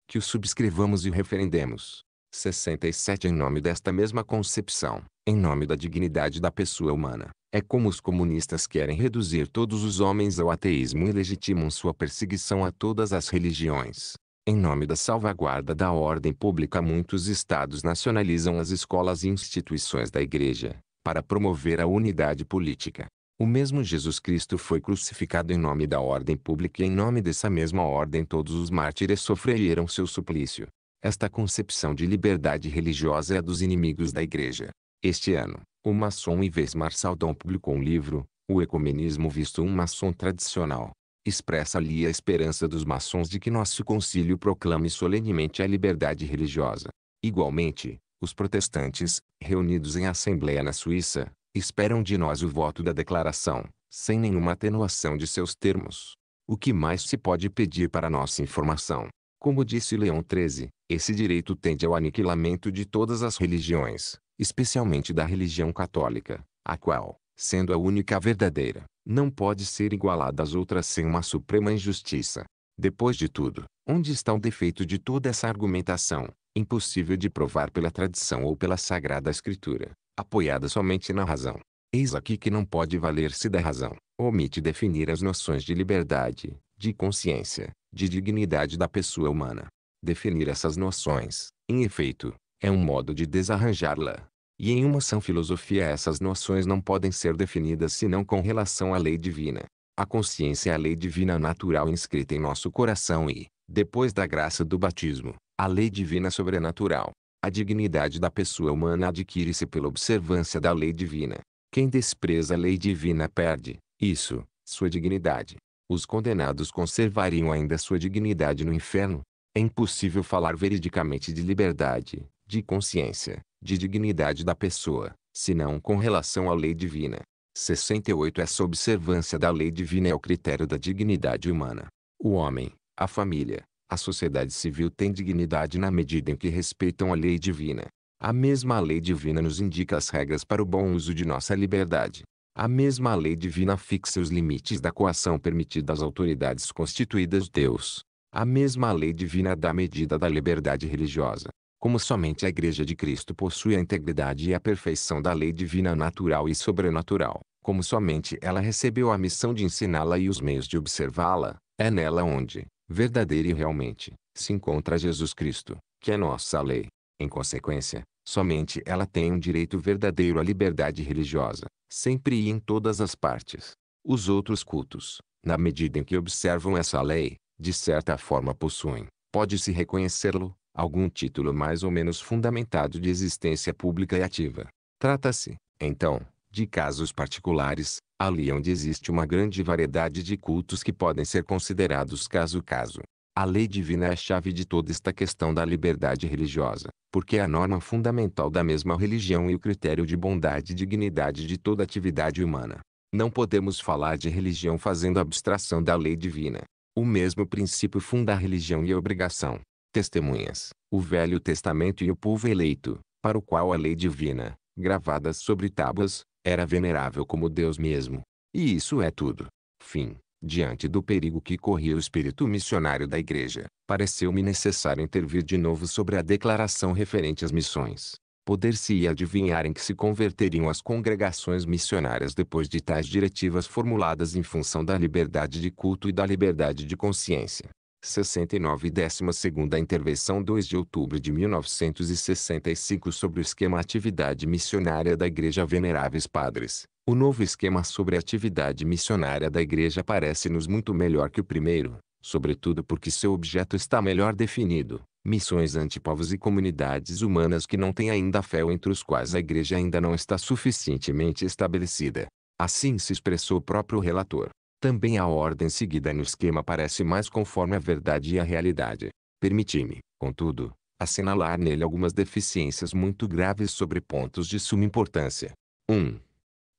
Speaker 1: que o subscrevamos e o referendemos. 67 Em nome desta mesma concepção, em nome da dignidade da pessoa humana, é como os comunistas querem reduzir todos os homens ao ateísmo e legitimam sua perseguição a todas as religiões. Em nome da salvaguarda da ordem pública muitos estados nacionalizam as escolas e instituições da igreja, para promover a unidade política. O mesmo Jesus Cristo foi crucificado em nome da ordem pública e em nome dessa mesma ordem todos os mártires sofreram seu suplício. Esta concepção de liberdade religiosa é a dos inimigos da igreja. Este ano, o maçom Ives Marçaldão publicou um livro, O Ecumenismo Visto um Maçom Tradicional, expressa ali a esperança dos maçons de que nosso concílio proclame solenemente a liberdade religiosa. Igualmente, os protestantes, reunidos em assembleia na Suíça, esperam de nós o voto da declaração, sem nenhuma atenuação de seus termos. O que mais se pode pedir para nossa informação? Como disse Leão XIII, esse direito tende ao aniquilamento de todas as religiões, especialmente da religião católica, a qual, sendo a única verdadeira, não pode ser igualada às outras sem uma suprema injustiça. Depois de tudo, onde está o defeito de toda essa argumentação, impossível de provar pela tradição ou pela Sagrada Escritura, apoiada somente na razão? Eis aqui que não pode valer-se da razão, omite definir as noções de liberdade, de consciência, de dignidade da pessoa humana. Definir essas noções, em efeito, é um modo de desarranjá-la, e em uma sã filosofia essas noções não podem ser definidas senão com relação à lei divina. A consciência é a lei divina natural inscrita em nosso coração e, depois da graça do batismo, a lei divina sobrenatural. A dignidade da pessoa humana adquire-se pela observância da lei divina. Quem despreza a lei divina perde, isso, sua dignidade. Os condenados conservariam ainda sua dignidade no inferno. É impossível falar veridicamente de liberdade, de consciência, de dignidade da pessoa, senão com relação à lei divina. 68 Essa observância da lei divina é o critério da dignidade humana. O homem, a família, a sociedade civil têm dignidade na medida em que respeitam a lei divina. A mesma lei divina nos indica as regras para o bom uso de nossa liberdade. A mesma lei divina fixa os limites da coação permitida às autoridades constituídas Deus. A mesma lei divina dá medida da liberdade religiosa. Como somente a Igreja de Cristo possui a integridade e a perfeição da lei divina natural e sobrenatural, como somente ela recebeu a missão de ensiná-la e os meios de observá-la, é nela onde, verdadeira e realmente, se encontra Jesus Cristo, que é nossa lei. Em consequência, somente ela tem um direito verdadeiro à liberdade religiosa, sempre e em todas as partes. Os outros cultos, na medida em que observam essa lei, de certa forma possuem, pode-se reconhecê-lo, algum título mais ou menos fundamentado de existência pública e ativa. Trata-se, então, de casos particulares, ali onde existe uma grande variedade de cultos que podem ser considerados caso-caso. a A lei divina é a chave de toda esta questão da liberdade religiosa, porque é a norma fundamental da mesma religião e o critério de bondade e dignidade de toda atividade humana. Não podemos falar de religião fazendo abstração da lei divina. O mesmo princípio funda a religião e a obrigação, testemunhas, o Velho Testamento e o povo eleito, para o qual a lei divina, gravada sobre tábuas, era venerável como Deus mesmo. E isso é tudo. Fim. Diante do perigo que corria o espírito missionário da igreja, pareceu-me necessário intervir de novo sobre a declaração referente às missões. Poder-se-ia adivinhar em que se converteriam as congregações missionárias depois de tais diretivas formuladas em função da liberdade de culto e da liberdade de consciência. 69 segunda Intervenção 2 de outubro de 1965 sobre o esquema Atividade Missionária da Igreja Veneráveis Padres. O novo esquema sobre a atividade missionária da Igreja parece-nos muito melhor que o primeiro, sobretudo porque seu objeto está melhor definido. Missões antipovos e comunidades humanas que não têm ainda fé ou entre os quais a Igreja ainda não está suficientemente estabelecida. Assim se expressou o próprio relator. Também a ordem seguida no esquema parece mais conforme à verdade e à realidade. Permiti-me, contudo, assinalar nele algumas deficiências muito graves sobre pontos de suma importância. 1.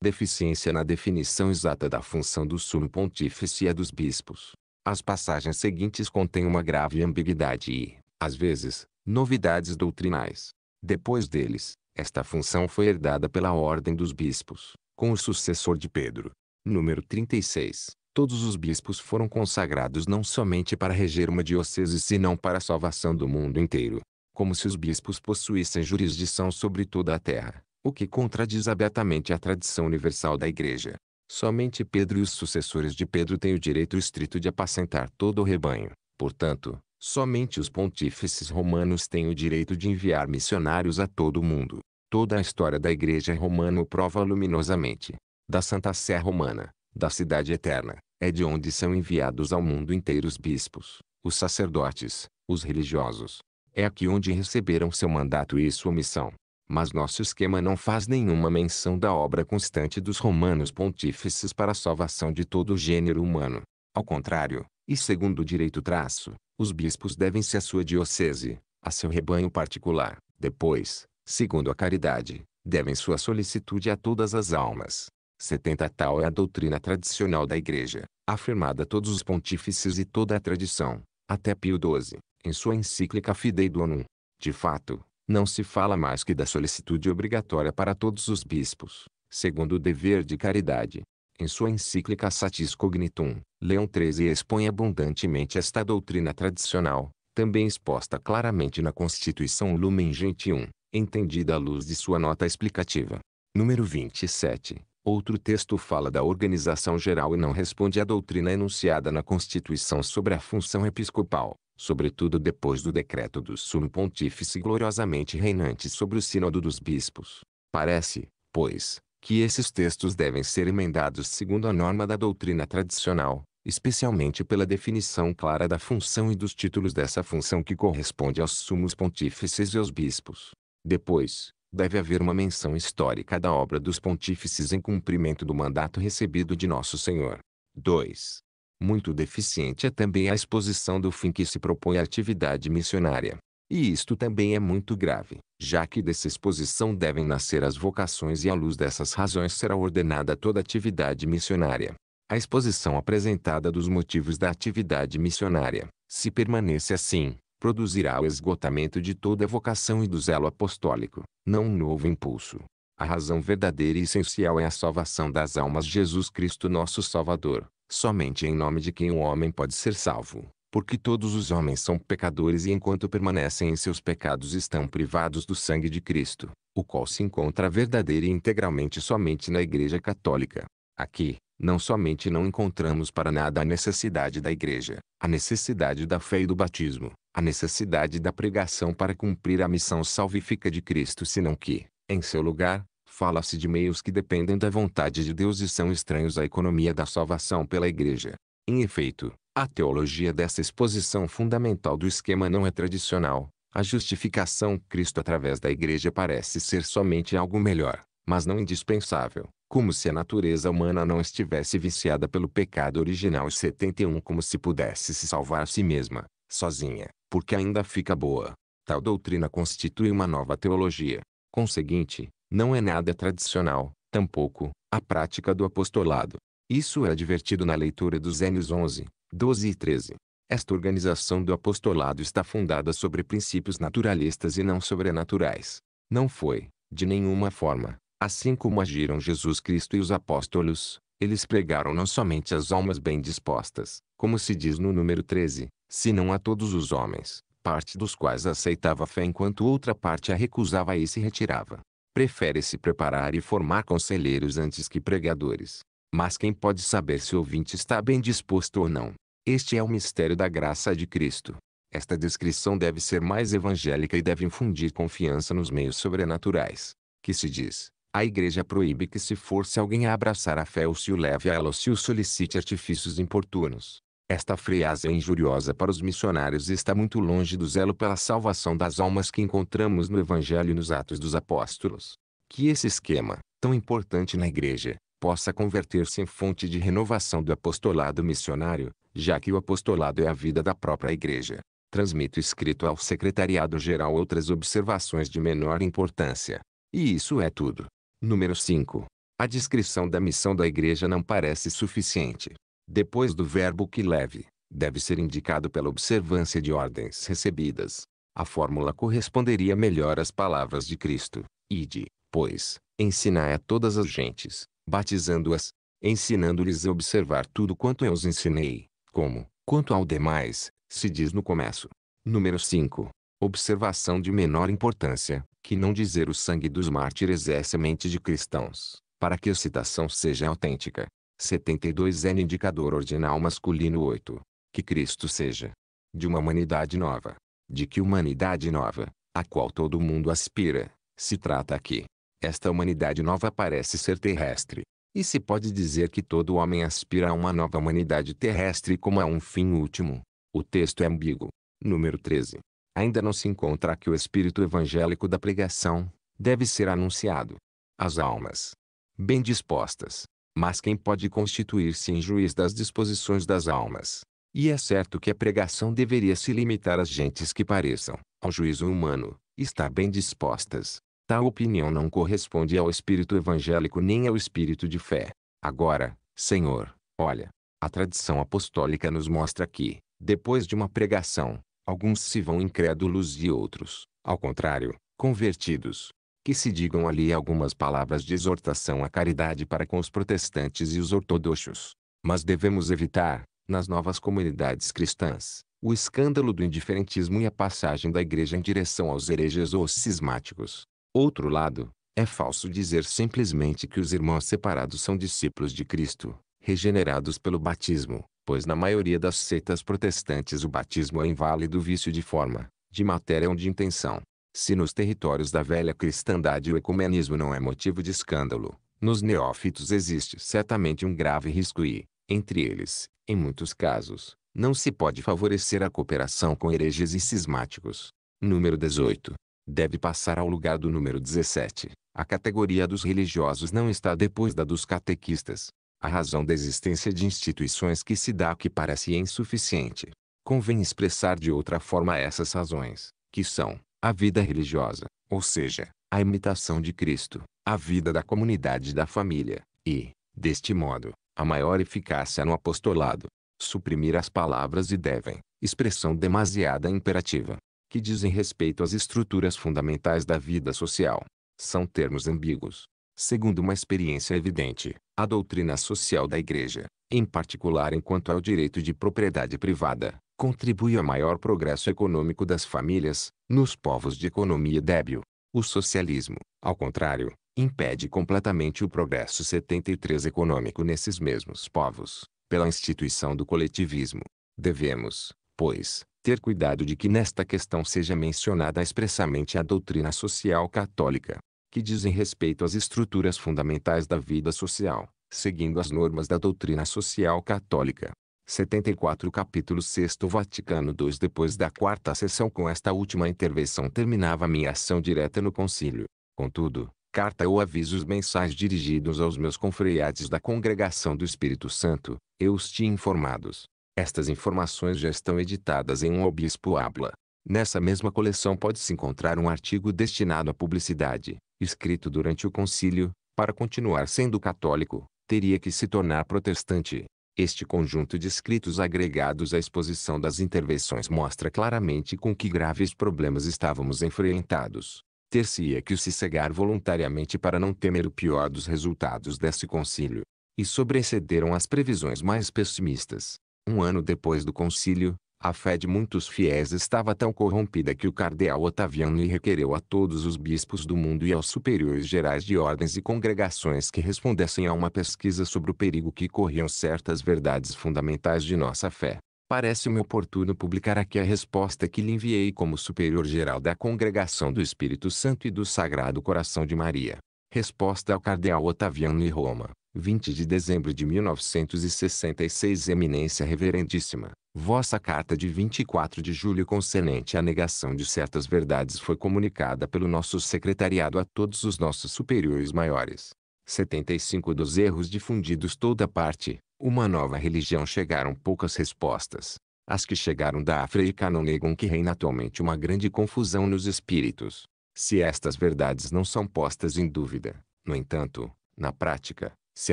Speaker 1: Deficiência na definição exata da função do sumo pontífice e a dos bispos. As passagens seguintes contêm uma grave ambiguidade e, às vezes, novidades doutrinais. Depois deles, esta função foi herdada pela Ordem dos Bispos, com o sucessor de Pedro. Número 36 todos os bispos foram consagrados não somente para reger uma diocese, senão para a salvação do mundo inteiro, como se os bispos possuíssem jurisdição sobre toda a terra, o que contradiz abertamente a tradição universal da Igreja. Somente Pedro e os sucessores de Pedro têm o direito estrito de apacentar todo o rebanho. Portanto, somente os pontífices romanos têm o direito de enviar missionários a todo o mundo. Toda a história da Igreja Romana o prova luminosamente. Da Santa Sé Romana, da Cidade Eterna, é de onde são enviados ao mundo inteiro os bispos, os sacerdotes, os religiosos. É aqui onde receberam seu mandato e sua missão. Mas nosso esquema não faz nenhuma menção da obra constante dos romanos pontífices para a salvação de todo o gênero humano. Ao contrário, e segundo o direito traço, os bispos devem-se à sua diocese, a seu rebanho particular. Depois, segundo a caridade, devem sua solicitude a todas as almas, 70 Tal é a doutrina tradicional da Igreja, afirmada todos os pontífices e toda a tradição, até Pio XII, em sua encíclica Fidei Donum. De fato, não se fala mais que da solicitude obrigatória para todos os bispos, segundo o dever de caridade. Em sua encíclica Satis Cognitum, Leão XIII expõe abundantemente esta doutrina tradicional, também exposta claramente na Constituição Lumen Gentium, entendida à luz de sua nota explicativa. Número 27. Outro texto fala da organização geral e não responde à doutrina enunciada na Constituição sobre a função episcopal, sobretudo depois do decreto do sumo pontífice gloriosamente reinante sobre o Sínodo dos Bispos. Parece, pois, que esses textos devem ser emendados segundo a norma da doutrina tradicional, especialmente pela definição clara da função e dos títulos dessa função que corresponde aos sumos pontífices e aos bispos. Depois, deve haver uma menção histórica da obra dos pontífices em cumprimento do mandato recebido de Nosso Senhor. 2. Muito deficiente é também a exposição do fim que se propõe à atividade missionária. E isto também é muito grave, já que dessa exposição devem nascer as vocações e à luz dessas razões será ordenada toda atividade missionária. A exposição apresentada dos motivos da atividade missionária, se permanece assim, produzirá o esgotamento de toda a vocação e do zelo apostólico, não um novo impulso. A razão verdadeira e essencial é a salvação das almas Jesus Cristo nosso Salvador, somente em nome de quem o homem pode ser salvo, porque todos os homens são pecadores e enquanto permanecem em seus pecados estão privados do sangue de Cristo, o qual se encontra verdadeira e integralmente somente na Igreja Católica. Aqui, não somente não encontramos para nada a necessidade da igreja, a necessidade da fé e do batismo, a necessidade da pregação para cumprir a missão salvífica de Cristo, senão que, em seu lugar, fala-se de meios que dependem da vontade de Deus e são estranhos à economia da salvação pela Igreja. Em efeito, a teologia dessa exposição fundamental do esquema não é tradicional. A justificação Cristo através da Igreja parece ser somente algo melhor, mas não indispensável, como se a natureza humana não estivesse viciada pelo pecado original e 71 como se pudesse se salvar a si mesma sozinha, porque ainda fica boa. Tal doutrina constitui uma nova teologia. Conseguinte, não é nada tradicional, tampouco, a prática do apostolado. Isso é advertido na leitura dos Ênios 11, 12 e 13. Esta organização do apostolado está fundada sobre princípios naturalistas e não sobrenaturais. Não foi, de nenhuma forma, assim como agiram Jesus Cristo e os apóstolos, eles pregaram não somente as almas bem dispostas, como se diz no número 13, se não a todos os homens, parte dos quais aceitava a fé enquanto outra parte a recusava e se retirava. Prefere se preparar e formar conselheiros antes que pregadores. Mas quem pode saber se o ouvinte está bem disposto ou não? Este é o mistério da graça de Cristo. Esta descrição deve ser mais evangélica e deve infundir confiança nos meios sobrenaturais. Que se diz, a igreja proíbe que se force alguém a abraçar a fé ou se o leve a ela ou se o solicite artifícios importunos. Esta frieza injuriosa para os missionários está muito longe do zelo pela salvação das almas que encontramos no Evangelho e nos Atos dos Apóstolos. Que esse esquema, tão importante na Igreja, possa converter-se em fonte de renovação do apostolado missionário, já que o apostolado é a vida da própria Igreja. Transmito escrito ao Secretariado-Geral outras observações de menor importância. E isso é tudo. Número 5. A descrição da missão da Igreja não parece suficiente depois do verbo que leve, deve ser indicado pela observância de ordens recebidas. A fórmula corresponderia melhor às palavras de Cristo. Ide, pois, ensinai a todas as gentes, batizando-as, ensinando-lhes a observar tudo quanto eu os ensinei, como, quanto ao demais, se diz no começo. Número 5. Observação de menor importância, que não dizer o sangue dos mártires é semente de cristãos, para que a citação seja autêntica, 72 N é indicador ordinal masculino 8. Que Cristo seja. De uma humanidade nova. De que humanidade nova, a qual todo mundo aspira, se trata aqui. Esta humanidade nova parece ser terrestre. E se pode dizer que todo homem aspira a uma nova humanidade terrestre como a um fim último. O texto é ambíguo. Número 13. Ainda não se encontra que o espírito evangélico da pregação deve ser anunciado. As almas bem dispostas, mas quem pode constituir-se em juiz das disposições das almas. E é certo que a pregação deveria se limitar às gentes que pareçam, ao juízo humano, estar bem dispostas. Tal opinião não corresponde ao espírito evangélico nem ao espírito de fé. Agora, Senhor, olha, a tradição apostólica nos mostra que, depois de uma pregação, alguns se vão incrédulos e outros, ao contrário, convertidos que se digam ali algumas palavras de exortação à caridade para com os protestantes e os ortodoxos. Mas devemos evitar, nas novas comunidades cristãs, o escândalo do indiferentismo e a passagem da igreja em direção aos hereges ou cismáticos. Outro lado, é falso dizer simplesmente que os irmãos separados são discípulos de Cristo, regenerados pelo batismo, pois na maioria das seitas protestantes o batismo é inválido vício de forma, de matéria ou de intenção. Se nos territórios da velha cristandade o ecumenismo não é motivo de escândalo, nos neófitos existe certamente um grave risco e, entre eles, em muitos casos, não se pode favorecer a cooperação com hereges e cismáticos. Número 18. Deve passar ao lugar do número 17. A categoria dos religiosos não está depois da dos catequistas. A razão da existência de instituições que se dá que parece insuficiente. Convém expressar de outra forma essas razões, que são, a vida religiosa, ou seja, a imitação de Cristo, a vida da comunidade e da família, e, deste modo, a maior eficácia no apostolado. Suprimir as palavras e devem, expressão demasiada imperativa, que dizem respeito às estruturas fundamentais da vida social. São termos ambíguos. Segundo uma experiência evidente, a doutrina social da Igreja, em particular enquanto ao direito de propriedade privada, contribui ao maior progresso econômico das famílias, nos povos de economia débil. O socialismo, ao contrário, impede completamente o progresso 73 econômico nesses mesmos povos, pela instituição do coletivismo. Devemos, pois, ter cuidado de que nesta questão seja mencionada expressamente a doutrina social católica, que dizem respeito às estruturas fundamentais da vida social, seguindo as normas da doutrina social católica. 74 capítulo 6 Vaticano II Depois da quarta sessão com esta última intervenção terminava minha ação direta no concílio. Contudo, carta ou avisos mensais dirigidos aos meus confreades da Congregação do Espírito Santo, eu os tinha informados. Estas informações já estão editadas em um obispo habla. Nessa mesma coleção pode-se encontrar um artigo destinado à publicidade, escrito durante o concílio, para continuar sendo católico, teria que se tornar protestante. Este conjunto de escritos agregados à exposição das intervenções mostra claramente com que graves problemas estávamos enfrentados. Ter-se-ia que se cegar voluntariamente para não temer o pior dos resultados desse concílio. E sobrecederam as previsões mais pessimistas. Um ano depois do concílio, a fé de muitos fiéis estava tão corrompida que o cardeal Otaviano requereu a todos os bispos do mundo e aos superiores gerais de ordens e congregações que respondessem a uma pesquisa sobre o perigo que corriam certas verdades fundamentais de nossa fé. Parece-me oportuno publicar aqui a resposta que lhe enviei como superior geral da Congregação do Espírito Santo e do Sagrado Coração de Maria. Resposta ao Cardeal Otaviano e Roma. 20 de dezembro de 1966 Eminência Reverendíssima, vossa carta de 24 de julho concernente à negação de certas verdades foi comunicada pelo nosso secretariado a todos os nossos superiores maiores. 75 dos erros difundidos toda parte, uma nova religião chegaram poucas respostas. As que chegaram da África não negam que reina atualmente uma grande confusão nos espíritos. Se estas verdades não são postas em dúvida, no entanto, na prática, se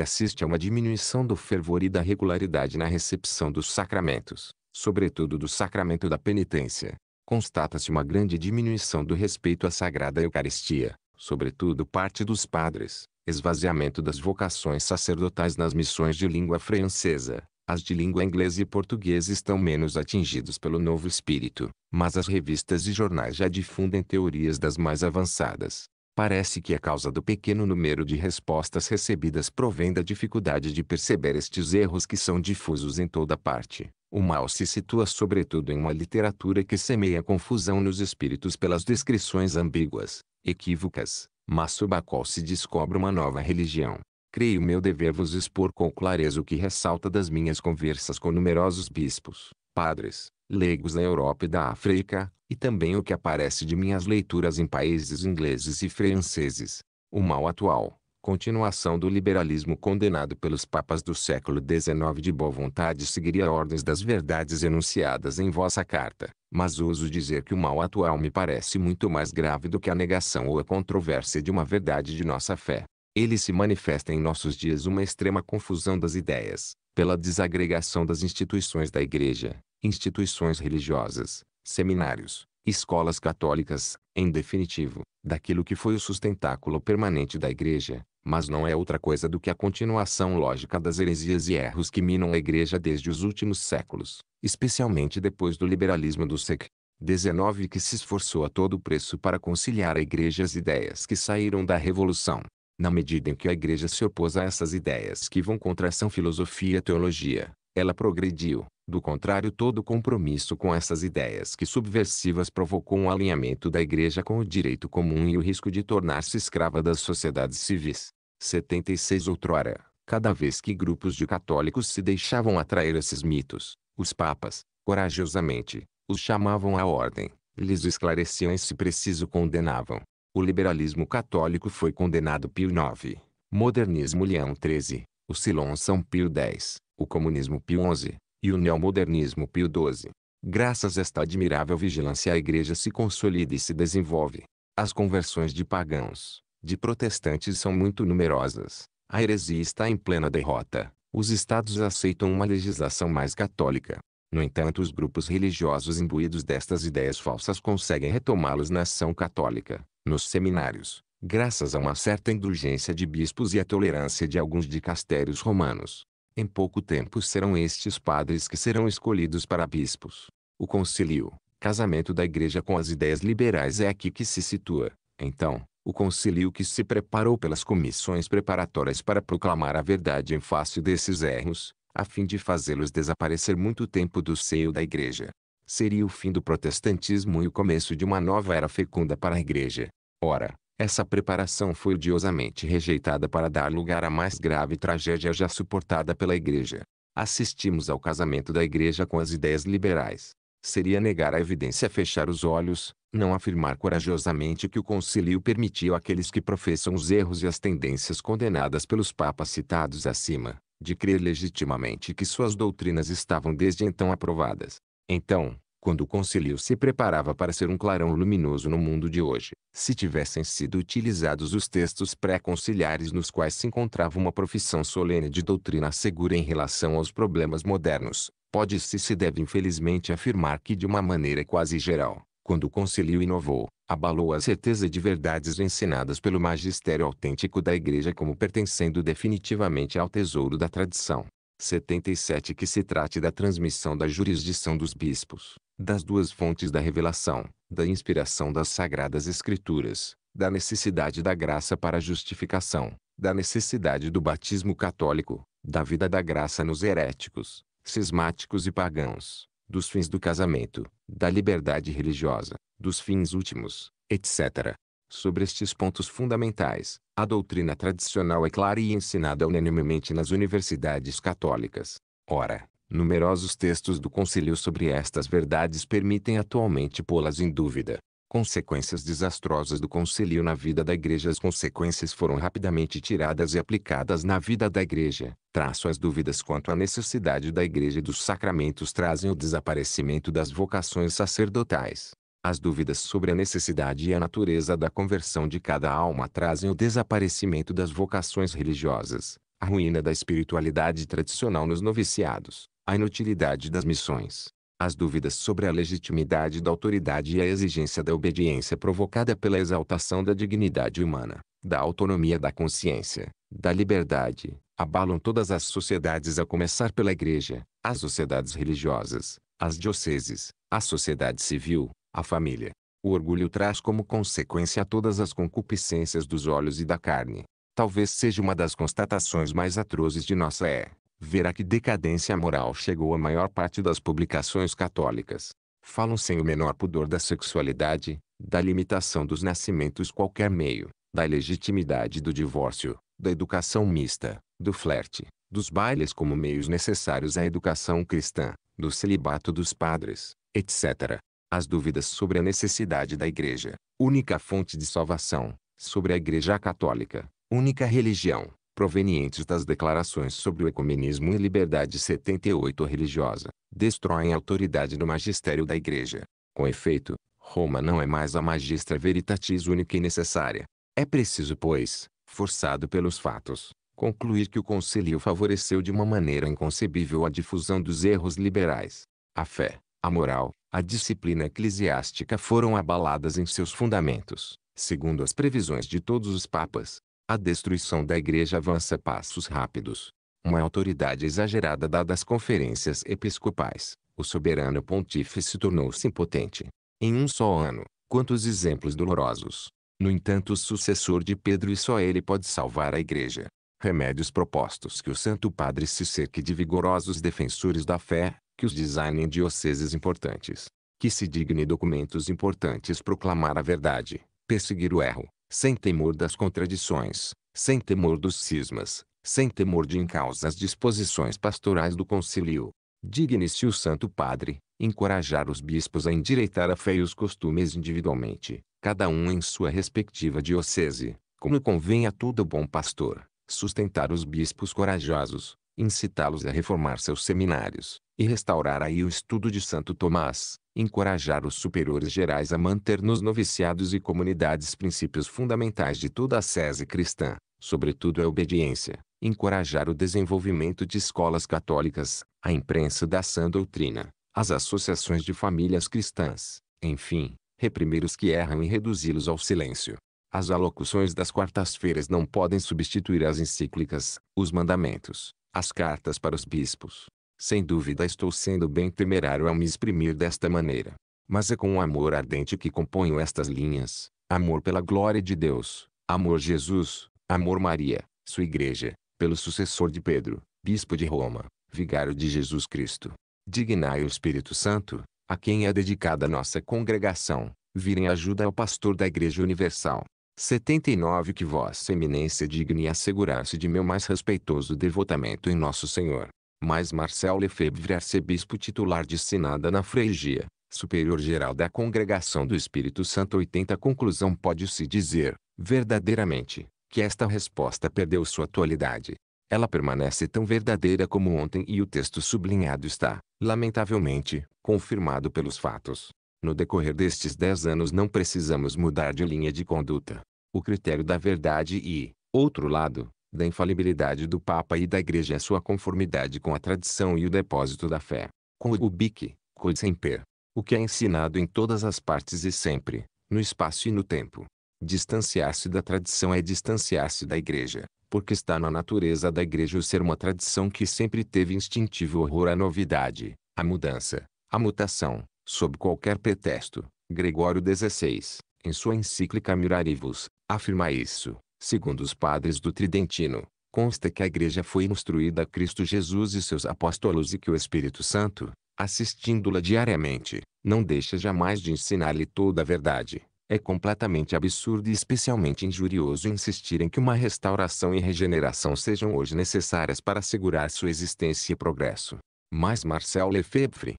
Speaker 1: assiste a uma diminuição do fervor e da regularidade na recepção dos sacramentos, sobretudo do sacramento da penitência. Constata-se uma grande diminuição do respeito à Sagrada Eucaristia, sobretudo parte dos padres, esvaziamento das vocações sacerdotais nas missões de língua francesa. As de língua inglesa e portuguesa estão menos atingidos pelo novo espírito, mas as revistas e jornais já difundem teorias das mais avançadas, Parece que a é causa do pequeno número de respostas recebidas provém da dificuldade de perceber estes erros que são difusos em toda parte. O mal se situa sobretudo em uma literatura que semeia confusão nos espíritos pelas descrições ambíguas, equívocas, mas sob a qual se descobre uma nova religião. Creio meu dever vos expor com clareza o que ressalta das minhas conversas com numerosos bispos, padres, leigos da Europa e da África, e também o que aparece de minhas leituras em países ingleses e franceses. O mal atual, continuação do liberalismo condenado pelos papas do século XIX de boa vontade seguiria ordens das verdades enunciadas em vossa carta, mas ouso dizer que o mal atual me parece muito mais grave do que a negação ou a controvérsia de uma verdade de nossa fé. Ele se manifesta em nossos dias uma extrema confusão das ideias, pela desagregação das instituições da Igreja, instituições religiosas, seminários, escolas católicas, em definitivo, daquilo que foi o sustentáculo permanente da Igreja, mas não é outra coisa do que a continuação lógica das heresias e erros que minam a Igreja desde os últimos séculos, especialmente depois do liberalismo do século XIX que se esforçou a todo preço para conciliar a Igreja as ideias que saíram da Revolução. Na medida em que a Igreja se opôs a essas ideias que vão contra a São filosofia e a teologia, ela progrediu. Do contrário, todo compromisso com essas ideias que subversivas provocou um alinhamento da igreja com o direito comum e o risco de tornar-se escrava das sociedades civis. 76 Outrora, cada vez que grupos de católicos se deixavam atrair esses mitos, os papas, corajosamente, os chamavam à ordem, lhes esclareciam e se preciso condenavam. O liberalismo católico foi condenado Pio IX, modernismo Leão XIII, o Silon São Pio X, o comunismo Pio XI, e o neomodernismo Pio XII. Graças a esta admirável vigilância a igreja se consolida e se desenvolve. As conversões de pagãos, de protestantes são muito numerosas. A heresia está em plena derrota. Os estados aceitam uma legislação mais católica. No entanto, os grupos religiosos imbuídos destas ideias falsas conseguem retomá-las na ação católica, nos seminários, graças a uma certa indulgência de bispos e à tolerância de alguns dicastérios romanos. Em pouco tempo serão estes padres que serão escolhidos para bispos. O concílio, casamento da igreja com as ideias liberais é aqui que se situa. Então, o concílio que se preparou pelas comissões preparatórias para proclamar a verdade em face desses erros, a fim de fazê-los desaparecer muito tempo do seio da igreja. Seria o fim do protestantismo e o começo de uma nova era fecunda para a igreja. Ora, essa preparação foi odiosamente rejeitada para dar lugar à mais grave tragédia já suportada pela Igreja. Assistimos ao casamento da Igreja com as ideias liberais. Seria negar a evidência fechar os olhos, não afirmar corajosamente que o concílio permitiu àqueles que professam os erros e as tendências condenadas pelos papas citados acima, de crer legitimamente que suas doutrinas estavam desde então aprovadas. Então, quando o concílio se preparava para ser um clarão luminoso no mundo de hoje, se tivessem sido utilizados os textos pré-conciliares nos quais se encontrava uma profissão solene de doutrina segura em relação aos problemas modernos, pode-se se deve infelizmente afirmar que de uma maneira quase geral, quando o concílio inovou, abalou a certeza de verdades ensinadas pelo magistério autêntico da Igreja como pertencendo definitivamente ao tesouro da tradição. 77 Que se trate da transmissão da jurisdição dos bispos das duas fontes da revelação, da inspiração das sagradas escrituras, da necessidade da graça para a justificação, da necessidade do batismo católico, da vida da graça nos heréticos, cismáticos e pagãos, dos fins do casamento, da liberdade religiosa, dos fins últimos, etc. Sobre estes pontos fundamentais, a doutrina tradicional é clara e ensinada unanimemente nas universidades católicas. Ora, Numerosos textos do concílio sobre estas verdades permitem atualmente pô-las em dúvida. Consequências desastrosas do concílio na vida da igreja As consequências foram rapidamente tiradas e aplicadas na vida da igreja. Traço as dúvidas quanto à necessidade da igreja e dos sacramentos trazem o desaparecimento das vocações sacerdotais. As dúvidas sobre a necessidade e a natureza da conversão de cada alma trazem o desaparecimento das vocações religiosas, a ruína da espiritualidade tradicional nos noviciados a inutilidade das missões, as dúvidas sobre a legitimidade da autoridade e a exigência da obediência provocada pela exaltação da dignidade humana, da autonomia da consciência, da liberdade, abalam todas as sociedades a começar pela igreja, as sociedades religiosas, as dioceses, a sociedade civil, a família. O orgulho traz como consequência todas as concupiscências dos olhos e da carne. Talvez seja uma das constatações mais atrozes de nossa é verá que decadência moral chegou à maior parte das publicações católicas. Falam sem o menor pudor da sexualidade, da limitação dos nascimentos qualquer meio, da legitimidade do divórcio, da educação mista, do flerte, dos bailes como meios necessários à educação cristã, do celibato dos padres, etc. As dúvidas sobre a necessidade da Igreja, única fonte de salvação, sobre a Igreja Católica, única religião, provenientes das declarações sobre o ecumenismo e liberdade 78 religiosa, destroem a autoridade do magistério da Igreja. Com efeito, Roma não é mais a magistra veritatis única e necessária. É preciso, pois, forçado pelos fatos, concluir que o concílio favoreceu de uma maneira inconcebível a difusão dos erros liberais. A fé, a moral, a disciplina eclesiástica foram abaladas em seus fundamentos, segundo as previsões de todos os papas, a destruição da igreja avança passos rápidos. Uma autoridade exagerada dada às conferências episcopais, o soberano pontífice tornou-se impotente. Em um só ano, quantos exemplos dolorosos. No entanto, o sucessor de Pedro e só ele pode salvar a igreja. Remédios propostos que o Santo Padre se cerque de vigorosos defensores da fé, que os designem dioceses importantes, que se digne documentos importantes proclamar a verdade, perseguir o erro, sem temor das contradições, sem temor dos cismas, sem temor de incausas disposições pastorais do concílio. Digne-se o Santo Padre, encorajar os bispos a endireitar a fé e os costumes individualmente, cada um em sua respectiva diocese, como convém a todo bom pastor, sustentar os bispos corajosos, incitá-los a reformar seus seminários, e restaurar aí o estudo de Santo Tomás, encorajar os superiores gerais a manter nos noviciados e comunidades princípios fundamentais de toda a sese cristã, sobretudo a obediência, encorajar o desenvolvimento de escolas católicas, a imprensa da sã doutrina, as associações de famílias cristãs, enfim, reprimir os que erram e reduzi-los ao silêncio. As alocuções das quartas-feiras não podem substituir as encíclicas, os mandamentos, as cartas para os bispos, sem dúvida estou sendo bem temerário ao me exprimir desta maneira. Mas é com um amor ardente que componho estas linhas. Amor pela glória de Deus, amor Jesus, amor Maria, sua igreja, pelo sucessor de Pedro, bispo de Roma, vigário de Jesus Cristo. Dignai o Espírito Santo, a quem é dedicada nossa congregação, Virem ajuda ao pastor da Igreja Universal. 79 Que vossa eminência digne assegurar-se de meu mais respeitoso devotamento em nosso Senhor mas Marcel Lefebvre é arcebispo titular de Senada na Freigia, superior geral da Congregação do Espírito Santo 80 conclusão pode-se dizer, verdadeiramente, que esta resposta perdeu sua atualidade. Ela permanece tão verdadeira como ontem e o texto sublinhado está, lamentavelmente, confirmado pelos fatos. No decorrer destes dez anos não precisamos mudar de linha de conduta. O critério da verdade e, outro lado, da infalibilidade do Papa e da Igreja é sua conformidade com a tradição e o depósito da fé, com o ubique, quod semper, o que é ensinado em todas as partes e sempre, no espaço e no tempo. Distanciar-se da tradição é distanciar-se da Igreja, porque está na natureza da Igreja o ser uma tradição que sempre teve instintivo horror à novidade, à mudança, à mutação, sob qualquer pretexto. Gregório XVI, em sua encíclica Mirarivus, afirma isso. Segundo os padres do Tridentino, consta que a igreja foi instruída a Cristo Jesus e seus apóstolos e que o Espírito Santo, assistindo-la diariamente, não deixa jamais de ensinar-lhe toda a verdade. É completamente absurdo e especialmente injurioso insistir em que uma restauração e regeneração sejam hoje necessárias para assegurar sua existência e progresso. Mas Marcel Lefebvre,